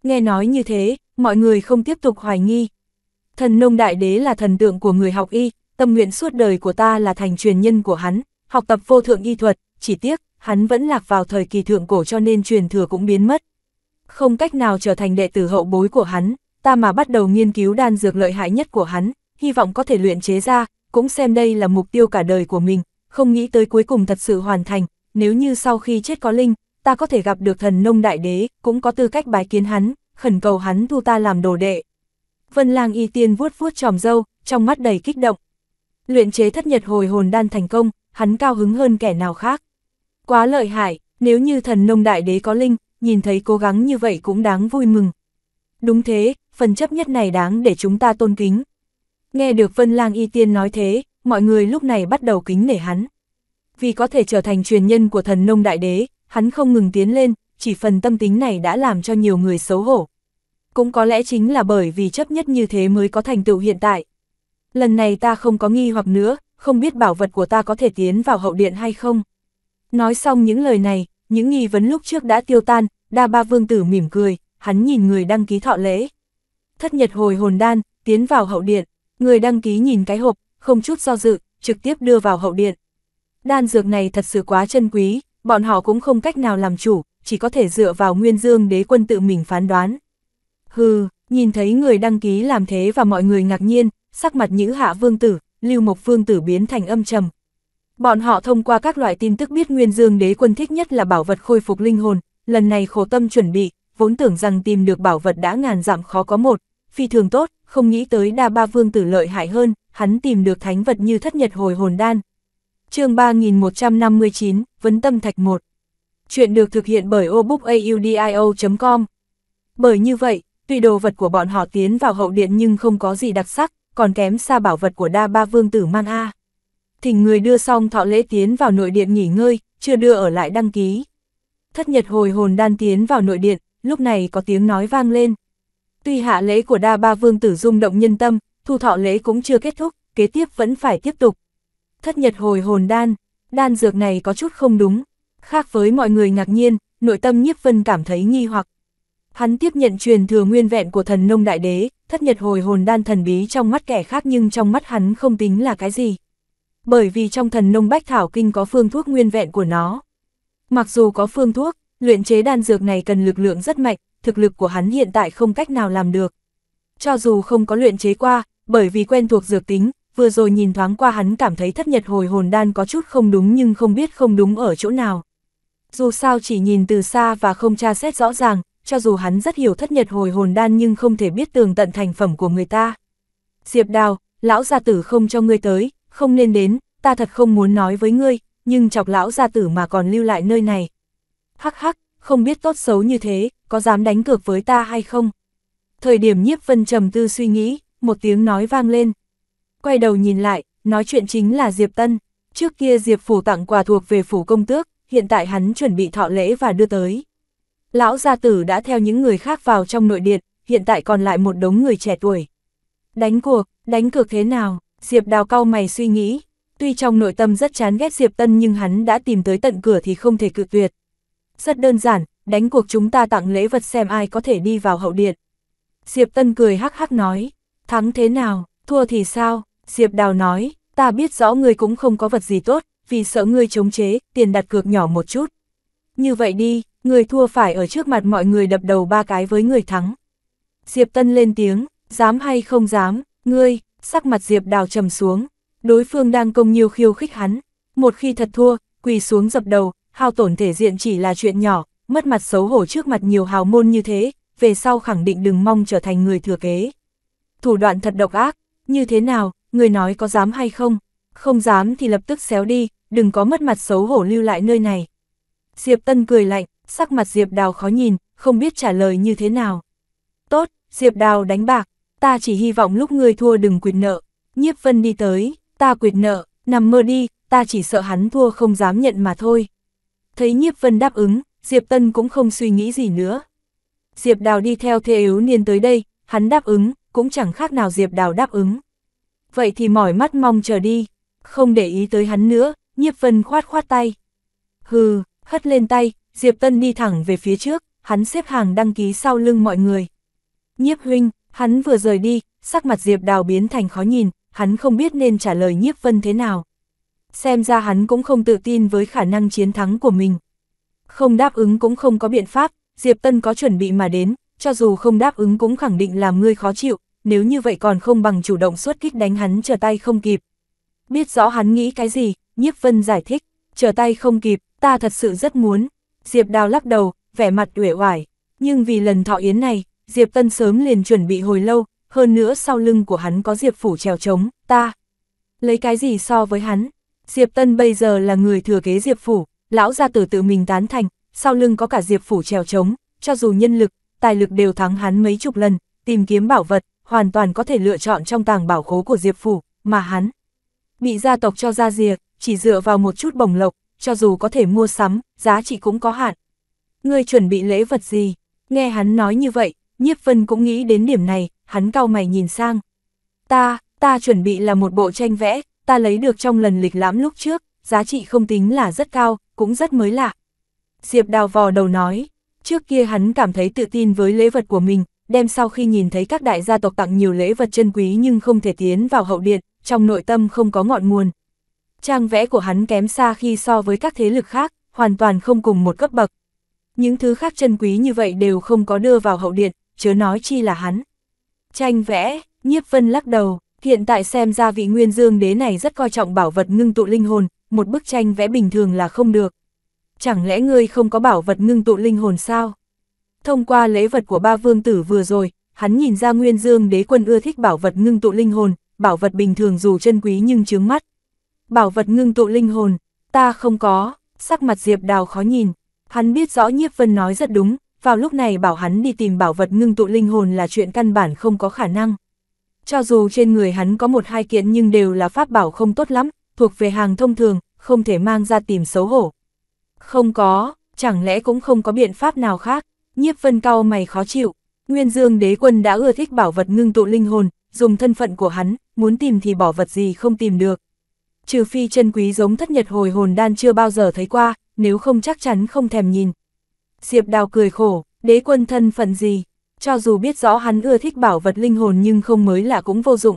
Nghe nói như thế, mọi người không tiếp tục hoài nghi. Thần nông đại đế là thần tượng của người học y, tâm nguyện suốt đời của ta là thành truyền nhân của hắn, học tập vô thượng y thuật, chỉ tiếc, hắn vẫn lạc vào thời kỳ thượng cổ cho nên truyền thừa cũng biến mất. Không cách nào trở thành đệ tử hậu bối của hắn, ta mà bắt đầu nghiên cứu đan dược lợi hại nhất của hắn, hy vọng có thể luyện chế ra, cũng xem đây là mục tiêu cả đời của mình, không nghĩ tới cuối cùng thật sự hoàn thành, nếu như sau khi chết có linh, ta có thể gặp được thần nông đại đế, cũng có tư cách bái kiến hắn, khẩn cầu hắn thu ta làm đồ đệ. Vân lang y tiên vuốt vuốt tròm dâu, trong mắt đầy kích động. Luyện chế thất nhật hồi hồn đan thành công, hắn cao hứng hơn kẻ nào khác. Quá lợi hại, nếu như thần nông đại đế có linh, nhìn thấy cố gắng như vậy cũng đáng vui mừng. Đúng thế, phần chấp nhất này đáng để chúng ta tôn kính. Nghe được Vân Lang Y Tiên nói thế, mọi người lúc này bắt đầu kính nể hắn. Vì có thể trở thành truyền nhân của thần nông đại đế, hắn không ngừng tiến lên, chỉ phần tâm tính này đã làm cho nhiều người xấu hổ. Cũng có lẽ chính là bởi vì chấp nhất như thế mới có thành tựu hiện tại. Lần này ta không có nghi hoặc nữa, không biết bảo vật của ta có thể tiến vào hậu điện hay không. Nói xong những lời này, những nghi vấn lúc trước đã tiêu tan, đa ba vương tử mỉm cười, hắn nhìn người đăng ký thọ lễ. Thất nhật hồi hồn đan, tiến vào hậu điện, người đăng ký nhìn cái hộp, không chút do dự, trực tiếp đưa vào hậu điện. Đan dược này thật sự quá chân quý, bọn họ cũng không cách nào làm chủ, chỉ có thể dựa vào nguyên dương đế quân tự mình phán đoán. Hừ, nhìn thấy người đăng ký làm thế và mọi người ngạc nhiên, sắc mặt nhữ hạ vương tử, lưu mộc vương tử biến thành âm trầm. Bọn họ thông qua các loại tin tức biết nguyên dương đế quân thích nhất là bảo vật khôi phục linh hồn, lần này khổ tâm chuẩn bị, vốn tưởng rằng tìm được bảo vật đã ngàn giảm khó có một, phi thường tốt, không nghĩ tới đa ba vương tử lợi hại hơn, hắn tìm được thánh vật như thất nhật hồi hồn đan. chương 3159, Vấn Tâm Thạch 1 Chuyện được thực hiện bởi obookaudio.com Bởi như vậy, tuy đồ vật của bọn họ tiến vào hậu điện nhưng không có gì đặc sắc, còn kém xa bảo vật của đa ba vương tử man a. Thỉnh người đưa xong thọ lễ tiến vào nội điện nghỉ ngơi, chưa đưa ở lại đăng ký. Thất nhật hồi hồn đan tiến vào nội điện, lúc này có tiếng nói vang lên. Tuy hạ lễ của đa ba vương tử rung động nhân tâm, thu thọ lễ cũng chưa kết thúc, kế tiếp vẫn phải tiếp tục. Thất nhật hồi hồn đan, đan dược này có chút không đúng, khác với mọi người ngạc nhiên, nội tâm nhiếp vân cảm thấy nghi hoặc. Hắn tiếp nhận truyền thừa nguyên vẹn của thần nông đại đế, thất nhật hồi hồn đan thần bí trong mắt kẻ khác nhưng trong mắt hắn không tính là cái gì. Bởi vì trong thần nông bách thảo kinh có phương thuốc nguyên vẹn của nó. Mặc dù có phương thuốc, luyện chế đan dược này cần lực lượng rất mạnh, thực lực của hắn hiện tại không cách nào làm được. Cho dù không có luyện chế qua, bởi vì quen thuộc dược tính, vừa rồi nhìn thoáng qua hắn cảm thấy thất nhật hồi hồn đan có chút không đúng nhưng không biết không đúng ở chỗ nào. Dù sao chỉ nhìn từ xa và không tra xét rõ ràng, cho dù hắn rất hiểu thất nhật hồi hồn đan nhưng không thể biết tường tận thành phẩm của người ta. Diệp đào, lão gia tử không cho ngươi tới, không nên đến, ta thật không muốn nói với ngươi, nhưng chọc lão gia tử mà còn lưu lại nơi này. Hắc hắc, không biết tốt xấu như thế, có dám đánh cược với ta hay không? Thời điểm nhiếp vân trầm tư suy nghĩ, một tiếng nói vang lên. Quay đầu nhìn lại, nói chuyện chính là Diệp Tân. Trước kia Diệp Phủ tặng quà thuộc về Phủ Công Tước, hiện tại hắn chuẩn bị thọ lễ và đưa tới. Lão gia tử đã theo những người khác vào trong nội điện, hiện tại còn lại một đống người trẻ tuổi. Đánh cuộc, đánh cược thế nào, Diệp Đào cau mày suy nghĩ. Tuy trong nội tâm rất chán ghét Diệp Tân nhưng hắn đã tìm tới tận cửa thì không thể cự tuyệt. Rất đơn giản, đánh cuộc chúng ta tặng lễ vật xem ai có thể đi vào hậu điện. Diệp Tân cười hắc hắc nói, Thắng thế nào, thua thì sao? Diệp Đào nói, ta biết rõ ngươi cũng không có vật gì tốt, vì sợ ngươi chống chế, tiền đặt cược nhỏ một chút. Như vậy đi, người thua phải ở trước mặt mọi người đập đầu ba cái với người thắng. Diệp Tân lên tiếng, dám hay không dám, ngươi, sắc mặt Diệp Đào trầm xuống, đối phương đang công nhiều khiêu khích hắn. Một khi thật thua, quỳ xuống dập đầu, hao tổn thể diện chỉ là chuyện nhỏ, mất mặt xấu hổ trước mặt nhiều hào môn như thế, về sau khẳng định đừng mong trở thành người thừa kế thủ đoạn thật độc ác, như thế nào, người nói có dám hay không? Không dám thì lập tức xéo đi, đừng có mất mặt xấu hổ lưu lại nơi này. Diệp Tân cười lạnh, sắc mặt Diệp Đào khó nhìn, không biết trả lời như thế nào. Tốt, Diệp Đào đánh bạc, ta chỉ hy vọng lúc người thua đừng quyệt nợ. Nhiếp Vân đi tới, ta quyệt nợ, nằm mơ đi, ta chỉ sợ hắn thua không dám nhận mà thôi. Thấy Nhiếp Vân đáp ứng, Diệp Tân cũng không suy nghĩ gì nữa. Diệp Đào đi theo thê yếu niên tới đây, hắn đáp ứng, cũng chẳng khác nào Diệp Đào đáp ứng. Vậy thì mỏi mắt mong chờ đi, không để ý tới hắn nữa, Nhiếp Vân khoát khoát tay. Hừ, hất lên tay, Diệp Tân đi thẳng về phía trước, hắn xếp hàng đăng ký sau lưng mọi người. Nhiếp huynh, hắn vừa rời đi, sắc mặt Diệp Đào biến thành khó nhìn, hắn không biết nên trả lời Nhiếp Vân thế nào. Xem ra hắn cũng không tự tin với khả năng chiến thắng của mình. Không đáp ứng cũng không có biện pháp, Diệp Tân có chuẩn bị mà đến, cho dù không đáp ứng cũng khẳng định làm ngươi khó chịu, nếu như vậy còn không bằng chủ động xuất kích đánh hắn trở tay không kịp. Biết rõ hắn nghĩ cái gì, Nhiếp Vân giải thích, trở tay không kịp, ta thật sự rất muốn. Diệp Đào lắc đầu, vẻ mặt uể oải, nhưng vì lần thọ yến này, Diệp Tân sớm liền chuẩn bị hồi lâu, hơn nữa sau lưng của hắn có Diệp Phủ trèo trống, ta. Lấy cái gì so với hắn? Diệp Tân bây giờ là người thừa kế Diệp Phủ, lão gia tử tự mình tán thành, sau lưng có cả Diệp Phủ trèo trống, cho dù nhân lực, tài lực đều thắng hắn mấy chục lần, tìm kiếm bảo vật, hoàn toàn có thể lựa chọn trong tàng bảo khố của Diệp Phủ, mà hắn bị gia tộc cho ra diệt, chỉ dựa vào một chút bổng lộc, cho dù có thể mua sắm, giá trị cũng có hạn. Ngươi chuẩn bị lễ vật gì? Nghe hắn nói như vậy, Nhiếp Vân cũng nghĩ đến điểm này, hắn cao mày nhìn sang. Ta, ta chuẩn bị là một bộ tranh vẽ, ta lấy được trong lần lịch lãm lúc trước, giá trị không tính là rất cao, cũng rất mới lạ. Diệp đào vò đầu nói, trước kia hắn cảm thấy tự tin với lễ vật của mình, đem sau khi nhìn thấy các đại gia tộc tặng nhiều lễ vật chân quý nhưng không thể tiến vào hậu điện, trong nội tâm không có ngọn nguồn. Trang vẽ của hắn kém xa khi so với các thế lực khác, hoàn toàn không cùng một cấp bậc. Những thứ khác chân quý như vậy đều không có đưa vào hậu điện, chớ nói chi là hắn. Tranh vẽ, nhiếp vân lắc đầu, hiện tại xem ra vị nguyên dương đế này rất coi trọng bảo vật ngưng tụ linh hồn, một bức tranh vẽ bình thường là không được. Chẳng lẽ ngươi không có bảo vật ngưng tụ linh hồn sao? Thông qua lễ vật của ba vương tử vừa rồi, hắn nhìn ra Nguyên Dương đế quân ưa thích bảo vật ngưng tụ linh hồn, bảo vật bình thường dù chân quý nhưng chướng mắt. Bảo vật ngưng tụ linh hồn, ta không có, sắc mặt Diệp Đào khó nhìn. Hắn biết rõ Nhiếp Vân nói rất đúng, vào lúc này bảo hắn đi tìm bảo vật ngưng tụ linh hồn là chuyện căn bản không có khả năng. Cho dù trên người hắn có một hai kiện nhưng đều là pháp bảo không tốt lắm, thuộc về hàng thông thường, không thể mang ra tìm xấu hổ. Không có, chẳng lẽ cũng không có biện pháp nào khác. Nhiếp vân cao mày khó chịu, Nguyên Dương đế quân đã ưa thích bảo vật ngưng tụ linh hồn, dùng thân phận của hắn, muốn tìm thì bỏ vật gì không tìm được. Trừ phi chân quý giống thất nhật hồi hồn đan chưa bao giờ thấy qua, nếu không chắc chắn không thèm nhìn. Diệp đào cười khổ, đế quân thân phận gì, cho dù biết rõ hắn ưa thích bảo vật linh hồn nhưng không mới là cũng vô dụng.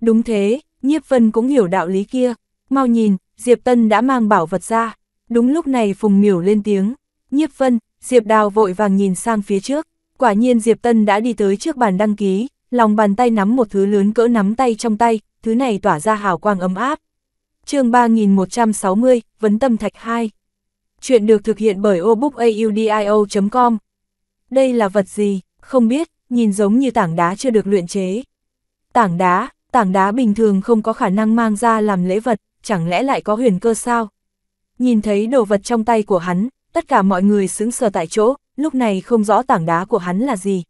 Đúng thế, Nhiếp Vân cũng hiểu đạo lý kia, mau nhìn, Diệp Tân đã mang bảo vật ra. Đúng lúc này Phùng Miểu lên tiếng, Nhiếp Vân, Diệp Đào vội vàng nhìn sang phía trước, quả nhiên Diệp Tân đã đi tới trước bàn đăng ký, lòng bàn tay nắm một thứ lớn cỡ nắm tay trong tay, thứ này tỏa ra hào quang ấm áp. chương 3160, Vấn Tâm Thạch 2 Chuyện được thực hiện bởi obookaudio.com Đây là vật gì, không biết, nhìn giống như tảng đá chưa được luyện chế. Tảng đá, tảng đá bình thường không có khả năng mang ra làm lễ vật, chẳng lẽ lại có huyền cơ sao? Nhìn thấy đồ vật trong tay của hắn, tất cả mọi người sững sờ tại chỗ, lúc này không rõ tảng đá của hắn là gì.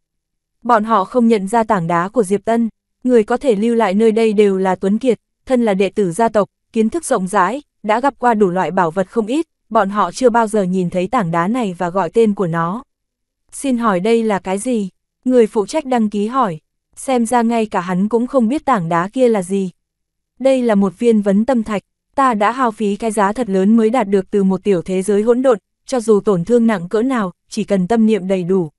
Bọn họ không nhận ra tảng đá của Diệp Tân, người có thể lưu lại nơi đây đều là Tuấn Kiệt, thân là đệ tử gia tộc, kiến thức rộng rãi, đã gặp qua đủ loại bảo vật không ít, bọn họ chưa bao giờ nhìn thấy tảng đá này và gọi tên của nó. Xin hỏi đây là cái gì? Người phụ trách đăng ký hỏi, xem ra ngay cả hắn cũng không biết tảng đá kia là gì. Đây là một viên vấn tâm thạch, ta đã hao phí cái giá thật lớn mới đạt được từ một tiểu thế giới hỗn độn, cho dù tổn thương nặng cỡ nào, chỉ cần tâm niệm đầy đủ.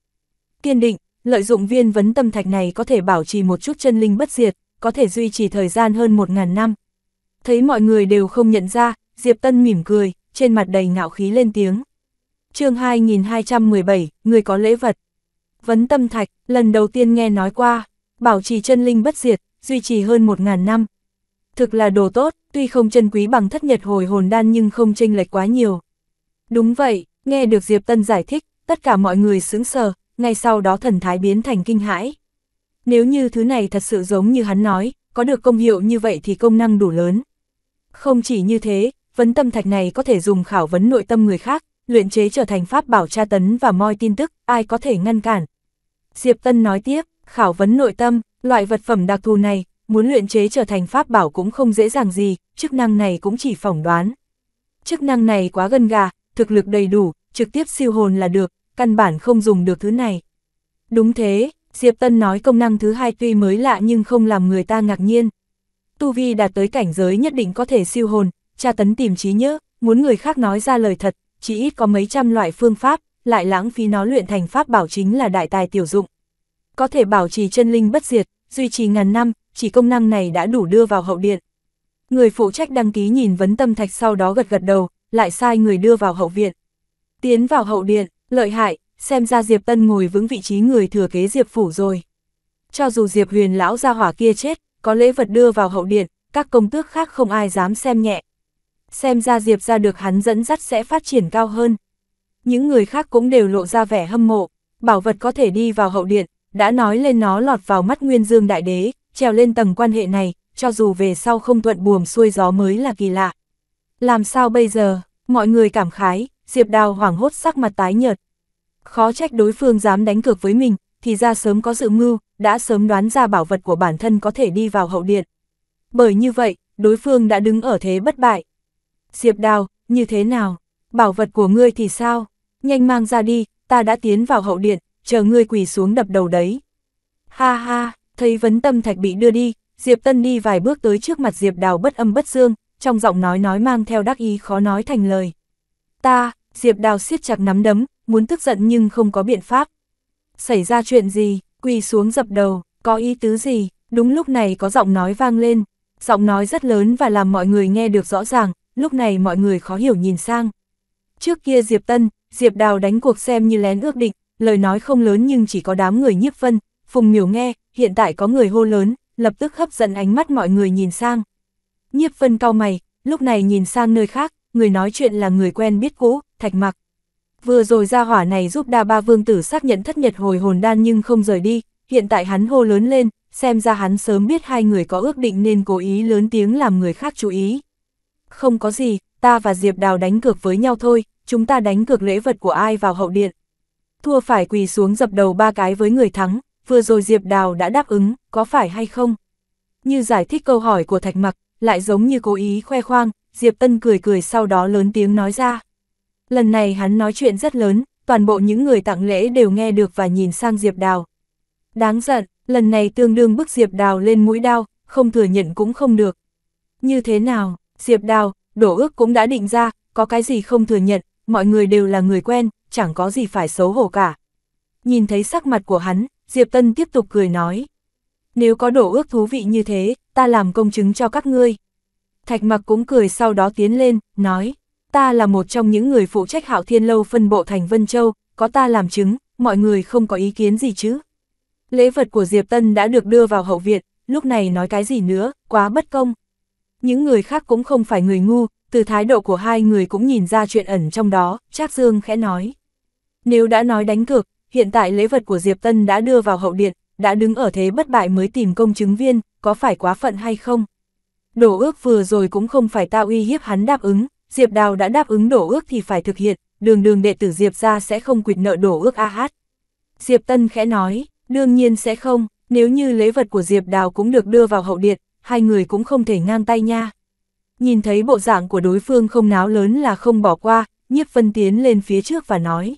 Kiên định, lợi dụng viên vấn tâm thạch này có thể bảo trì một chút chân linh bất diệt, có thể duy trì thời gian hơn 1.000 năm. Thấy mọi người đều không nhận ra, Diệp Tân mỉm cười, trên mặt đầy ngạo khí lên tiếng. chương 2217, người có lễ vật. Vấn tâm thạch, lần đầu tiên nghe nói qua, bảo trì chân linh bất diệt, duy trì hơn 1.000 năm. Thực là đồ tốt, tuy không chân quý bằng thất nhật hồi hồn đan nhưng không chênh lệch quá nhiều. Đúng vậy, nghe được Diệp Tân giải thích, tất cả mọi người sững sờ, ngay sau đó thần thái biến thành kinh hãi. Nếu như thứ này thật sự giống như hắn nói, có được công hiệu như vậy thì công năng đủ lớn. Không chỉ như thế, vấn tâm thạch này có thể dùng khảo vấn nội tâm người khác, luyện chế trở thành pháp bảo tra tấn và moi tin tức, ai có thể ngăn cản. Diệp Tân nói tiếp, khảo vấn nội tâm, loại vật phẩm đặc thù này, muốn luyện chế trở thành pháp bảo cũng không dễ dàng gì, chức năng này cũng chỉ phỏng đoán. Chức năng này quá gần gà, thực lực đầy đủ, trực tiếp siêu hồn là được, căn bản không dùng được thứ này. Đúng thế, Diệp Tân nói công năng thứ hai tuy mới lạ nhưng không làm người ta ngạc nhiên. Tu Vi đạt tới cảnh giới nhất định có thể siêu hồn, tra tấn tìm trí nhớ, muốn người khác nói ra lời thật, chỉ ít có mấy trăm loại phương pháp, lại lãng phí nó luyện thành pháp bảo chính là đại tài tiểu dụng. Có thể bảo trì chân linh bất diệt, duy trì ngàn năm, chỉ công năng này đã đủ đưa vào hậu điện. Người phụ trách đăng ký nhìn vấn tâm thạch sau đó gật gật đầu, lại sai người đưa vào hậu viện. Tiến vào hậu điện, lợi hại, xem ra Diệp Tân ngồi vững vị trí người thừa kế Diệp Phủ rồi. Cho dù Diệp huyền lão ra hỏa kia chết, có lễ vật đưa vào hậu điện, các công tước khác không ai dám xem nhẹ. Xem ra Diệp ra được hắn dẫn dắt sẽ phát triển cao hơn. Những người khác cũng đều lộ ra vẻ hâm mộ, bảo vật có thể đi vào hậu điện, đã nói lên nó lọt vào mắt Nguyên Dương Đại Đế, trèo lên tầng quan hệ này, cho dù về sau không thuận buồm xuôi gió mới là kỳ lạ. Làm sao bây giờ, mọi người cảm khái, Diệp Đào hoảng hốt sắc mặt tái nhợt. Khó trách đối phương dám đánh cược với mình, thì ra sớm có dự mưu, đã sớm đoán ra bảo vật của bản thân có thể đi vào hậu điện. Bởi như vậy, đối phương đã đứng ở thế bất bại. Diệp Đào, như thế nào? Bảo vật của ngươi thì sao? Nhanh mang ra đi, ta đã tiến vào hậu điện, chờ ngươi quỳ xuống đập đầu đấy. Ha ha, thấy vấn tâm thạch bị đưa đi, Diệp Tân đi vài bước tới trước mặt Diệp Đào bất âm bất dương, trong giọng nói nói mang theo đắc ý khó nói thành lời. Ta, Diệp Đào siết chặt nắm đấm, muốn tức giận nhưng không có biện pháp. Xảy ra chuyện gì, quỳ xuống dập đầu, có ý tứ gì, đúng lúc này có giọng nói vang lên, giọng nói rất lớn và làm mọi người nghe được rõ ràng, lúc này mọi người khó hiểu nhìn sang. Trước kia Diệp Tân, Diệp Đào đánh cuộc xem như lén ước định, lời nói không lớn nhưng chỉ có đám người nhiếp vân, phùng miểu nghe, hiện tại có người hô lớn, lập tức hấp dẫn ánh mắt mọi người nhìn sang. Nhiếp Vân cau mày, lúc này nhìn sang nơi khác, người nói chuyện là người quen biết cũ, Thạch Mặc. Vừa rồi ra hỏa này giúp Đa Ba Vương tử xác nhận thất nhật hồi hồn đan nhưng không rời đi, hiện tại hắn hô lớn lên, xem ra hắn sớm biết hai người có ước định nên cố ý lớn tiếng làm người khác chú ý. Không có gì, ta và Diệp Đào đánh cược với nhau thôi, chúng ta đánh cược lễ vật của ai vào hậu điện. Thua phải quỳ xuống dập đầu ba cái với người thắng, vừa rồi Diệp Đào đã đáp ứng, có phải hay không? Như giải thích câu hỏi của Thạch Mặc, lại giống như cố ý khoe khoang, Diệp Tân cười cười sau đó lớn tiếng nói ra. Lần này hắn nói chuyện rất lớn, toàn bộ những người tặng lễ đều nghe được và nhìn sang Diệp Đào. Đáng giận, lần này tương đương bức Diệp Đào lên mũi đao, không thừa nhận cũng không được. Như thế nào, Diệp Đào, đổ ước cũng đã định ra, có cái gì không thừa nhận, mọi người đều là người quen, chẳng có gì phải xấu hổ cả. Nhìn thấy sắc mặt của hắn, Diệp Tân tiếp tục cười nói nếu có đổ ước thú vị như thế, ta làm công chứng cho các ngươi. Thạch mặc cũng cười sau đó tiến lên, nói, ta là một trong những người phụ trách hạo thiên lâu phân bộ thành Vân Châu, có ta làm chứng, mọi người không có ý kiến gì chứ. Lễ vật của Diệp Tân đã được đưa vào hậu viện, lúc này nói cái gì nữa, quá bất công. Những người khác cũng không phải người ngu, từ thái độ của hai người cũng nhìn ra chuyện ẩn trong đó, Trác Dương khẽ nói. Nếu đã nói đánh cược, hiện tại lễ vật của Diệp Tân đã đưa vào hậu điện, đã đứng ở thế bất bại mới tìm công chứng viên, có phải quá phận hay không? Đổ ước vừa rồi cũng không phải tao uy hiếp hắn đáp ứng, Diệp Đào đã đáp ứng đổ ước thì phải thực hiện, đường đường đệ tử Diệp ra sẽ không quỵt nợ đổ ước Ah Diệp Tân khẽ nói, đương nhiên sẽ không, nếu như lễ vật của Diệp Đào cũng được đưa vào hậu điện, hai người cũng không thể ngang tay nha. Nhìn thấy bộ dạng của đối phương không náo lớn là không bỏ qua, nhiếp vân tiến lên phía trước và nói.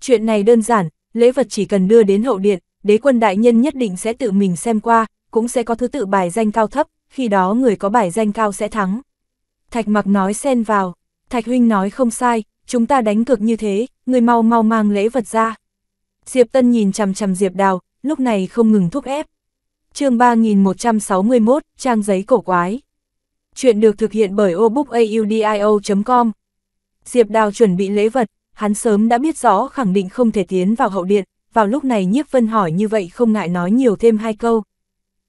Chuyện này đơn giản, lễ vật chỉ cần đưa đến hậu điện, đế quân đại nhân nhất định sẽ tự mình xem qua, cũng sẽ có thứ tự bài danh cao thấp, khi đó người có bài danh cao sẽ thắng. Thạch mặc nói xen vào, Thạch huynh nói không sai, chúng ta đánh cược như thế, người mau mau mang lễ vật ra. Diệp Tân nhìn chằm chằm Diệp Đào, lúc này không ngừng thúc ép. chương 3161, trang giấy cổ quái. Chuyện được thực hiện bởi obookaudio.com. Diệp Đào chuẩn bị lễ vật, hắn sớm đã biết rõ khẳng định không thể tiến vào hậu điện, vào lúc này Nhiếp Vân hỏi như vậy không ngại nói nhiều thêm hai câu.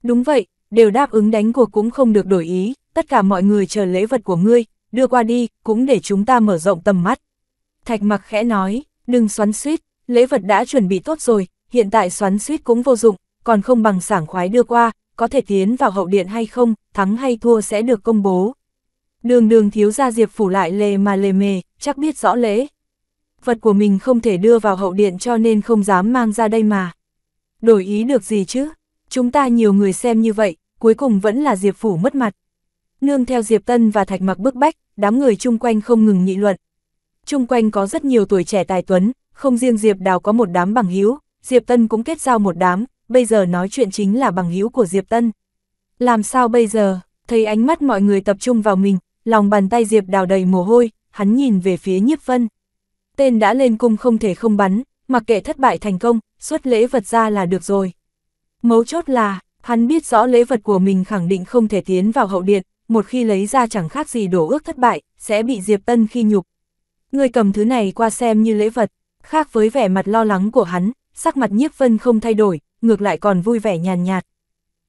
Đúng vậy, đều đáp ứng đánh cuộc cũng không được đổi ý, tất cả mọi người chờ lễ vật của ngươi, đưa qua đi, cũng để chúng ta mở rộng tầm mắt. Thạch mặc khẽ nói, đừng xoắn suýt, lễ vật đã chuẩn bị tốt rồi, hiện tại xoắn suýt cũng vô dụng, còn không bằng sảng khoái đưa qua, có thể tiến vào hậu điện hay không, thắng hay thua sẽ được công bố. Đường đường thiếu gia Diệp phủ lại lề mà lề mề, chắc biết rõ lễ vật của mình không thể đưa vào hậu điện cho nên không dám mang ra đây mà. Đổi ý được gì chứ? Chúng ta nhiều người xem như vậy, cuối cùng vẫn là Diệp Phủ mất mặt. Nương theo Diệp Tân và Thạch Mặc bức bách, đám người chung quanh không ngừng nghị luận. Chung quanh có rất nhiều tuổi trẻ tài tuấn, không riêng Diệp Đào có một đám bằng hữu, Diệp Tân cũng kết giao một đám, bây giờ nói chuyện chính là bằng hữu của Diệp Tân. Làm sao bây giờ, thấy ánh mắt mọi người tập trung vào mình, lòng bàn tay Diệp Đào đầy mồ hôi, hắn nhìn về phía nhiếp vân tên đã lên cung không thể không bắn, mặc kệ thất bại thành công, xuất lễ vật ra là được rồi. Mấu chốt là, hắn biết rõ lễ vật của mình khẳng định không thể tiến vào hậu điện, một khi lấy ra chẳng khác gì đổ ước thất bại, sẽ bị Diệp Tân khi nhục. Người cầm thứ này qua xem như lễ vật, khác với vẻ mặt lo lắng của hắn, sắc mặt nhiếp vân không thay đổi, ngược lại còn vui vẻ nhàn nhạt.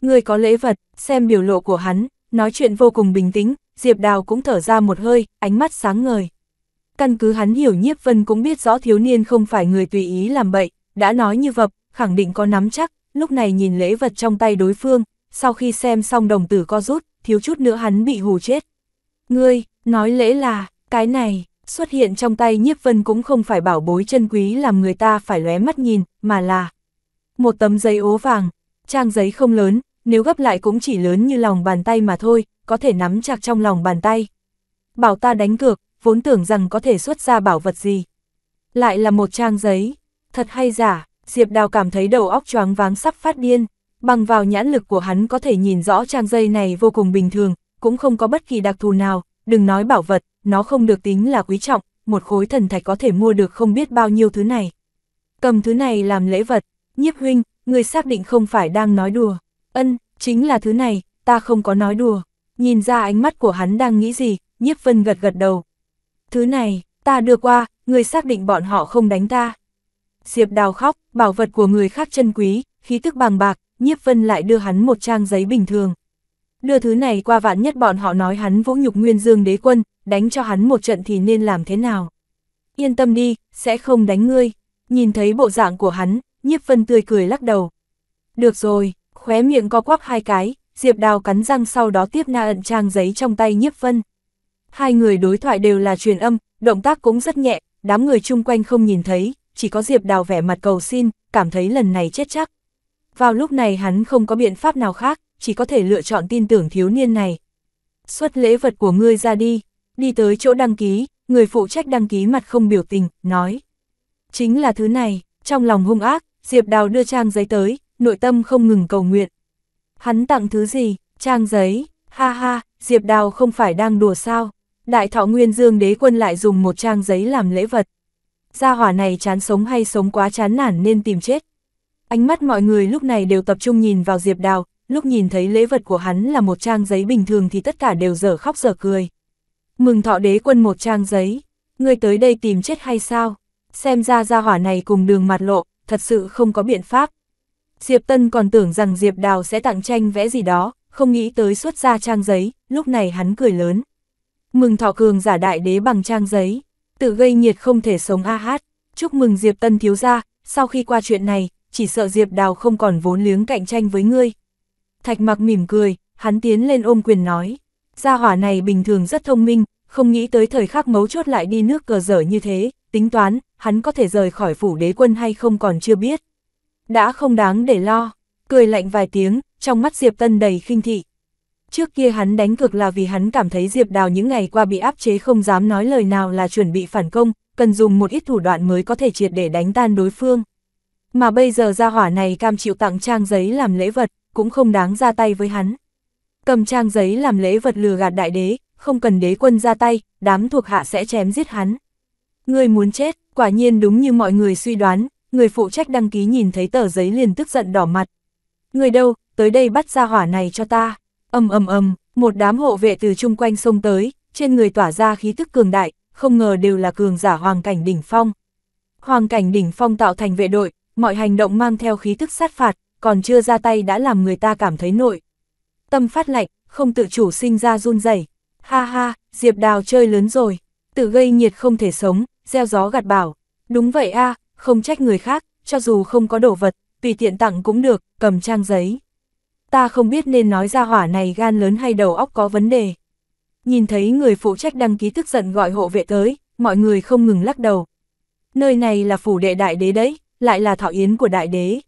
Người có lễ vật, xem biểu lộ của hắn, nói chuyện vô cùng bình tĩnh, Diệp Đào cũng thở ra một hơi, ánh mắt sáng ngời. Căn cứ hắn hiểu nhiếp vân cũng biết rõ thiếu niên không phải người tùy ý làm bậy, đã nói như vập, khẳng định có nắm chắc, lúc này nhìn lễ vật trong tay đối phương, sau khi xem xong đồng tử co rút, thiếu chút nữa hắn bị hù chết. Ngươi, nói lễ là, cái này, xuất hiện trong tay nhiếp vân cũng không phải bảo bối chân quý làm người ta phải lóe mắt nhìn, mà là một tấm giấy ố vàng, trang giấy không lớn, nếu gấp lại cũng chỉ lớn như lòng bàn tay mà thôi, có thể nắm chặt trong lòng bàn tay. Bảo ta đánh cược, vốn tưởng rằng có thể xuất ra bảo vật gì. Lại là một trang giấy, thật hay giả, Diệp Đào cảm thấy đầu óc choáng váng sắp phát điên, bằng vào nhãn lực của hắn có thể nhìn rõ trang giấy này vô cùng bình thường, cũng không có bất kỳ đặc thù nào, đừng nói bảo vật, nó không được tính là quý trọng, một khối thần thạch có thể mua được không biết bao nhiêu thứ này. Cầm thứ này làm lễ vật, nhiếp huynh, người xác định không phải đang nói đùa, ân, chính là thứ này, ta không có nói đùa. Nhìn ra ánh mắt của hắn đang nghĩ gì, nhiếp vân gật gật đầu, Thứ này, ta đưa qua, người xác định bọn họ không đánh ta. Diệp đào khóc, bảo vật của người khác chân quý, khí tức bàng bạc, nhiếp vân lại đưa hắn một trang giấy bình thường. Đưa thứ này qua vạn nhất bọn họ nói hắn vũ nhục nguyên dương đế quân, đánh cho hắn một trận thì nên làm thế nào. Yên tâm đi, sẽ không đánh ngươi. Nhìn thấy bộ dạng của hắn, nhiếp vân tươi cười lắc đầu. Được rồi, khóe miệng co quắp hai cái, Diệp Đào cắn răng sau đó tiếp na ẩn trang giấy trong tay nhiếp vân. Hai người đối thoại đều là truyền âm, động tác cũng rất nhẹ, đám người chung quanh không nhìn thấy, chỉ có Diệp Đào vẻ mặt cầu xin, cảm thấy lần này chết chắc. Vào lúc này hắn không có biện pháp nào khác, chỉ có thể lựa chọn tin tưởng thiếu niên này. Xuất lễ vật của ngươi ra đi, đi tới chỗ đăng ký, người phụ trách đăng ký mặt không biểu tình, nói. Chính là thứ này, trong lòng hung ác, Diệp Đào đưa trang giấy tới, nội tâm không ngừng cầu nguyện. Hắn tặng thứ gì, trang giấy, ha ha, Diệp Đào không phải đang đùa sao. Đại thọ nguyên dương đế quân lại dùng một trang giấy làm lễ vật. Gia hỏa này chán sống hay sống quá chán nản nên tìm chết. Ánh mắt mọi người lúc này đều tập trung nhìn vào Diệp Đào, lúc nhìn thấy lễ vật của hắn là một trang giấy bình thường thì tất cả đều dở khóc dở cười. Mừng thọ đế quân một trang giấy, ngươi tới đây tìm chết hay sao? Xem ra gia hỏa này cùng đường mặt lộ, thật sự không có biện pháp. Diệp Tân còn tưởng rằng Diệp Đào sẽ tặng tranh vẽ gì đó, không nghĩ tới xuất ra trang giấy, lúc này hắn cười lớn mừng thọ cường giả đại đế bằng trang giấy, tự gây nhiệt không thể sống a hát, chúc mừng Diệp Tân thiếu gia, sau khi qua chuyện này, chỉ sợ Diệp Đào không còn vốn liếng cạnh tranh với ngươi. Thạch mặc mỉm cười, hắn tiến lên ôm quyền nói, gia hỏa này bình thường rất thông minh, không nghĩ tới thời khắc mấu chốt lại đi nước cờ dở như thế, tính toán, hắn có thể rời khỏi phủ đế quân hay không còn chưa biết. Đã không đáng để lo, cười lạnh vài tiếng, trong mắt Diệp Tân đầy khinh thị. Trước kia hắn đánh cực là vì hắn cảm thấy Diệp Đào những ngày qua bị áp chế không dám nói lời nào là chuẩn bị phản công, cần dùng một ít thủ đoạn mới có thể triệt để đánh tan đối phương. Mà bây giờ gia hỏa này cam chịu tặng trang giấy làm lễ vật, cũng không đáng ra tay với hắn. Cầm trang giấy làm lễ vật lừa gạt đại đế, không cần đế quân ra tay, đám thuộc hạ sẽ chém giết hắn. Người muốn chết, quả nhiên đúng như mọi người suy đoán, người phụ trách đăng ký nhìn thấy tờ giấy liền tức giận đỏ mặt. Người đâu, tới đây bắt gia hỏa này cho ta ầm ầm ầm một đám hộ vệ từ chung quanh sông tới, trên người tỏa ra khí tức cường đại, không ngờ đều là cường giả hoàng cảnh đỉnh phong. Hoàng cảnh đỉnh phong tạo thành vệ đội, mọi hành động mang theo khí tức sát phạt, còn chưa ra tay đã làm người ta cảm thấy nội. Tâm phát lạnh, không tự chủ sinh ra run rẩy. Ha ha, Diệp Đào chơi lớn rồi, tự gây nhiệt không thể sống, gieo gió gạt bảo. Đúng vậy a, à, không trách người khác, cho dù không có đồ vật, tùy tiện tặng cũng được, cầm trang giấy ta không biết nên nói ra hỏa này gan lớn hay đầu óc có vấn đề. Nhìn thấy người phụ trách đăng ký tức giận gọi hộ vệ tới, mọi người không ngừng lắc đầu. Nơi này là phủ đệ đại đế đấy, lại là thọ yến của đại đế.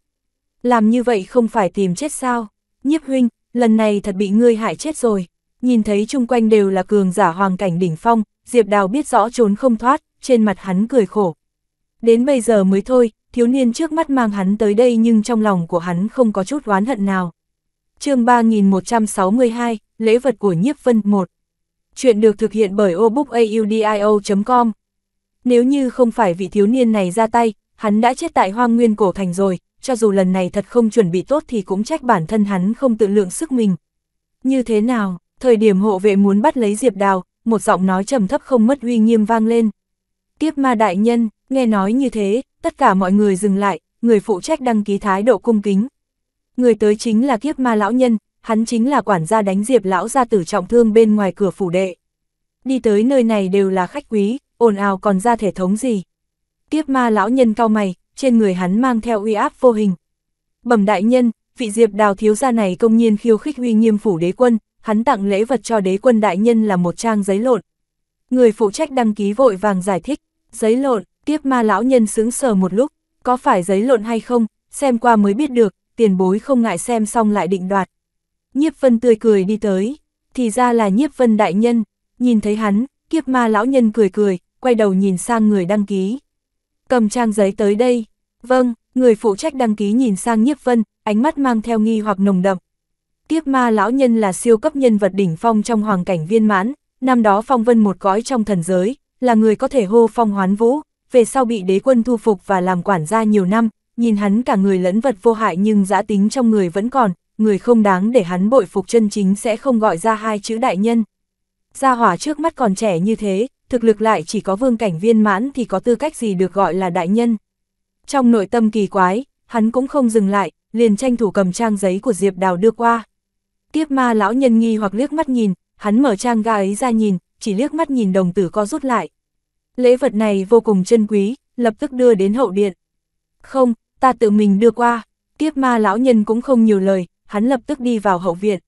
Làm như vậy không phải tìm chết sao? Nhiếp huynh, lần này thật bị ngươi hại chết rồi. Nhìn thấy chung quanh đều là cường giả hoàng cảnh đỉnh phong, Diệp Đào biết rõ trốn không thoát, trên mặt hắn cười khổ. Đến bây giờ mới thôi, thiếu niên trước mắt mang hắn tới đây nhưng trong lòng của hắn không có chút oán hận nào chương 3162, lễ vật của nhiếp vân 1. Chuyện được thực hiện bởi obookaudio.com. Nếu như không phải vị thiếu niên này ra tay, hắn đã chết tại hoang nguyên cổ thành rồi, cho dù lần này thật không chuẩn bị tốt thì cũng trách bản thân hắn không tự lượng sức mình. Như thế nào, thời điểm hộ vệ muốn bắt lấy Diệp Đào, một giọng nói trầm thấp không mất uy nghiêm vang lên. Kiếp ma đại nhân, nghe nói như thế, tất cả mọi người dừng lại, người phụ trách đăng ký thái độ cung kính, người tới chính là kiếp ma lão nhân, hắn chính là quản gia đánh diệp lão gia tử trọng thương bên ngoài cửa phủ đệ. Đi tới nơi này đều là khách quý, ồn ào còn ra thể thống gì. Kiếp ma lão nhân cao mày, trên người hắn mang theo uy áp vô hình. Bẩm đại nhân, vị diệp đào thiếu gia này công nhiên khiêu khích uy nghiêm phủ đế quân, hắn tặng lễ vật cho đế quân đại nhân là một trang giấy lộn. Người phụ trách đăng ký vội vàng giải thích, giấy lộn, kiếp ma lão nhân sững sờ một lúc, có phải giấy lộn hay không, xem qua mới biết được, tiền bối không ngại xem xong lại định đoạt. Nhiếp vân tươi cười đi tới, thì ra là nhiếp vân đại nhân, nhìn thấy hắn, kiếp ma lão nhân cười cười, quay đầu nhìn sang người đăng ký. Cầm trang giấy tới đây, vâng, người phụ trách đăng ký nhìn sang nhiếp vân, ánh mắt mang theo nghi hoặc nồng đậm. Kiếp ma lão nhân là siêu cấp nhân vật đỉnh phong trong hoàng cảnh viên mãn, năm đó phong vân một cõi trong thần giới, là người có thể hô phong hoán vũ, về sau bị đế quân thu phục và làm quản gia nhiều năm, nhìn hắn cả người lẫn vật vô hại nhưng giã tính trong người vẫn còn, người không đáng để hắn bội phục chân chính sẽ không gọi ra hai chữ đại nhân. Gia hỏa trước mắt còn trẻ như thế, thực lực lại chỉ có vương cảnh viên mãn thì có tư cách gì được gọi là đại nhân. Trong nội tâm kỳ quái, hắn cũng không dừng lại, liền tranh thủ cầm trang giấy của Diệp Đào đưa qua. tiếp ma lão nhân nghi hoặc liếc mắt nhìn, hắn mở trang ga ấy ra nhìn, chỉ liếc mắt nhìn đồng tử co rút lại. Lễ vật này vô cùng chân quý, lập tức đưa đến hậu điện. Không, ta tự mình đưa qua, kiếp ma lão nhân cũng không nhiều lời, hắn lập tức đi vào hậu viện.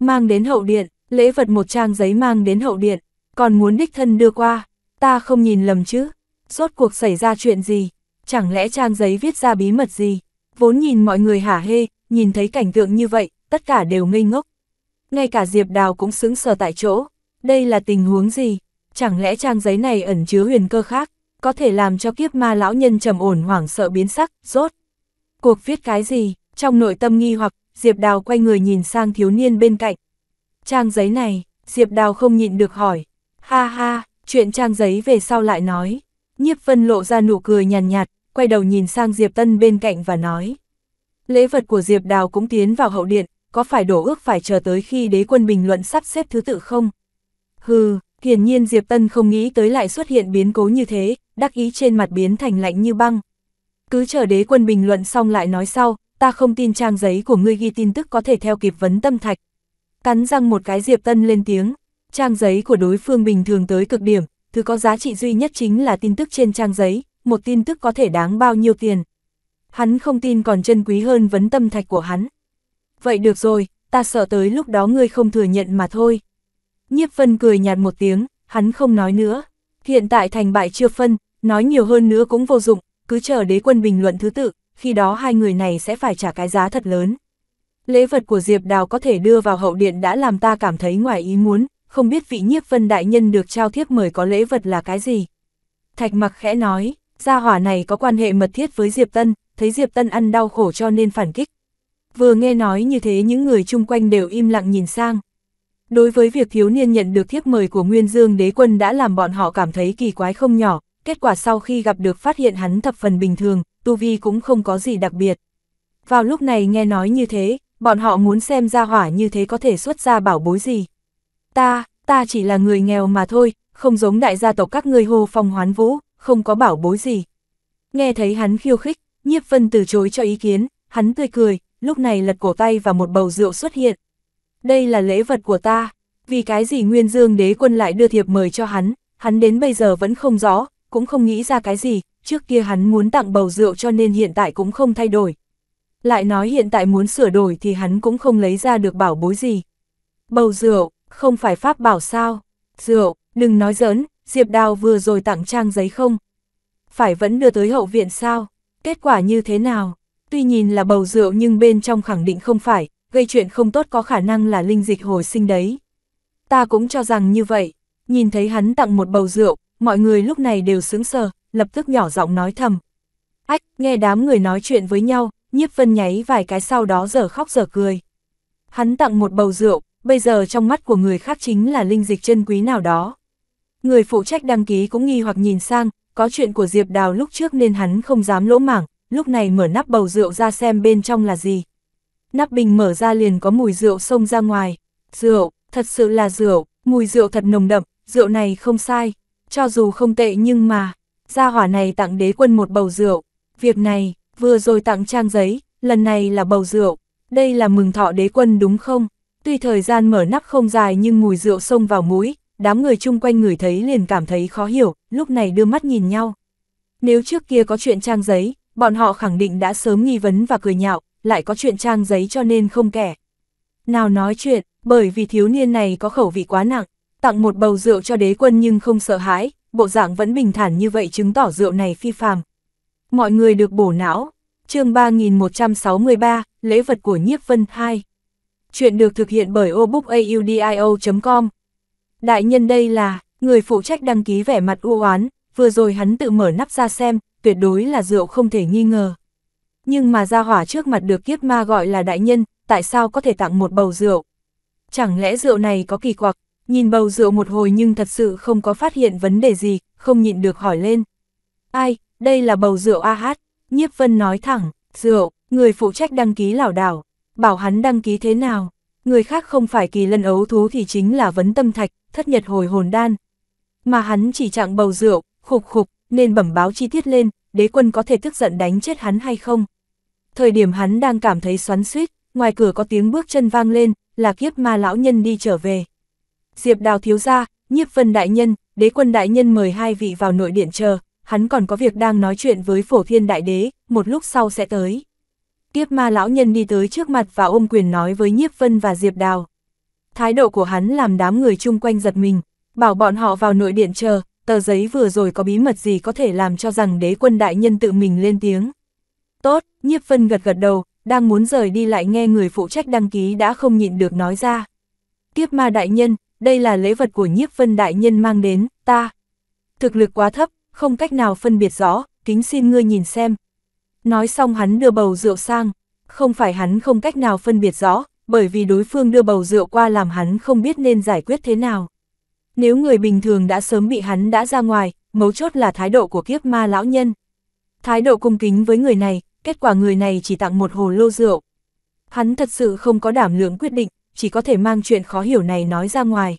Mang đến hậu điện, lễ vật một trang giấy mang đến hậu điện, còn muốn đích thân đưa qua, ta không nhìn lầm chứ, rốt cuộc xảy ra chuyện gì, chẳng lẽ trang giấy viết ra bí mật gì, vốn nhìn mọi người hả hê, nhìn thấy cảnh tượng như vậy, tất cả đều ngây ngốc. Ngay cả Diệp Đào cũng sững sờ tại chỗ, đây là tình huống gì, chẳng lẽ trang giấy này ẩn chứa huyền cơ khác, có thể làm cho kiếp ma lão nhân trầm ổn hoảng sợ biến sắc, rốt. Cuộc viết cái gì, trong nội tâm nghi hoặc, Diệp Đào quay người nhìn sang thiếu niên bên cạnh. Trang giấy này, Diệp Đào không nhịn được hỏi. Ha ha, chuyện trang giấy về sau lại nói. Nhiếp Vân lộ ra nụ cười nhàn nhạt, nhạt, quay đầu nhìn sang Diệp Tân bên cạnh và nói. Lễ vật của Diệp Đào cũng tiến vào hậu điện, có phải đổ ước phải chờ tới khi đế quân bình luận sắp xếp thứ tự không? Hừ, Hiển nhiên Diệp Tân không nghĩ tới lại xuất hiện biến cố như thế, đắc ý trên mặt biến thành lạnh như băng. Cứ chờ đế quân bình luận xong lại nói sau, ta không tin trang giấy của ngươi ghi tin tức có thể theo kịp vấn tâm thạch. Cắn răng một cái Diệp Tân lên tiếng, trang giấy của đối phương bình thường tới cực điểm, thứ có giá trị duy nhất chính là tin tức trên trang giấy, một tin tức có thể đáng bao nhiêu tiền. Hắn không tin còn chân quý hơn vấn tâm thạch của hắn. Vậy được rồi, ta sợ tới lúc đó ngươi không thừa nhận mà thôi. Nhiếp Vân cười nhạt một tiếng, hắn không nói nữa. Hiện tại thành bại chưa phân, nói nhiều hơn nữa cũng vô dụng, cứ chờ đế quân bình luận thứ tự, khi đó hai người này sẽ phải trả cái giá thật lớn. Lễ vật của Diệp Đào có thể đưa vào hậu điện đã làm ta cảm thấy ngoài ý muốn, không biết vị nhiếp vân đại nhân được trao thiếp mời có lễ vật là cái gì. Thạch mặc khẽ nói, gia hỏa này có quan hệ mật thiết với Diệp Tân, thấy Diệp Tân ăn đau khổ cho nên phản kích. Vừa nghe nói như thế những người chung quanh đều im lặng nhìn sang. Đối với việc thiếu niên nhận được thiếp mời của Nguyên Dương đế quân đã làm bọn họ cảm thấy kỳ quái không nhỏ, kết quả sau khi gặp được phát hiện hắn thập phần bình thường, tu vi cũng không có gì đặc biệt. Vào lúc này nghe nói như thế, bọn họ muốn xem ra hỏa như thế có thể xuất ra bảo bối gì. Ta, ta chỉ là người nghèo mà thôi, không giống đại gia tộc các ngươi hồ phong hoán vũ, không có bảo bối gì. Nghe thấy hắn khiêu khích, nhiếp vân từ chối cho ý kiến, hắn tươi cười, lúc này lật cổ tay và một bầu rượu xuất hiện, đây là lễ vật của ta, vì cái gì Nguyên Dương đế quân lại đưa thiệp mời cho hắn, hắn đến bây giờ vẫn không rõ, cũng không nghĩ ra cái gì, trước kia hắn muốn tặng bầu rượu cho nên hiện tại cũng không thay đổi. Lại nói hiện tại muốn sửa đổi thì hắn cũng không lấy ra được bảo bối gì. Bầu rượu, không phải pháp bảo sao? Rượu, đừng nói giỡn, Diệp Đào vừa rồi tặng trang giấy không? Phải vẫn đưa tới hậu viện sao? Kết quả như thế nào? Tuy nhìn là bầu rượu nhưng bên trong khẳng định không phải, gây chuyện không tốt có khả năng là linh dịch hồi sinh đấy. Ta cũng cho rằng như vậy, nhìn thấy hắn tặng một bầu rượu, mọi người lúc này đều sướng sờ, lập tức nhỏ giọng nói thầm. Ách, nghe đám người nói chuyện với nhau, nhiếp vân nháy vài cái sau đó giờ khóc giờ cười. Hắn tặng một bầu rượu, bây giờ trong mắt của người khác chính là linh dịch chân quý nào đó. Người phụ trách đăng ký cũng nghi hoặc nhìn sang, có chuyện của Diệp Đào lúc trước nên hắn không dám lỗ mảng, lúc này mở nắp bầu rượu ra xem bên trong là gì nắp bình mở ra liền có mùi rượu xông ra ngoài. Rượu, thật sự là rượu, mùi rượu thật nồng đậm, rượu này không sai, cho dù không tệ nhưng mà, gia hỏa này tặng đế quân một bầu rượu. Việc này, vừa rồi tặng trang giấy, lần này là bầu rượu, đây là mừng thọ đế quân đúng không? Tuy thời gian mở nắp không dài nhưng mùi rượu xông vào mũi, đám người chung quanh người thấy liền cảm thấy khó hiểu, lúc này đưa mắt nhìn nhau. Nếu trước kia có chuyện trang giấy, bọn họ khẳng định đã sớm nghi vấn và cười nhạo, lại có chuyện trang giấy cho nên không kẻ. Nào nói chuyện, bởi vì thiếu niên này có khẩu vị quá nặng, tặng một bầu rượu cho đế quân nhưng không sợ hãi, bộ dạng vẫn bình thản như vậy chứng tỏ rượu này phi phàm. Mọi người được bổ não. chương 3163, lễ vật của Nhiếp Vân 2. Chuyện được thực hiện bởi obookaudio.com. Đại nhân đây là, người phụ trách đăng ký vẻ mặt u oán vừa rồi hắn tự mở nắp ra xem, tuyệt đối là rượu không thể nghi ngờ nhưng mà ra hỏa trước mặt được kiếp ma gọi là đại nhân, tại sao có thể tặng một bầu rượu? Chẳng lẽ rượu này có kỳ quặc, nhìn bầu rượu một hồi nhưng thật sự không có phát hiện vấn đề gì, không nhịn được hỏi lên. Ai, đây là bầu rượu AH, nhiếp vân nói thẳng, rượu, người phụ trách đăng ký lảo đảo, bảo hắn đăng ký thế nào, người khác không phải kỳ lân ấu thú thì chính là vấn tâm thạch, thất nhật hồi hồn đan. Mà hắn chỉ chặng bầu rượu, khục khục, nên bẩm báo chi tiết lên, đế quân có thể tức giận đánh chết hắn hay không thời điểm hắn đang cảm thấy xoắn suýt, ngoài cửa có tiếng bước chân vang lên, là kiếp ma lão nhân đi trở về. Diệp đào thiếu ra, nhiếp vân đại nhân, đế quân đại nhân mời hai vị vào nội điện chờ, hắn còn có việc đang nói chuyện với phổ thiên đại đế, một lúc sau sẽ tới. Kiếp ma lão nhân đi tới trước mặt và ôm quyền nói với nhiếp vân và diệp đào. Thái độ của hắn làm đám người chung quanh giật mình, bảo bọn họ vào nội điện chờ, tờ giấy vừa rồi có bí mật gì có thể làm cho rằng đế quân đại nhân tự mình lên tiếng. Tốt, nhiếp phân gật gật đầu, đang muốn rời đi lại nghe người phụ trách đăng ký đã không nhịn được nói ra. Kiếp ma đại nhân, đây là lễ vật của nhiếp phân đại nhân mang đến, ta. Thực lực quá thấp, không cách nào phân biệt rõ, kính xin ngươi nhìn xem. Nói xong hắn đưa bầu rượu sang, không phải hắn không cách nào phân biệt rõ, bởi vì đối phương đưa bầu rượu qua làm hắn không biết nên giải quyết thế nào. Nếu người bình thường đã sớm bị hắn đã ra ngoài, mấu chốt là thái độ của kiếp ma lão nhân. Thái độ cung kính với người này, kết quả người này chỉ tặng một hồ lô rượu. Hắn thật sự không có đảm lượng quyết định, chỉ có thể mang chuyện khó hiểu này nói ra ngoài.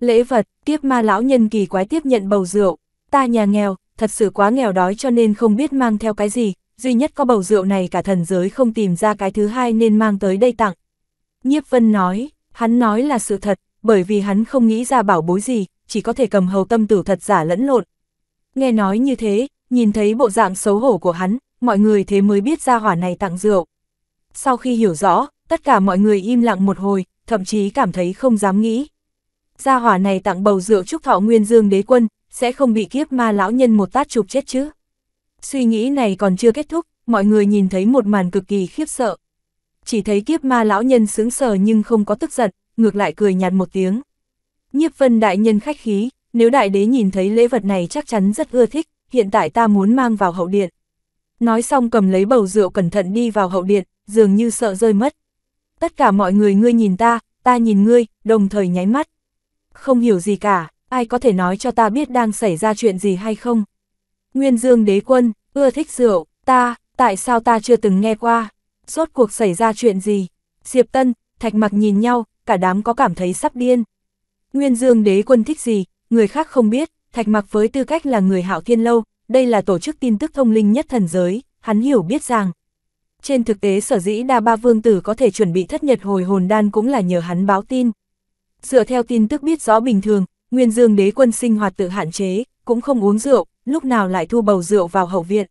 Lễ vật, tiếp ma lão nhân kỳ quái tiếp nhận bầu rượu, ta nhà nghèo, thật sự quá nghèo đói cho nên không biết mang theo cái gì, duy nhất có bầu rượu này cả thần giới không tìm ra cái thứ hai nên mang tới đây tặng. Nhiếp vân nói, hắn nói là sự thật, bởi vì hắn không nghĩ ra bảo bối gì, chỉ có thể cầm hầu tâm tử thật giả lẫn lộn. Nghe nói như thế, nhìn thấy bộ dạng xấu hổ của hắn, mọi người thế mới biết ra hỏa này tặng rượu. Sau khi hiểu rõ, tất cả mọi người im lặng một hồi, thậm chí cảm thấy không dám nghĩ. Gia hỏa này tặng bầu rượu chúc thọ nguyên dương đế quân, sẽ không bị kiếp ma lão nhân một tát chụp chết chứ. Suy nghĩ này còn chưa kết thúc, mọi người nhìn thấy một màn cực kỳ khiếp sợ. Chỉ thấy kiếp ma lão nhân sướng sờ nhưng không có tức giận, ngược lại cười nhạt một tiếng. Nhiếp vân đại nhân khách khí, nếu đại đế nhìn thấy lễ vật này chắc chắn rất ưa thích, hiện tại ta muốn mang vào hậu điện. Nói xong cầm lấy bầu rượu cẩn thận đi vào hậu điện, dường như sợ rơi mất. Tất cả mọi người ngươi nhìn ta, ta nhìn ngươi, đồng thời nháy mắt. Không hiểu gì cả, ai có thể nói cho ta biết đang xảy ra chuyện gì hay không? Nguyên Dương đế quân, ưa thích rượu, ta, tại sao ta chưa từng nghe qua? Rốt cuộc xảy ra chuyện gì? Diệp Tân, Thạch Mặc nhìn nhau, cả đám có cảm thấy sắp điên. Nguyên Dương đế quân thích gì, người khác không biết, Thạch Mặc với tư cách là người hảo thiên lâu, đây là tổ chức tin tức thông linh nhất thần giới, hắn hiểu biết rằng. Trên thực tế sở dĩ đa ba vương tử có thể chuẩn bị thất nhật hồi hồn đan cũng là nhờ hắn báo tin. Dựa theo tin tức biết rõ bình thường, Nguyên Dương đế quân sinh hoạt tự hạn chế, cũng không uống rượu, lúc nào lại thu bầu rượu vào hậu viện.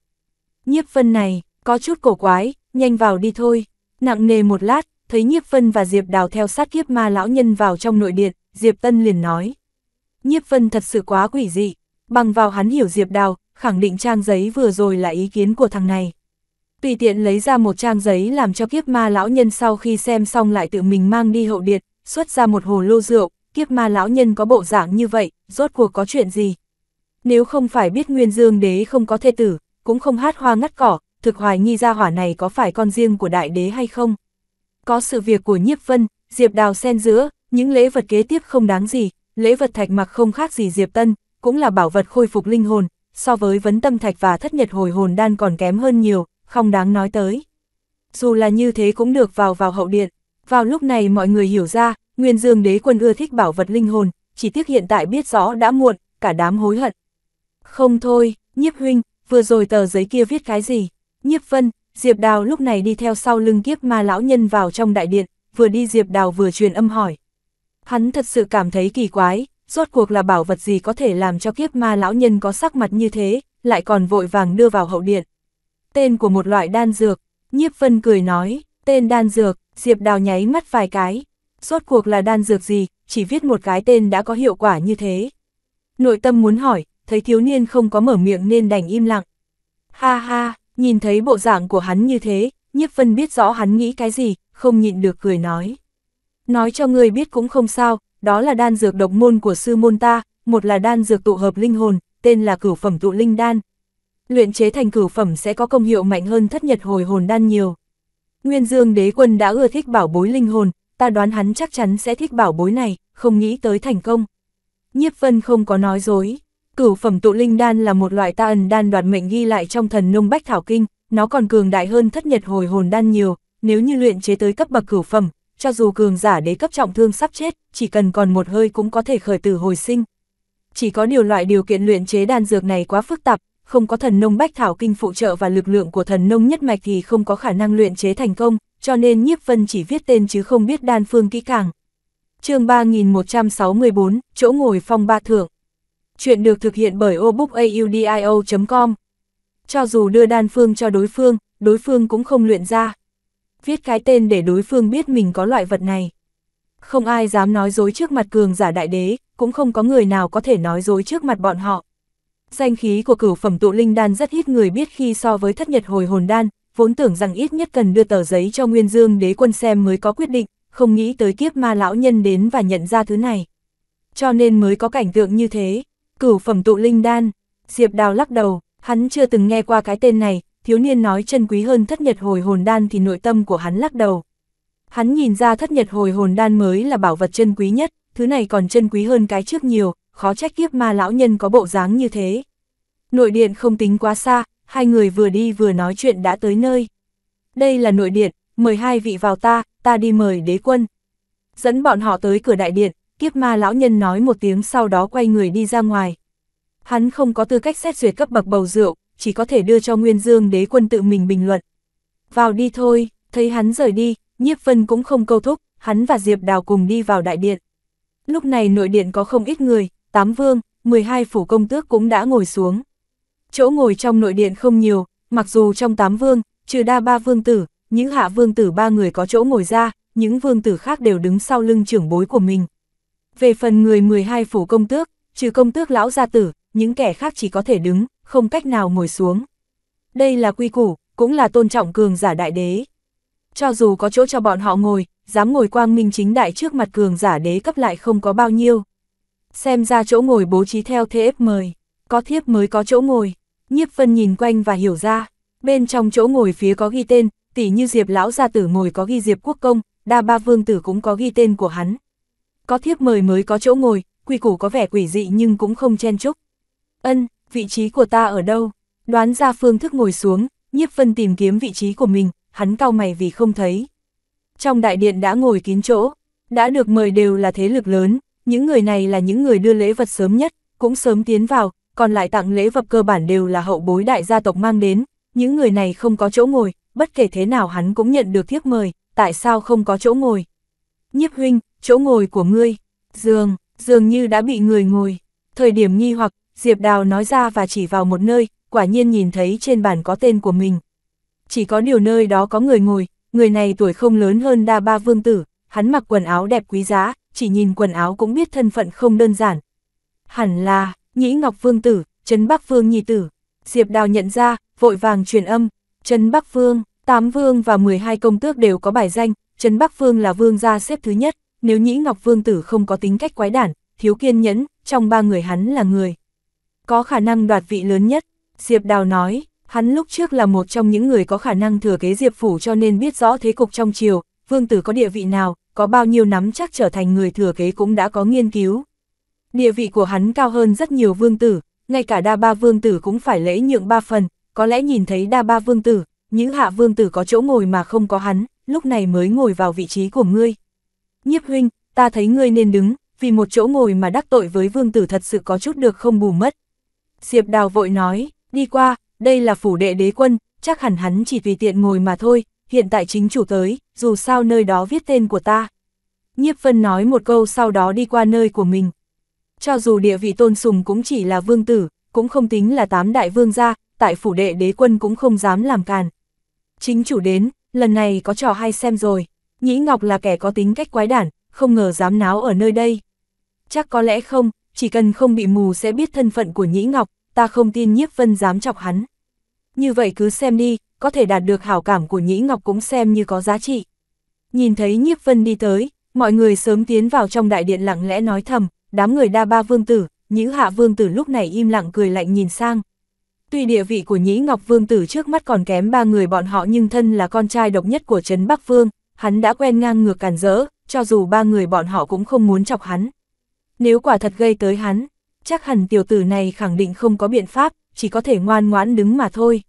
Nhiếp phân này, có chút cổ quái, nhanh vào đi thôi. Nặng nề một lát, thấy Nhiếp phân và Diệp đào theo sát kiếp ma lão nhân vào trong nội điện, Diệp Tân liền nói. Nhiếp phân thật sự quá quỷ dị, bằng vào hắn hiểu Diệp đào, khẳng định trang giấy vừa rồi là ý kiến của thằng này. Tùy tiện lấy ra một trang giấy làm cho kiếp ma lão nhân sau khi xem xong lại tự mình mang đi hậu điện, xuất ra một hồ lô rượu, kiếp ma lão nhân có bộ dạng như vậy, rốt cuộc có chuyện gì. Nếu không phải biết Nguyên Dương đế không có thê tử, cũng không hát hoa ngắt cỏ, thực hoài nghi ra hỏa này có phải con riêng của đại đế hay không. Có sự việc của Nhiếp Vân, Diệp Đào xen giữa, những lễ vật kế tiếp không đáng gì, lễ vật thạch mặc không khác gì Diệp Tân, cũng là bảo vật khôi phục linh hồn, so với vấn tâm thạch và thất nhật hồi hồn đan còn kém hơn nhiều, không đáng nói tới. Dù là như thế cũng được vào vào hậu điện, vào lúc này mọi người hiểu ra, Nguyên Dương đế quân ưa thích bảo vật linh hồn, chỉ tiếc hiện tại biết rõ đã muộn, cả đám hối hận. Không thôi, nhiếp huynh, vừa rồi tờ giấy kia viết cái gì? Nhiếp vân, Diệp Đào lúc này đi theo sau lưng kiếp ma lão nhân vào trong đại điện, vừa đi Diệp Đào vừa truyền âm hỏi. Hắn thật sự cảm thấy kỳ quái, rốt cuộc là bảo vật gì có thể làm cho kiếp ma lão nhân có sắc mặt như thế, lại còn vội vàng đưa vào hậu điện. Tên của một loại đan dược, nhiếp vân cười nói, tên đan dược, Diệp Đào nháy mắt vài cái, rốt cuộc là đan dược gì, chỉ viết một cái tên đã có hiệu quả như thế. Nội tâm muốn hỏi, thấy thiếu niên không có mở miệng nên đành im lặng. Ha ha, nhìn thấy bộ dạng của hắn như thế, nhiếp vân biết rõ hắn nghĩ cái gì, không nhịn được cười nói. Nói cho người biết cũng không sao, đó là đan dược độc môn của sư môn ta, một là đan dược tụ hợp linh hồn, tên là cửu phẩm tụ linh đan. Luyện chế thành cửu phẩm sẽ có công hiệu mạnh hơn thất nhật hồi hồn đan nhiều. Nguyên Dương đế quân đã ưa thích bảo bối linh hồn, ta đoán hắn chắc chắn sẽ thích bảo bối này, không nghĩ tới thành công. Nhiếp Vân không có nói dối, cửu phẩm tụ linh đan là một loại ta ẩn đan đoạt mệnh ghi lại trong thần nông bách thảo kinh, nó còn cường đại hơn thất nhật hồi hồn đan nhiều, nếu như luyện chế tới cấp bậc cửu phẩm, cho dù cường giả đế cấp trọng thương sắp chết, chỉ cần còn một hơi cũng có thể khởi tử hồi sinh. Chỉ có điều loại điều kiện luyện chế đan dược này quá phức tạp, không có thần nông bách thảo kinh phụ trợ và lực lượng của thần nông nhất mạch thì không có khả năng luyện chế thành công, cho nên Nhiếp Vân chỉ viết tên chứ không biết đan phương kỹ càng. chương 3164, chỗ ngồi phong ba thượng. Chuyện được thực hiện bởi obookaudio.com. Cho dù đưa đan phương cho đối phương, đối phương cũng không luyện ra viết cái tên để đối phương biết mình có loại vật này. Không ai dám nói dối trước mặt cường giả đại đế, cũng không có người nào có thể nói dối trước mặt bọn họ. Danh khí của cửu phẩm tụ linh đan rất ít người biết khi so với thất nhật hồi hồn đan, vốn tưởng rằng ít nhất cần đưa tờ giấy cho Nguyên Dương đế quân xem mới có quyết định, không nghĩ tới kiếp ma lão nhân đến và nhận ra thứ này. Cho nên mới có cảnh tượng như thế, cửu phẩm tụ linh đan, Diệp Đào lắc đầu, hắn chưa từng nghe qua cái tên này, thiếu niên nói chân quý hơn thất nhật hồi hồn đan thì nội tâm của hắn lắc đầu. Hắn nhìn ra thất nhật hồi hồn đan mới là bảo vật chân quý nhất, thứ này còn chân quý hơn cái trước nhiều, khó trách kiếp ma lão nhân có bộ dáng như thế. Nội điện không tính quá xa, hai người vừa đi vừa nói chuyện đã tới nơi. Đây là nội điện, mời hai vị vào ta, ta đi mời đế quân. Dẫn bọn họ tới cửa đại điện, kiếp ma lão nhân nói một tiếng sau đó quay người đi ra ngoài. Hắn không có tư cách xét duyệt cấp bậc bầu rượu, chỉ có thể đưa cho Nguyên Dương đế quân tự mình bình luận. Vào đi thôi, thấy hắn rời đi, Nhiếp Vân cũng không câu thúc, hắn và Diệp Đào cùng đi vào đại điện. Lúc này nội điện có không ít người, tám vương, 12 phủ công tước cũng đã ngồi xuống. Chỗ ngồi trong nội điện không nhiều, mặc dù trong tám vương, trừ đa ba vương tử, những hạ vương tử ba người có chỗ ngồi ra, những vương tử khác đều đứng sau lưng trưởng bối của mình. Về phần người 12 phủ công tước, trừ công tước lão gia tử, những kẻ khác chỉ có thể đứng, không cách nào ngồi xuống. Đây là quy củ, cũng là tôn trọng cường giả đại đế. Cho dù có chỗ cho bọn họ ngồi, dám ngồi quang minh chính đại trước mặt cường giả đế cấp lại không có bao nhiêu. Xem ra chỗ ngồi bố trí theo thế ép mời, có thiếp mới có chỗ ngồi. Nhiếp Vân nhìn quanh và hiểu ra, bên trong chỗ ngồi phía có ghi tên, tỷ như Diệp lão gia tử ngồi có ghi Diệp quốc công, đa ba vương tử cũng có ghi tên của hắn. Có thiếp mời mới có chỗ ngồi, quy củ có vẻ quỷ dị nhưng cũng không chen chúc. Ân, vị trí của ta ở đâu? Đoán ra phương thức ngồi xuống, nhiếp vân tìm kiếm vị trí của mình, hắn cao mày vì không thấy. Trong đại điện đã ngồi kín chỗ, đã được mời đều là thế lực lớn, những người này là những người đưa lễ vật sớm nhất, cũng sớm tiến vào, còn lại tặng lễ vật cơ bản đều là hậu bối đại gia tộc mang đến, những người này không có chỗ ngồi, bất kể thế nào hắn cũng nhận được thiếp mời, tại sao không có chỗ ngồi? Nhiếp huynh, chỗ ngồi của ngươi, giường, dường như đã bị người ngồi. Thời điểm nghi hoặc, Diệp Đào nói ra và chỉ vào một nơi, quả nhiên nhìn thấy trên bàn có tên của mình. Chỉ có điều nơi đó có người ngồi, người này tuổi không lớn hơn đa ba vương tử, hắn mặc quần áo đẹp quý giá, chỉ nhìn quần áo cũng biết thân phận không đơn giản. Hẳn là, Nhĩ Ngọc Vương Tử, Trấn Bắc Vương Nhi Tử. Diệp Đào nhận ra, vội vàng truyền âm, Trấn Bắc Vương, Tám Vương và 12 công tước đều có bài danh, Trấn Bắc Vương là vương gia xếp thứ nhất, nếu Nhĩ Ngọc Vương Tử không có tính cách quái đản, thiếu kiên nhẫn, trong ba người hắn là người. Có khả năng đoạt vị lớn nhất, Diệp Đào nói, hắn lúc trước là một trong những người có khả năng thừa kế Diệp Phủ cho nên biết rõ thế cục trong triều, vương tử có địa vị nào, có bao nhiêu nắm chắc trở thành người thừa kế cũng đã có nghiên cứu. Địa vị của hắn cao hơn rất nhiều vương tử, ngay cả đa ba vương tử cũng phải lễ nhượng ba phần, có lẽ nhìn thấy đa ba vương tử, những hạ vương tử có chỗ ngồi mà không có hắn, lúc này mới ngồi vào vị trí của ngươi. Nhiếp huynh, ta thấy ngươi nên đứng, vì một chỗ ngồi mà đắc tội với vương tử thật sự có chút được không bù mất. Diệp Đào vội nói, đi qua, đây là phủ đệ đế quân, chắc hẳn hắn chỉ tùy tiện ngồi mà thôi, hiện tại chính chủ tới, dù sao nơi đó viết tên của ta. Nhiếp Vân nói một câu sau đó đi qua nơi của mình. Cho dù địa vị tôn sùng cũng chỉ là vương tử, cũng không tính là tám đại vương gia, tại phủ đệ đế quân cũng không dám làm càn. Chính chủ đến, lần này có trò hay xem rồi, Nhĩ Ngọc là kẻ có tính cách quái đản, không ngờ dám náo ở nơi đây. Chắc có lẽ không, chỉ cần không bị mù sẽ biết thân phận của Nhĩ Ngọc, ta không tin nhiếp vân dám chọc hắn. Như vậy cứ xem đi, có thể đạt được hảo cảm của Nhĩ Ngọc cũng xem như có giá trị. Nhìn thấy nhiếp vân đi tới, mọi người sớm tiến vào trong đại điện lặng lẽ nói thầm, đám người đa ba vương tử, Nhữ hạ vương tử lúc này im lặng cười lạnh nhìn sang. Tuy địa vị của Nhĩ Ngọc Vương Tử trước mắt còn kém ba người bọn họ nhưng thân là con trai độc nhất của Trấn Bắc Vương, hắn đã quen ngang ngược càn rỡ, cho dù ba người bọn họ cũng không muốn chọc hắn. Nếu quả thật gây tới hắn, chắc hẳn tiểu tử này khẳng định không có biện pháp, chỉ có thể ngoan ngoãn đứng mà thôi.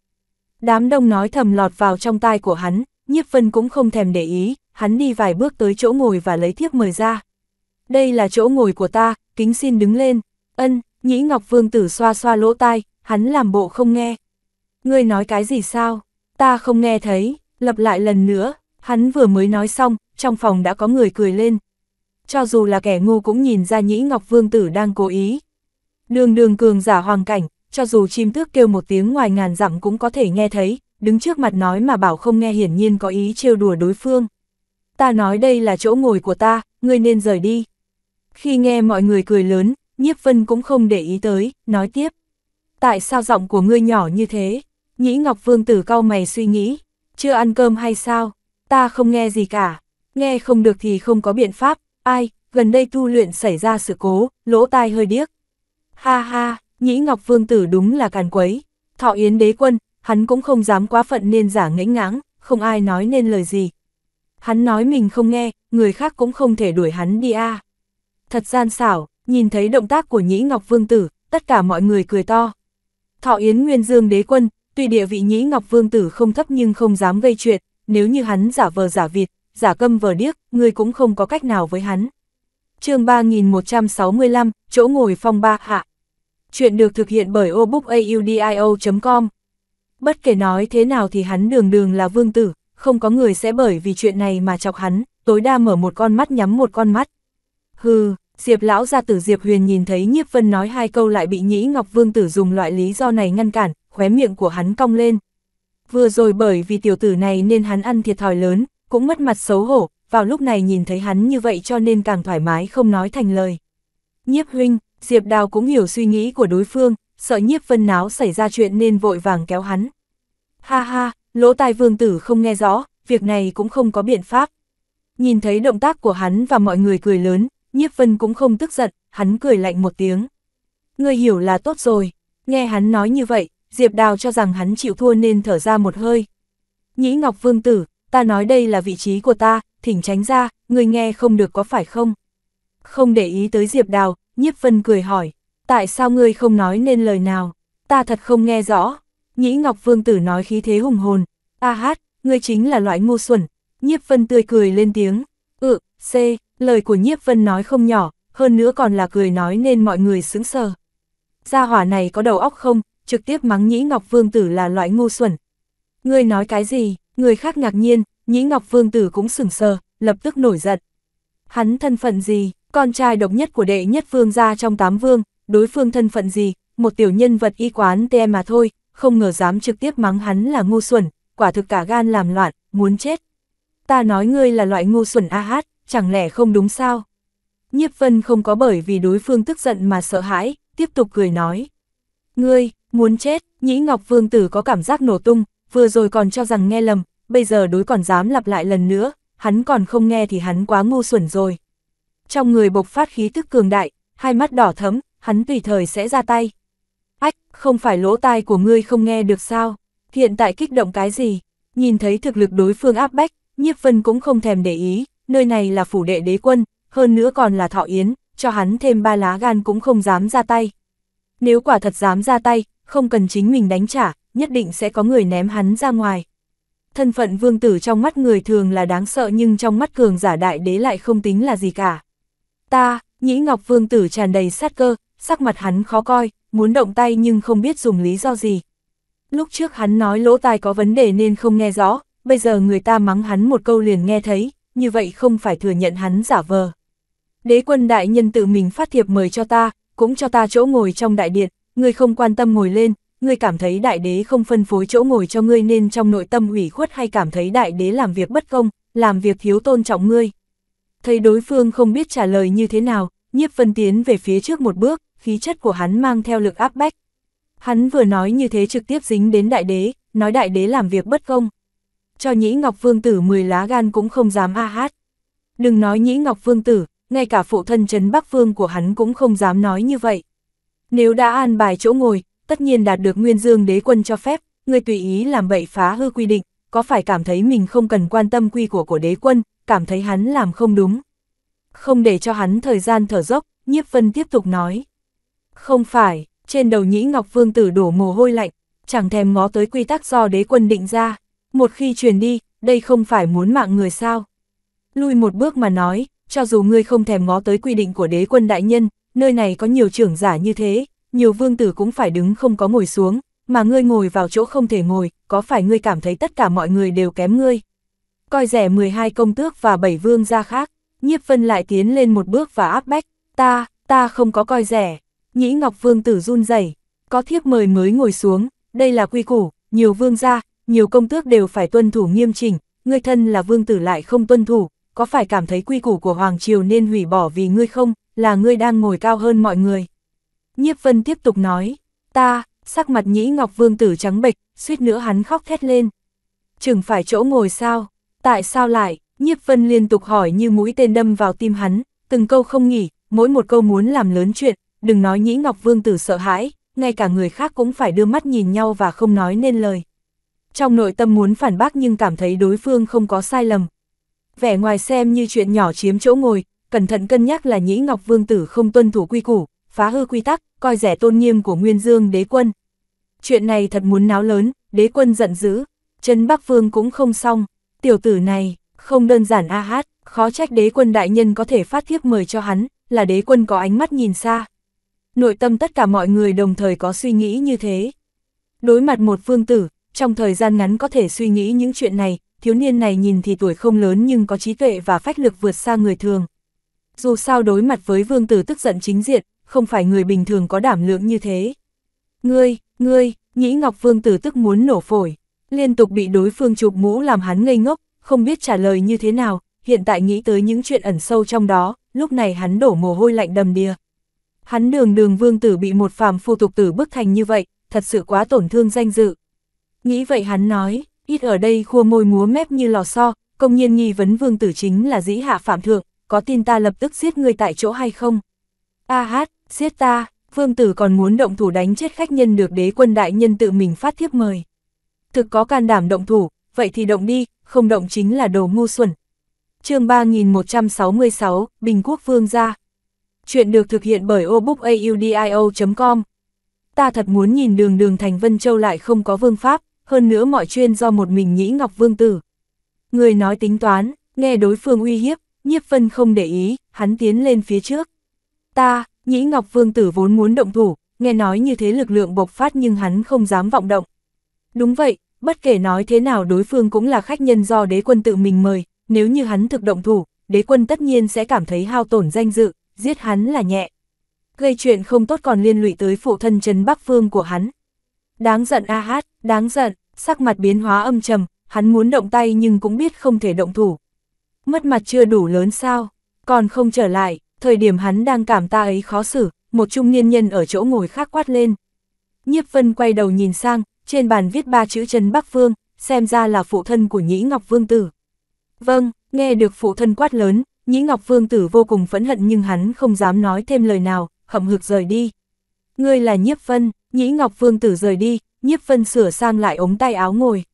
Đám đông nói thầm lọt vào trong tai của hắn, nhiếp vân cũng không thèm để ý, hắn đi vài bước tới chỗ ngồi và lấy thiếp mời ra. Đây là chỗ ngồi của ta, kính xin đứng lên. Ân, nhĩ ngọc vương tử xoa xoa lỗ tai, hắn làm bộ không nghe. Ngươi nói cái gì sao? Ta không nghe thấy, lặp lại lần nữa, hắn vừa mới nói xong, trong phòng đã có người cười lên, cho dù là kẻ ngu cũng nhìn ra nhĩ Ngọc Vương Tử đang cố ý. Đường đường cường giả hoàng cảnh, cho dù chim tước kêu một tiếng ngoài ngàn dặm cũng có thể nghe thấy, đứng trước mặt nói mà bảo không nghe hiển nhiên có ý trêu đùa đối phương. Ta nói đây là chỗ ngồi của ta, ngươi nên rời đi. Khi nghe mọi người cười lớn, nhiếp vân cũng không để ý tới, nói tiếp. Tại sao giọng của ngươi nhỏ như thế? Nhĩ Ngọc Vương Tử cau mày suy nghĩ, chưa ăn cơm hay sao? Ta không nghe gì cả, nghe không được thì không có biện pháp, Ai, gần đây tu luyện xảy ra sự cố, lỗ tai hơi điếc. Ha ha, nhĩ ngọc vương tử đúng là càn quấy. Thọ yến đế quân, hắn cũng không dám quá phận nên giả ngẫnh ngáng, không ai nói nên lời gì. Hắn nói mình không nghe, người khác cũng không thể đuổi hắn đi a. Thật gian xảo, nhìn thấy động tác của nhĩ ngọc vương tử, tất cả mọi người cười to. Thọ yến nguyên dương đế quân, tuy địa vị nhĩ ngọc vương tử không thấp nhưng không dám gây chuyện, nếu như hắn giả vờ giả vịt, giả câm vờ điếc, ngươi cũng không có cách nào với hắn. chương 3165, chỗ ngồi phong ba hạ. Chuyện được thực hiện bởi obookaudio.com. Bất kể nói thế nào thì hắn đường đường là vương tử, không có người sẽ bởi vì chuyện này mà chọc hắn, tối đa mở một con mắt nhắm một con mắt. Hừ, Diệp lão gia tử Diệp Huyền nhìn thấy Nhiếp Vân nói hai câu lại bị Nhĩ Ngọc Vương tử dùng loại lý do này ngăn cản, khóe miệng của hắn cong lên. Vừa rồi bởi vì tiểu tử này nên hắn ăn thiệt thòi lớn, cũng mất mặt xấu hổ, vào lúc này nhìn thấy hắn như vậy cho nên càng thoải mái không nói thành lời. Nhiếp huynh, Diệp Đào cũng hiểu suy nghĩ của đối phương, sợ nhiếp vân náo xảy ra chuyện nên vội vàng kéo hắn. Ha ha, lỗ tai vương tử không nghe rõ, việc này cũng không có biện pháp. Nhìn thấy động tác của hắn và mọi người cười lớn, nhiếp vân cũng không tức giận, hắn cười lạnh một tiếng. Người hiểu là tốt rồi, nghe hắn nói như vậy, Diệp Đào cho rằng hắn chịu thua nên thở ra một hơi. Nhĩ Ngọc Vương Tử, ta nói đây là vị trí của ta, thỉnh tránh ra, người nghe không được có phải không? Không để ý tới Diệp Đào, Nhiếp Vân cười hỏi, tại sao ngươi không nói nên lời nào? Ta thật không nghe rõ. Nhĩ Ngọc Vương Tử nói khí thế hùng hồn, a hát, ngươi chính là loại ngu xuẩn. Nhiếp Vân tươi cười lên tiếng, ừ, c, lời của Nhiếp Vân nói không nhỏ, hơn nữa còn là cười nói nên mọi người sững sờ. Gia hỏa này có đầu óc không, trực tiếp mắng Nhĩ Ngọc Vương Tử là loại ngu xuẩn. Ngươi nói cái gì, người khác ngạc nhiên, Nhĩ Ngọc Vương Tử cũng sửng sờ, lập tức nổi giận. Hắn thân phận gì, con trai độc nhất của đệ nhất vương gia trong tám vương, đối phương thân phận gì, một tiểu nhân vật y quán te mà thôi, không ngờ dám trực tiếp mắng hắn là ngu xuẩn, quả thực cả gan làm loạn, muốn chết. Ta nói ngươi là loại ngu xuẩn a hát, chẳng lẽ không đúng sao? Nhiếp vân không có bởi vì đối phương tức giận mà sợ hãi, tiếp tục cười nói. Ngươi, muốn chết, nhĩ ngọc vương tử có cảm giác nổ tung, vừa rồi còn cho rằng nghe lầm, bây giờ đối còn dám lặp lại lần nữa, hắn còn không nghe thì hắn quá ngu xuẩn rồi. Trong người bộc phát khí tức cường đại, hai mắt đỏ thấm, hắn tùy thời sẽ ra tay. Ách, không phải lỗ tai của ngươi không nghe được sao, hiện tại kích động cái gì, nhìn thấy thực lực đối phương áp bách, nhiếp vân cũng không thèm để ý, nơi này là phủ đệ đế quân, hơn nữa còn là thọ yến, cho hắn thêm ba lá gan cũng không dám ra tay. Nếu quả thật dám ra tay, không cần chính mình đánh trả, nhất định sẽ có người ném hắn ra ngoài thân phận vương tử trong mắt người thường là đáng sợ nhưng trong mắt cường giả đại đế lại không tính là gì cả. Ta, nhĩ ngọc vương tử tràn đầy sát cơ, sắc mặt hắn khó coi, muốn động tay nhưng không biết dùng lý do gì. Lúc trước hắn nói lỗ tai có vấn đề nên không nghe rõ, bây giờ người ta mắng hắn một câu liền nghe thấy, như vậy không phải thừa nhận hắn giả vờ. Đế quân đại nhân tự mình phát thiệp mời cho ta, cũng cho ta chỗ ngồi trong đại điện, người không quan tâm ngồi lên, ngươi cảm thấy đại đế không phân phối chỗ ngồi cho ngươi nên trong nội tâm ủy khuất hay cảm thấy đại đế làm việc bất công, làm việc thiếu tôn trọng ngươi. Thấy đối phương không biết trả lời như thế nào, nhiếp vân tiến về phía trước một bước, khí chất của hắn mang theo lực áp bách. Hắn vừa nói như thế trực tiếp dính đến đại đế, nói đại đế làm việc bất công. Cho nhĩ ngọc vương tử 10 lá gan cũng không dám a hát. Đừng nói nhĩ ngọc vương tử, ngay cả phụ thân trấn bắc vương của hắn cũng không dám nói như vậy. Nếu đã an bài chỗ ngồi, tất nhiên đạt được Nguyên Dương đế quân cho phép, người tùy ý làm bậy phá hư quy định, có phải cảm thấy mình không cần quan tâm quy của của đế quân, cảm thấy hắn làm không đúng. Không để cho hắn thời gian thở dốc, Nhiếp Vân tiếp tục nói. Không phải, trên đầu nhĩ Ngọc Vương tử đổ mồ hôi lạnh, chẳng thèm ngó tới quy tắc do đế quân định ra, một khi truyền đi, đây không phải muốn mạng người sao. Lui một bước mà nói, cho dù ngươi không thèm ngó tới quy định của đế quân đại nhân, nơi này có nhiều trưởng giả như thế, nhiều vương tử cũng phải đứng không có ngồi xuống, mà ngươi ngồi vào chỗ không thể ngồi, có phải ngươi cảm thấy tất cả mọi người đều kém ngươi? Coi rẻ 12 công tước và 7 vương gia khác, nhiếp vân lại tiến lên một bước và áp bách, ta, ta không có coi rẻ. Nhĩ Ngọc vương tử run rẩy, có thiếp mời mới ngồi xuống, đây là quy củ, nhiều vương gia, nhiều công tước đều phải tuân thủ nghiêm chỉnh, ngươi thân là vương tử lại không tuân thủ, có phải cảm thấy quy củ của hoàng triều nên hủy bỏ vì ngươi không, là ngươi đang ngồi cao hơn mọi người. Nhiếp Vân tiếp tục nói, ta, sắc mặt nhĩ ngọc vương tử trắng bệch, suýt nữa hắn khóc thét lên. Chừng phải chỗ ngồi sao, tại sao lại, Nhiếp Vân liên tục hỏi như mũi tên đâm vào tim hắn, từng câu không nghỉ, mỗi một câu muốn làm lớn chuyện, đừng nói nhĩ ngọc vương tử sợ hãi, ngay cả người khác cũng phải đưa mắt nhìn nhau và không nói nên lời. Trong nội tâm muốn phản bác nhưng cảm thấy đối phương không có sai lầm. Vẻ ngoài xem như chuyện nhỏ chiếm chỗ ngồi, cẩn thận cân nhắc là nhĩ ngọc vương tử không tuân thủ quy củ, phá hư quy tắc, coi rẻ tôn nghiêm của Nguyên Dương đế quân. Chuyện này thật muốn náo lớn, đế quân giận dữ, chân Bắc Vương cũng không xong, tiểu tử này, không đơn giản a hát, khó trách đế quân đại nhân có thể phát thiếp mời cho hắn, là đế quân có ánh mắt nhìn xa. Nội tâm tất cả mọi người đồng thời có suy nghĩ như thế. Đối mặt một vương tử, trong thời gian ngắn có thể suy nghĩ những chuyện này, thiếu niên này nhìn thì tuổi không lớn nhưng có trí tuệ và phách lực vượt xa người thường. Dù sao đối mặt với vương tử tức giận chính diện, không phải người bình thường có đảm lượng như thế. Ngươi, ngươi, nhĩ Ngọc Vương tử tức muốn nổ phổi, liên tục bị đối phương chụp mũ làm hắn ngây ngốc, không biết trả lời như thế nào, hiện tại nghĩ tới những chuyện ẩn sâu trong đó, lúc này hắn đổ mồ hôi lạnh đầm đìa. Hắn đường đường vương tử bị một phàm phu tục tử bức thành như vậy, thật sự quá tổn thương danh dự. Nghĩ vậy hắn nói, ít ở đây khua môi múa mép như lò xo, công nhiên nghi vấn vương tử chính là dĩ hạ phạm thượng, có tin ta lập tức giết người tại chỗ hay không? A hát, giết ta, vương tử còn muốn động thủ đánh chết khách nhân được đế quân đại nhân tự mình phát thiếp mời. Thực có can đảm động thủ, vậy thì động đi, không động chính là đồ ngu xuẩn. chương 3166, Bình Quốc Vương gia. Chuyện được thực hiện bởi obookaudio.com. Ta thật muốn nhìn đường đường thành Vân Châu lại không có vương pháp, hơn nữa mọi chuyên do một mình nhĩ ngọc vương tử. Người nói tính toán, nghe đối phương uy hiếp, nhiếp vân không để ý, hắn tiến lên phía trước ta, nhĩ ngọc vương tử vốn muốn động thủ, nghe nói như thế lực lượng bộc phát nhưng hắn không dám vọng động. Đúng vậy, bất kể nói thế nào đối phương cũng là khách nhân do đế quân tự mình mời, nếu như hắn thực động thủ, đế quân tất nhiên sẽ cảm thấy hao tổn danh dự, giết hắn là nhẹ. Gây chuyện không tốt còn liên lụy tới phụ thân Trần Bắc Phương của hắn. Đáng giận a hát, đáng giận, sắc mặt biến hóa âm trầm, hắn muốn động tay nhưng cũng biết không thể động thủ. Mất mặt chưa đủ lớn sao, còn không trở lại, thời điểm hắn đang cảm ta ấy khó xử, một trung niên nhân ở chỗ ngồi khác quát lên. Nhiếp Vân quay đầu nhìn sang, trên bàn viết ba chữ Trần Bắc Vương, xem ra là phụ thân của Nhĩ Ngọc Vương Tử. Vâng, nghe được phụ thân quát lớn, Nhĩ Ngọc Vương Tử vô cùng phẫn hận nhưng hắn không dám nói thêm lời nào, hậm hực rời đi. Ngươi là Nhiếp Vân, Nhĩ Ngọc Vương Tử rời đi, Nhiếp Vân sửa sang lại ống tay áo ngồi.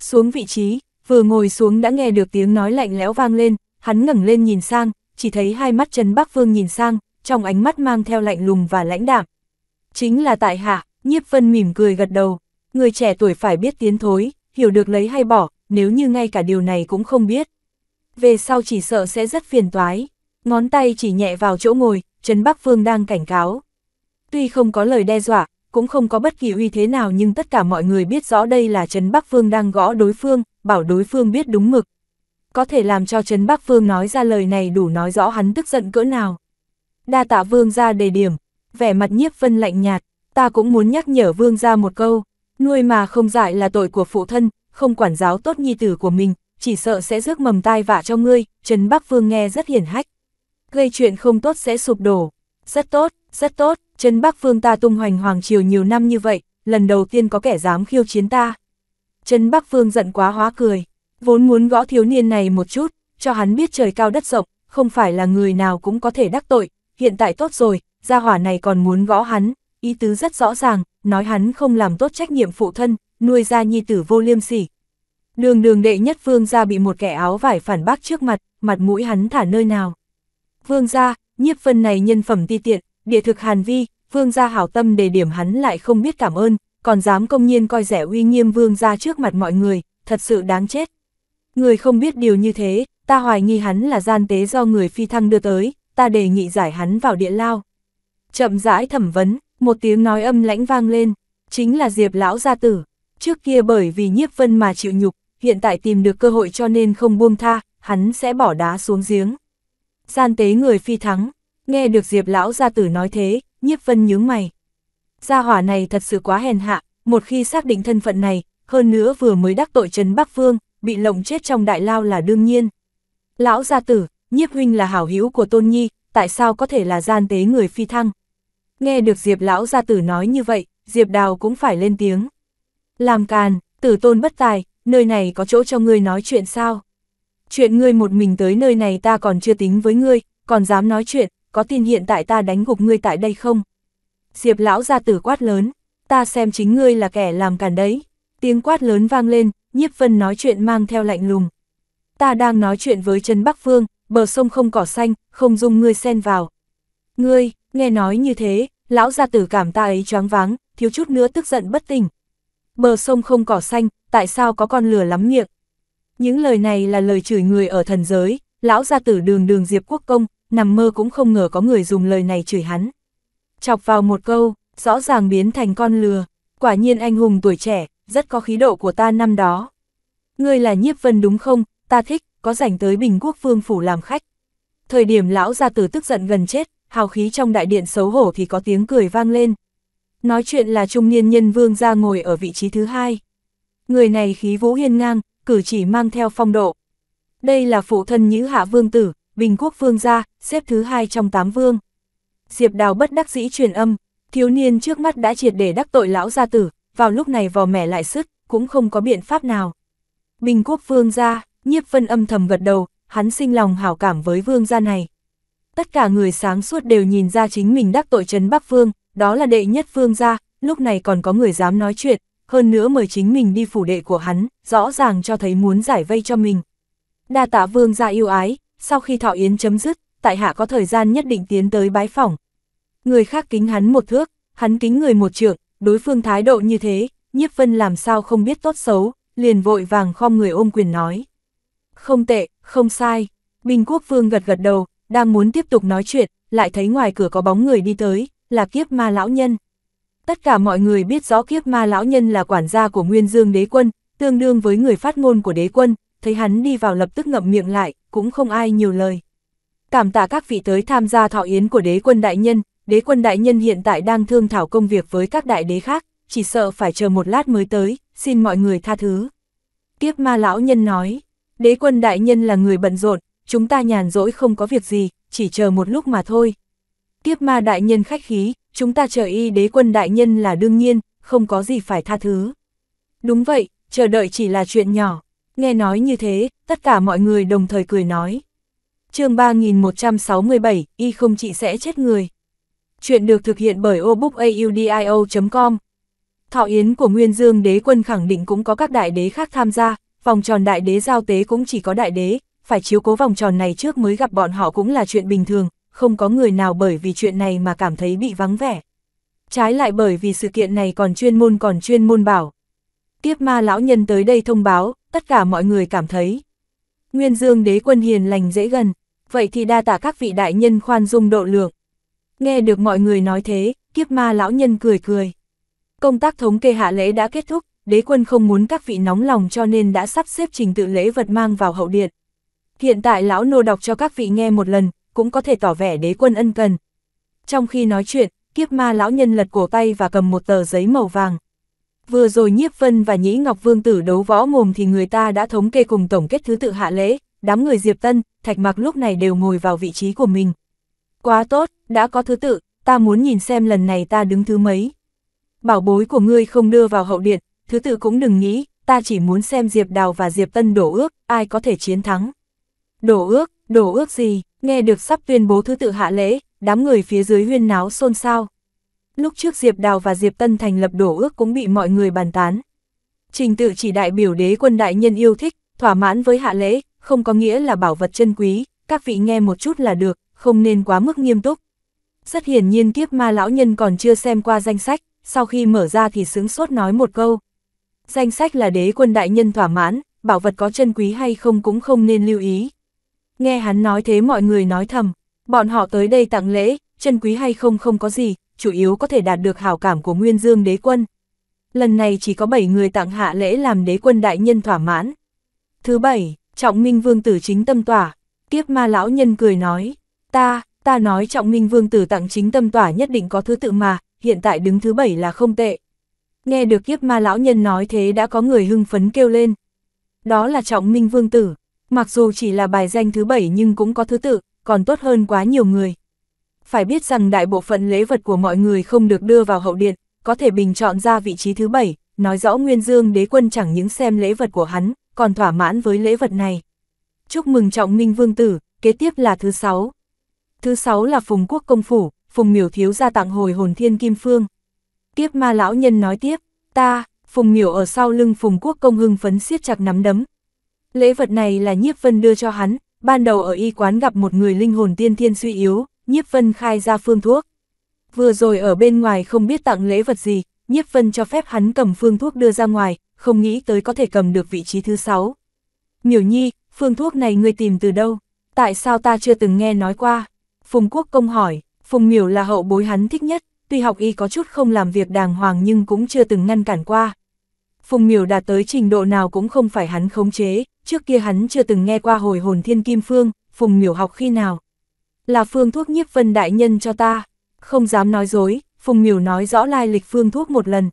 Xuống vị trí, vừa ngồi xuống đã nghe được tiếng nói lạnh lẽo vang lên, hắn ngẩng lên nhìn sang, chỉ thấy hai mắt Trần Bắc Vương nhìn sang, trong ánh mắt mang theo lạnh lùng và lãnh đạm. Chính là tại hạ, Nhiếp Vân mỉm cười gật đầu, người trẻ tuổi phải biết tiến thối, hiểu được lấy hay bỏ, nếu như ngay cả điều này cũng không biết. Về sau chỉ sợ sẽ rất phiền toái, ngón tay chỉ nhẹ vào chỗ ngồi, Trần Bắc Vương đang cảnh cáo. Tuy không có lời đe dọa, cũng không có bất kỳ uy thế nào nhưng tất cả mọi người biết rõ đây là Trần Bắc Vương đang gõ đối phương, bảo đối phương biết đúng mực có thể làm cho Trấn Bắc Vương nói ra lời này đủ nói rõ hắn tức giận cỡ nào. Đa tạ Vương ra đề điểm, vẻ mặt nhiếp vân lạnh nhạt, ta cũng muốn nhắc nhở Vương ra một câu, nuôi mà không dại là tội của phụ thân, không quản giáo tốt nhi tử của mình, chỉ sợ sẽ rước mầm tai vạ cho ngươi, Trấn Bắc Vương nghe rất hiển hách. Gây chuyện không tốt sẽ sụp đổ. Rất tốt, rất tốt, Trấn Bắc Vương ta tung hoành hoàng triều nhiều năm như vậy, lần đầu tiên có kẻ dám khiêu chiến ta. Trấn Bắc Vương giận quá hóa cười. Vốn muốn gõ thiếu niên này một chút, cho hắn biết trời cao đất rộng, không phải là người nào cũng có thể đắc tội, hiện tại tốt rồi, gia hỏa này còn muốn gõ hắn, ý tứ rất rõ ràng, nói hắn không làm tốt trách nhiệm phụ thân, nuôi ra nhi tử vô liêm sỉ. Đường đường đệ nhất vương gia bị một kẻ áo vải phản bác trước mặt, mặt mũi hắn thả nơi nào. Vương gia, nhiếp phân này nhân phẩm ti tiện, địa thực hàn vi, vương gia hảo tâm đề điểm hắn lại không biết cảm ơn, còn dám công nhiên coi rẻ uy nghiêm vương gia trước mặt mọi người, thật sự đáng chết. Người không biết điều như thế, ta hoài nghi hắn là gian tế do người phi thăng đưa tới, ta đề nghị giải hắn vào địa lao. Chậm rãi thẩm vấn, một tiếng nói âm lãnh vang lên, chính là Diệp lão gia tử, trước kia bởi vì nhiếp vân mà chịu nhục, hiện tại tìm được cơ hội cho nên không buông tha, hắn sẽ bỏ đá xuống giếng. Gian tế người phi thắng, nghe được Diệp lão gia tử nói thế, nhiếp vân nhướng mày. Gia hỏa này thật sự quá hèn hạ, một khi xác định thân phận này, hơn nữa vừa mới đắc tội Trần Bắc Vương, bị lộng chết trong đại lao là đương nhiên. Lão gia tử, nhiếp huynh là hảo hữu của Tôn Nhi, tại sao có thể là gian tế người phi thăng? Nghe được Diệp lão gia tử nói như vậy, Diệp đào cũng phải lên tiếng. Làm càn, tử tôn bất tài, nơi này có chỗ cho ngươi nói chuyện sao? Chuyện ngươi một mình tới nơi này ta còn chưa tính với ngươi, còn dám nói chuyện, có tin hiện tại ta đánh gục ngươi tại đây không? Diệp lão gia tử quát lớn, ta xem chính ngươi là kẻ làm càn đấy. Tiếng quát lớn vang lên, Nhiếp Vân nói chuyện mang theo lạnh lùng. Ta đang nói chuyện với Trần Bắc Phương. bờ sông không cỏ xanh, không dung ngươi xen vào. Ngươi, nghe nói như thế, lão gia tử cảm ta ấy choáng váng, thiếu chút nữa tức giận bất tỉnh. Bờ sông không cỏ xanh, tại sao có con lửa lắm miệng? Những lời này là lời chửi người ở thần giới, lão gia tử đường đường Diệp Quốc Công, nằm mơ cũng không ngờ có người dùng lời này chửi hắn. Chọc vào một câu, rõ ràng biến thành con lừa, quả nhiên anh hùng tuổi trẻ, rất có khí độ của ta năm đó. Ngươi là nhiếp vân đúng không, ta thích, có rảnh tới Bình Quốc Vương Phủ làm khách. Thời điểm lão gia tử tức giận gần chết, hào khí trong đại điện xấu hổ thì có tiếng cười vang lên. Nói chuyện là trung niên nhân vương ra ngồi ở vị trí thứ hai. Người này khí vũ hiên ngang, cử chỉ mang theo phong độ. Đây là phụ thân Nhữ Hạ Vương Tử, Bình Quốc Vương gia, xếp thứ hai trong tám vương. Diệp Đào bất đắc dĩ truyền âm, thiếu niên trước mắt đã triệt để đắc tội lão gia tử, vào lúc này vò mẻ lại sức cũng không có biện pháp nào. Bình quốc vương gia, nhiếp vân âm thầm gật đầu, hắn sinh lòng hảo cảm với vương gia này. Tất cả người sáng suốt đều nhìn ra chính mình đắc tội trấn Bắc Vương, đó là đệ nhất vương gia, lúc này còn có người dám nói chuyện, hơn nữa mời chính mình đi phủ đệ của hắn, rõ ràng cho thấy muốn giải vây cho mình. Đa tạ vương gia yêu ái, sau khi thọ yến chấm dứt, tại hạ có thời gian nhất định tiến tới bái phỏng. Người khác kính hắn một thước, hắn kính người một trượng, đối phương thái độ như thế, nhiếp vân làm sao không biết tốt xấu, liền vội vàng khom người ôm quyền nói. Không tệ, không sai, Bình Quốc Vương gật gật đầu, đang muốn tiếp tục nói chuyện, lại thấy ngoài cửa có bóng người đi tới, là kiếp ma lão nhân. Tất cả mọi người biết rõ kiếp ma lão nhân là quản gia của Nguyên Dương đế quân, tương đương với người phát ngôn của đế quân, thấy hắn đi vào lập tức ngậm miệng lại, cũng không ai nhiều lời. Cảm tạ các vị tới tham gia thọ yến của đế quân đại nhân, đế quân đại nhân hiện tại đang thương thảo công việc với các đại đế khác, chỉ sợ phải chờ một lát mới tới, xin mọi người tha thứ. Kiếp ma lão nhân nói, đế quân đại nhân là người bận rộn, chúng ta nhàn rỗi không có việc gì, chỉ chờ một lúc mà thôi. Kiếp ma đại nhân khách khí, chúng ta chờ y đế quân đại nhân là đương nhiên, không có gì phải tha thứ. Đúng vậy, chờ đợi chỉ là chuyện nhỏ. Nghe nói như thế, tất cả mọi người đồng thời cười nói. chương 3167, y không chỉ sẽ chết người. Chuyện được thực hiện bởi obookaudio.com. Thọ yến của Nguyên Dương đế quân khẳng định cũng có các đại đế khác tham gia, vòng tròn đại đế giao tế cũng chỉ có đại đế, phải chiếu cố vòng tròn này trước mới gặp bọn họ cũng là chuyện bình thường, không có người nào bởi vì chuyện này mà cảm thấy bị vắng vẻ. Trái lại bởi vì sự kiện này còn chuyên môn còn chuyên môn bảo. Tiếp ma lão nhân tới đây thông báo, tất cả mọi người cảm thấy. Nguyên Dương đế quân hiền lành dễ gần, vậy thì đa tả các vị đại nhân khoan dung độ lượng. Nghe được mọi người nói thế, kiếp ma lão nhân cười cười. Công tác thống kê hạ lễ đã kết thúc, đế quân không muốn các vị nóng lòng cho nên đã sắp xếp trình tự lễ vật mang vào hậu điện. Hiện tại lão nô đọc cho các vị nghe một lần, cũng có thể tỏ vẻ đế quân ân cần. Trong khi nói chuyện, kiếp ma lão nhân lật cổ tay và cầm một tờ giấy màu vàng. Vừa rồi Nhiếp Vân và Nhĩ Ngọc Vương tử đấu võ mồm thì người ta đã thống kê cùng tổng kết thứ tự hạ lễ, đám người Diệp Tân, Thạch Mặc lúc này đều ngồi vào vị trí của mình. Quá tốt, đã có thứ tự, ta muốn nhìn xem lần này ta đứng thứ mấy. Bảo bối của ngươi không đưa vào hậu điện, thứ tự cũng đừng nghĩ, ta chỉ muốn xem Diệp Đào và Diệp Tân đổ ước, ai có thể chiến thắng. Đổ ước, đổ ước gì, nghe được sắp tuyên bố thứ tự hạ lễ, đám người phía dưới huyên náo xôn xao. Lúc trước Diệp Đào và Diệp Tân thành lập đổ ước cũng bị mọi người bàn tán. Trình tự chỉ đại biểu đế quân đại nhân yêu thích, thỏa mãn với hạ lễ, không có nghĩa là bảo vật chân quý, các vị nghe một chút là được, không nên quá mức nghiêm túc. Rất hiển nhiên kiếp ma lão nhân còn chưa xem qua danh sách, sau khi mở ra thì sướng sốt nói một câu. Danh sách là đế quân đại nhân thỏa mãn, bảo vật có chân quý hay không cũng không nên lưu ý. Nghe hắn nói thế mọi người nói thầm, bọn họ tới đây tặng lễ, chân quý hay không không có gì, chủ yếu có thể đạt được hảo cảm của Nguyên Dương đế quân. Lần này chỉ có 7 người tặng hạ lễ làm đế quân đại nhân thỏa mãn. Thứ bảy, Trọng Minh Vương tử chính tâm tỏa, kiếp ma lão nhân cười nói, Ta, ta nói trọng minh vương tử tặng chính tâm tỏa nhất định có thứ tự mà, hiện tại đứng thứ bảy là không tệ. Nghe được kiếp ma lão nhân nói thế đã có người hưng phấn kêu lên. Đó là trọng minh vương tử, mặc dù chỉ là bài danh thứ bảy nhưng cũng có thứ tự, còn tốt hơn quá nhiều người. Phải biết rằng đại bộ phận lễ vật của mọi người không được đưa vào hậu điện, có thể bình chọn ra vị trí thứ bảy, nói rõ Nguyên Dương đế quân chẳng những xem lễ vật của hắn, còn thỏa mãn với lễ vật này. Chúc mừng trọng minh vương tử, kế tiếp là thứ sáu thứ sáu là Phùng Quốc Công Phủ, Phùng Miểu Thiếu ra tặng hồi hồn thiên kim phương. Kiếp ma lão nhân nói tiếp, ta, Phùng Miểu ở sau lưng Phùng Quốc Công hưng phấn siết chặt nắm đấm. Lễ vật này là Nhiếp Vân đưa cho hắn, ban đầu ở y quán gặp một người linh hồn tiên thiên suy yếu, Nhiếp Vân khai ra phương thuốc. Vừa rồi ở bên ngoài không biết tặng lễ vật gì, Nhiếp Vân cho phép hắn cầm phương thuốc đưa ra ngoài, không nghĩ tới có thể cầm được vị trí thứ sáu. Miểu Nhi, phương thuốc này ngươi tìm từ đâu? Tại sao ta chưa từng nghe nói qua? Phùng Quốc Công hỏi, Phùng Miểu là hậu bối hắn thích nhất, tuy học y có chút không làm việc đàng hoàng nhưng cũng chưa từng ngăn cản qua. Phùng Miểu đạt tới trình độ nào cũng không phải hắn khống chế, trước kia hắn chưa từng nghe qua hồi hồn thiên kim phương, Phùng Miểu học khi nào. Là phương thuốc nhiếp vân đại nhân cho ta, không dám nói dối, Phùng Miểu nói rõ lai lịch phương thuốc một lần.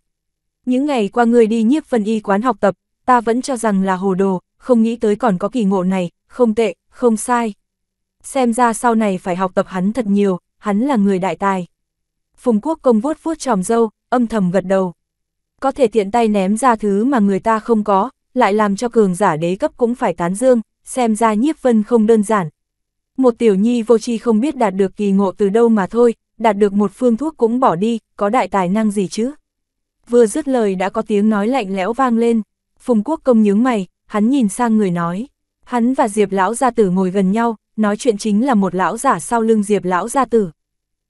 Những ngày qua người đi nhiếp vân y quán học tập, ta vẫn cho rằng là hồ đồ, không nghĩ tới còn có kỳ ngộ này, không tệ, không sai xem ra sau này phải học tập hắn thật nhiều, hắn là người đại tài. Phùng Quốc công vuốt vuốt tròm dâu, âm thầm gật đầu. Có thể tiện tay ném ra thứ mà người ta không có, lại làm cho cường giả đế cấp cũng phải tán dương, xem ra nhiếp vân không đơn giản. Một tiểu nhi vô tri không biết đạt được kỳ ngộ từ đâu mà thôi, đạt được một phương thuốc cũng bỏ đi, có đại tài năng gì chứ. Vừa dứt lời đã có tiếng nói lạnh lẽo vang lên, Phùng Quốc công nhướng mày, hắn nhìn sang người nói. Hắn và Diệp lão gia tử ngồi gần nhau, nói chuyện chính là một lão giả sau lưng diệp lão gia tử.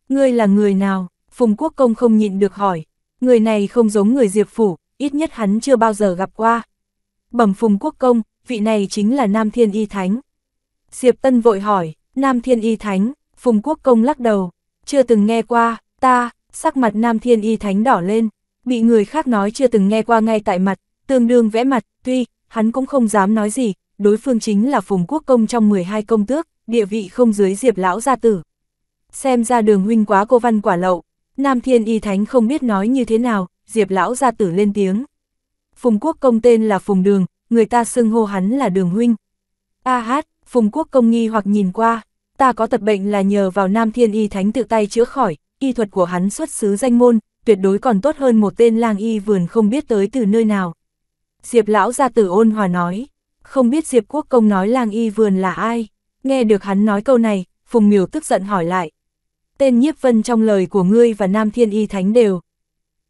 Ngươi là người nào? Phùng Quốc Công không nhịn được hỏi. Người này không giống người diệp phủ, ít nhất hắn chưa bao giờ gặp qua. Bẩm Phùng Quốc Công, vị này chính là Nam Thiên Y Thánh. Diệp Tân vội hỏi, Nam Thiên Y Thánh, Phùng Quốc Công lắc đầu, chưa từng nghe qua, ta, sắc mặt Nam Thiên Y Thánh đỏ lên, bị người khác nói chưa từng nghe qua ngay tại mặt, tương đương vẽ mặt, tuy, hắn cũng không dám nói gì, đối phương chính là Phùng Quốc Công trong 12 công tước, địa vị không dưới diệp lão gia tử. Xem ra đường huynh quá cô văn quả lậu, Nam Thiên Y Thánh không biết nói như thế nào, diệp lão gia tử lên tiếng. Phùng Quốc Công tên là Phùng Đường, người ta xưng hô hắn là Đường Huynh. A à hát, Phùng Quốc Công nghi hoặc nhìn qua, ta có tật bệnh là nhờ vào Nam Thiên Y Thánh tự tay chữa khỏi, y thuật của hắn xuất xứ danh môn, tuyệt đối còn tốt hơn một tên lang y vườn không biết tới từ nơi nào. Diệp lão gia tử ôn hòa nói, không biết Diệp Quốc Công nói lang y vườn là ai. Nghe được hắn nói câu này, Phùng Miểu tức giận hỏi lại. Tên nhiếp vân trong lời của ngươi và Nam Thiên Y Thánh đều.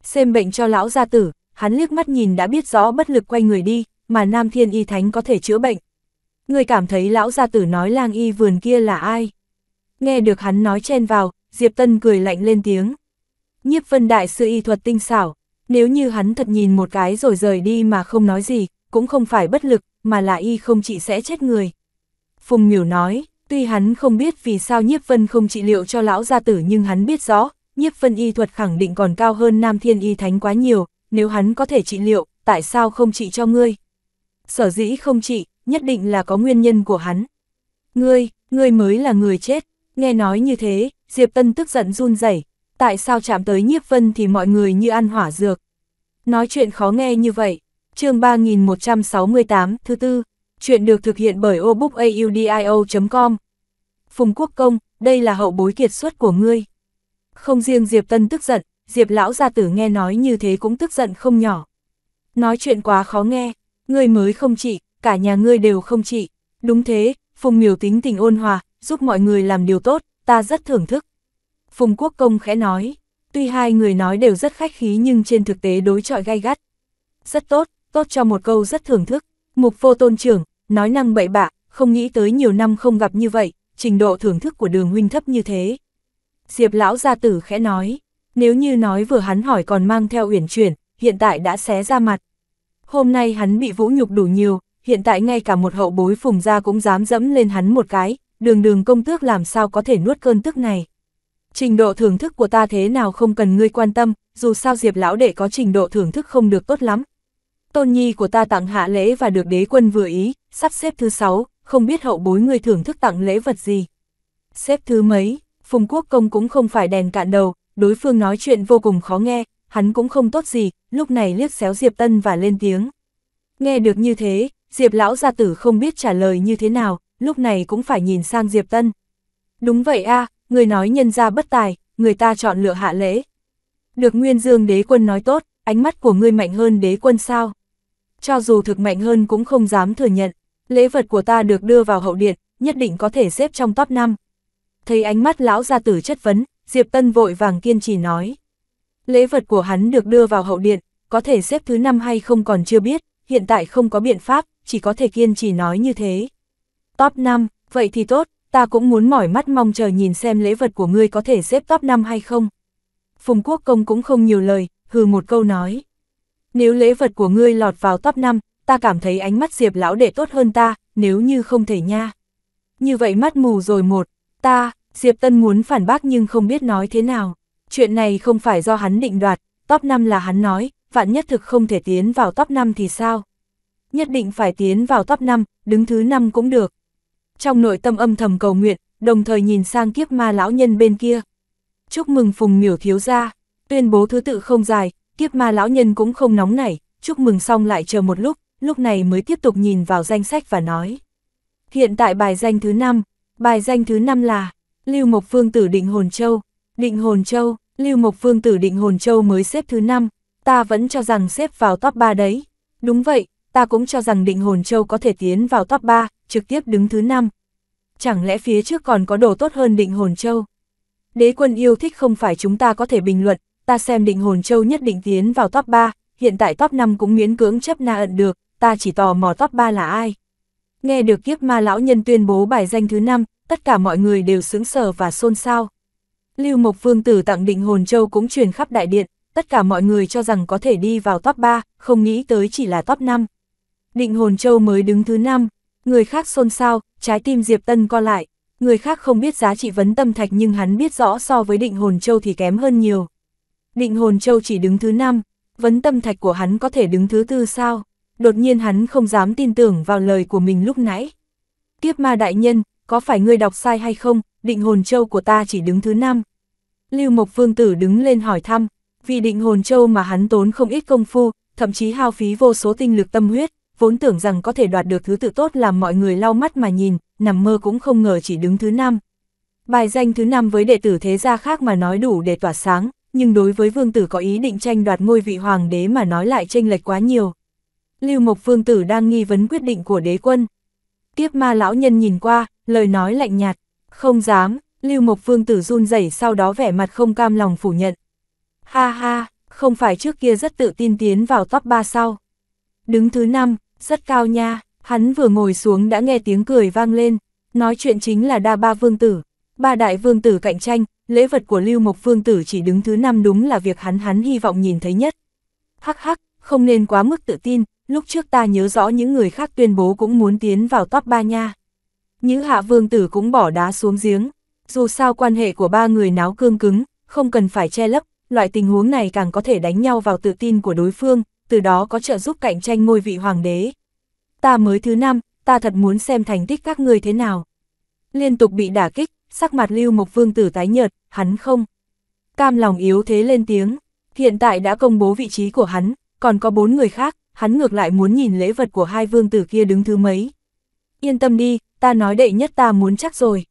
Xem bệnh cho lão gia tử, hắn liếc mắt nhìn đã biết rõ bất lực quay người đi, mà Nam Thiên Y Thánh có thể chữa bệnh. Ngươi cảm thấy lão gia tử nói lang y vườn kia là ai? Nghe được hắn nói chen vào, Diệp Tân cười lạnh lên tiếng. Nhiếp vân đại sư y thuật tinh xảo, nếu như hắn thật nhìn một cái rồi rời đi mà không nói gì, cũng không phải bất lực, mà là y không chỉ sẽ chết người. Phùng Miểu nói, tuy hắn không biết vì sao Nhiếp Vân không trị liệu cho lão gia tử nhưng hắn biết rõ, Nhiếp Vân y thuật khẳng định còn cao hơn Nam Thiên y thánh quá nhiều, nếu hắn có thể trị liệu, tại sao không trị cho ngươi? Sở dĩ không trị, nhất định là có nguyên nhân của hắn. Ngươi, ngươi mới là người chết. Nghe nói như thế, Diệp Tân tức giận run rẩy. Tại sao chạm tới Nhiếp Vân thì mọi người như ăn hỏa dược. Nói chuyện khó nghe như vậy. chương 3168, thứ tư, Chuyện được thực hiện bởi obookaudio.com. Phùng Quốc Công, đây là hậu bối kiệt xuất của ngươi. Không riêng Diệp Tân tức giận, Diệp lão gia tử nghe nói như thế cũng tức giận không nhỏ. Nói chuyện quá khó nghe, ngươi mới không trị, cả nhà ngươi đều không trị. Đúng thế, Phùng Miểu tính tình ôn hòa, giúp mọi người làm điều tốt, ta rất thưởng thức. Phùng Quốc Công khẽ nói, tuy hai người nói đều rất khách khí nhưng trên thực tế đối chọi gay gắt. Rất tốt, tốt cho một câu rất thưởng thức. Mục vô tôn trưởng, nói năng bậy bạ, không nghĩ tới nhiều năm không gặp như vậy, trình độ thưởng thức của đường huynh thấp như thế. Diệp lão gia tử khẽ nói, nếu như nói vừa hắn hỏi còn mang theo uyển chuyển, hiện tại đã xé ra mặt. Hôm nay hắn bị vũ nhục đủ nhiều, hiện tại ngay cả một hậu bối phùng gia cũng dám dẫm lên hắn một cái, đường đường công tước làm sao có thể nuốt cơn tức này. Trình độ thưởng thức của ta thế nào không cần ngươi quan tâm, dù sao Diệp lão đệ có trình độ thưởng thức không được tốt lắm, tôn nhi của ta tặng hạ lễ và được đế quân vừa ý, sắp xếp thứ sáu, không biết hậu bối người thưởng thức tặng lễ vật gì. Xếp thứ mấy, Phùng Quốc Công cũng không phải đèn cạn đầu, đối phương nói chuyện vô cùng khó nghe, hắn cũng không tốt gì, lúc này liếc xéo Diệp Tân và lên tiếng. Nghe được như thế, Diệp lão gia tử không biết trả lời như thế nào, lúc này cũng phải nhìn sang Diệp Tân. Đúng vậy a, người nói nhân gia bất tài, người ta chọn lựa hạ lễ. Được Nguyên Dương đế quân nói tốt, ánh mắt của ngươi mạnh hơn đế quân sao? cho dù thực mạnh hơn cũng không dám thừa nhận. Lễ vật của ta được đưa vào hậu điện, nhất định có thể xếp trong top 5. Thấy ánh mắt lão gia tử chất vấn, Diệp Tân vội vàng kiên trì nói. Lễ vật của hắn được đưa vào hậu điện, có thể xếp thứ năm hay không còn chưa biết, hiện tại không có biện pháp, chỉ có thể kiên trì nói như thế. Top 5, vậy thì tốt, ta cũng muốn mỏi mắt mong chờ nhìn xem lễ vật của ngươi có thể xếp top 5 hay không. Phùng Quốc Công cũng không nhiều lời, hừ một câu nói nếu lễ vật của ngươi lọt vào top 5, ta cảm thấy ánh mắt Diệp lão đệ tốt hơn ta, nếu như không thể nha. Như vậy mắt mù rồi một, ta, Diệp Tân muốn phản bác nhưng không biết nói thế nào. Chuyện này không phải do hắn định đoạt, top 5 là hắn nói, vạn nhất thực không thể tiến vào top 5 thì sao? Nhất định phải tiến vào top 5, đứng thứ 5 cũng được. Trong nội tâm âm thầm cầu nguyện, đồng thời nhìn sang kiếp ma lão nhân bên kia. Chúc mừng Phùng Miểu Thiếu Gia, tuyên bố thứ tự không dài, Kiếp ma lão nhân cũng không nóng nảy, chúc mừng xong lại chờ một lúc, lúc này mới tiếp tục nhìn vào danh sách và nói. Hiện tại bài danh thứ 5, bài danh thứ 5 là Lưu Mộc Phương tử Định Hồn Châu, Định Hồn Châu, Lưu Mộc Phương tử Định Hồn Châu mới xếp thứ 5, ta vẫn cho rằng xếp vào top 3 đấy. Đúng vậy, ta cũng cho rằng Định Hồn Châu có thể tiến vào top 3, trực tiếp đứng thứ 5. Chẳng lẽ phía trước còn có đồ tốt hơn Định Hồn Châu? Đế quân yêu thích không phải chúng ta có thể bình luận, ta xem định hồn châu nhất định tiến vào top 3, hiện tại top 5 cũng miễn cưỡng chấp na ẩn được, ta chỉ tò mò top 3 là ai. Nghe được kiếp ma lão nhân tuyên bố bài danh thứ 5, tất cả mọi người đều sướng sờ và xôn xao. Lưu Mộc Vương Tử tặng định hồn châu cũng truyền khắp đại điện, tất cả mọi người cho rằng có thể đi vào top 3, không nghĩ tới chỉ là top 5. Định hồn châu mới đứng thứ 5, người khác xôn xao, trái tim Diệp Tân co lại, người khác không biết giá trị vấn tâm thạch nhưng hắn biết rõ so với định hồn châu thì kém hơn nhiều. Định hồn châu chỉ đứng thứ năm, vấn tâm thạch của hắn có thể đứng thứ tư sao? Đột nhiên hắn không dám tin tưởng vào lời của mình lúc nãy. Kiếp ma đại nhân, có phải ngươi đọc sai hay không, định hồn châu của ta chỉ đứng thứ năm. Lưu Mộc Phương Tử đứng lên hỏi thăm, vì định hồn châu mà hắn tốn không ít công phu, thậm chí hao phí vô số tinh lực tâm huyết, vốn tưởng rằng có thể đoạt được thứ tự tốt làm mọi người lau mắt mà nhìn, nằm mơ cũng không ngờ chỉ đứng thứ năm. Bài danh thứ năm với đệ tử thế gia khác mà nói đủ để tỏa sáng, nhưng đối với vương tử có ý định tranh đoạt ngôi vị hoàng đế mà nói lại tranh lệch quá nhiều. Lưu Mộc vương tử đang nghi vấn quyết định của đế quân. Kiếp ma lão nhân nhìn qua, lời nói lạnh nhạt, không dám, Lưu Mộc vương tử run rẩy sau đó vẻ mặt không cam lòng phủ nhận. Ha ha, không phải trước kia rất tự tin tiến vào top 3 sao Đứng thứ năm rất cao nha, hắn vừa ngồi xuống đã nghe tiếng cười vang lên, nói chuyện chính là đa ba vương tử ba đại vương tử cạnh tranh, lễ vật của Lưu Mộc Vương tử chỉ đứng thứ năm đúng là việc hắn hắn hy vọng nhìn thấy nhất. Hắc hắc, không nên quá mức tự tin, lúc trước ta nhớ rõ những người khác tuyên bố cũng muốn tiến vào top 3 nha. Nhữ hạ vương tử cũng bỏ đá xuống giếng, dù sao quan hệ của ba người náo cương cứng, không cần phải che lấp, loại tình huống này càng có thể đánh nhau vào tự tin của đối phương, từ đó có trợ giúp cạnh tranh ngôi vị hoàng đế. Ta mới thứ năm, ta thật muốn xem thành tích các người thế nào. Liên tục bị đả kích, sắc mặt lưu mục vương tử tái nhợt, hắn không. Cam lòng yếu thế lên tiếng, hiện tại đã công bố vị trí của hắn, còn có bốn người khác, hắn ngược lại muốn nhìn lễ vật của hai vương tử kia đứng thứ mấy. Yên tâm đi, ta nói đệ nhất ta muốn chắc rồi.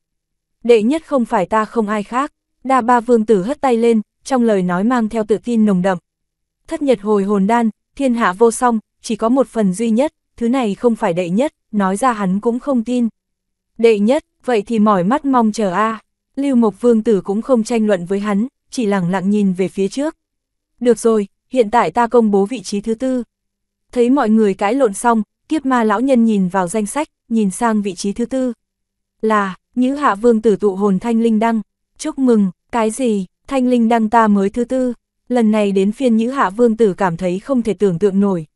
Đệ nhất không phải ta không ai khác, đa ba vương tử hất tay lên, trong lời nói mang theo tự tin nồng đậm. Thất nhật hồi hồn đan, thiên hạ vô song, chỉ có một phần duy nhất, thứ này không phải đệ nhất, nói ra hắn cũng không tin. Đệ nhất, vậy thì mỏi mắt mong chờ a. Lưu Mộc Vương Tử cũng không tranh luận với hắn, chỉ lặng lặng nhìn về phía trước. Được rồi, hiện tại ta công bố vị trí thứ tư. Thấy mọi người cãi lộn xong, kiếp ma lão nhân nhìn vào danh sách, nhìn sang vị trí thứ tư. Là, Nhữ Hạ Vương Tử tụ hồn Thanh Linh Đăng. Chúc mừng, cái gì, Thanh Linh Đăng ta mới thứ tư. Lần này đến phiên Nhữ Hạ Vương Tử cảm thấy không thể tưởng tượng nổi.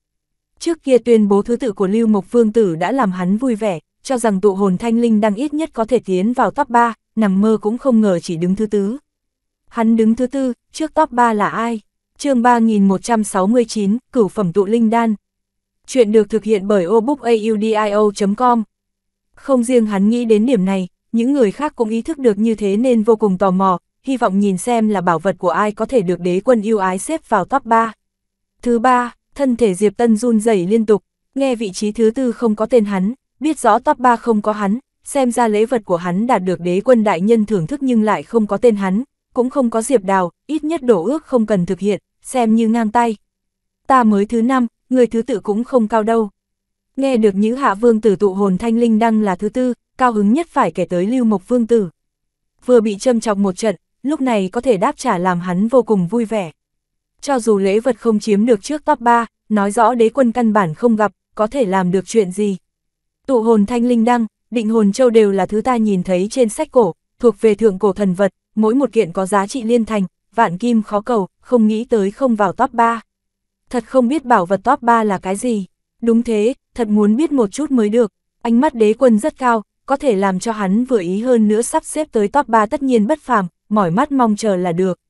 Trước kia tuyên bố thứ tự của Lưu Mộc Vương Tử đã làm hắn vui vẻ, cho rằng tụ hồn thanh linh đang ít nhất có thể tiến vào top 3, nằm mơ cũng không ngờ chỉ đứng thứ tư. Hắn đứng thứ tư, trước top 3 là ai? chương 3169, cửu phẩm tụ linh đan. Chuyện được thực hiện bởi obookaudio.com. Không riêng hắn nghĩ đến điểm này, những người khác cũng ý thức được như thế nên vô cùng tò mò, hy vọng nhìn xem là bảo vật của ai có thể được đế quân yêu ái xếp vào top 3. Thứ ba, thân thể Diệp Tân run rẩy liên tục, nghe vị trí thứ tư không có tên hắn, biết rõ top 3 không có hắn, xem ra lễ vật của hắn đạt được đế quân đại nhân thưởng thức nhưng lại không có tên hắn, cũng không có Diệp Đào, ít nhất đổ ước không cần thực hiện, xem như ngang tay. Ta mới thứ năm, người thứ tự cũng không cao đâu. Nghe được những hạ vương tử tụ hồn thanh linh đăng là thứ tư, cao hứng nhất phải kể tới lưu mộc vương tử. Vừa bị châm chọc một trận, lúc này có thể đáp trả làm hắn vô cùng vui vẻ. Cho dù lễ vật không chiếm được trước top 3, nói rõ đế quân căn bản không gặp, có thể làm được chuyện gì. Tụ hồn thanh linh đăng, định hồn châu đều là thứ ta nhìn thấy trên sách cổ, thuộc về thượng cổ thần vật, mỗi một kiện có giá trị liên thành, vạn kim khó cầu, không nghĩ tới không vào top 3. Thật không biết bảo vật top 3 là cái gì. Đúng thế, thật muốn biết một chút mới được. Ánh mắt đế quân rất cao, có thể làm cho hắn vừa ý hơn nữa sắp xếp tới top 3 tất nhiên bất phàm, mỏi mắt mong chờ là được.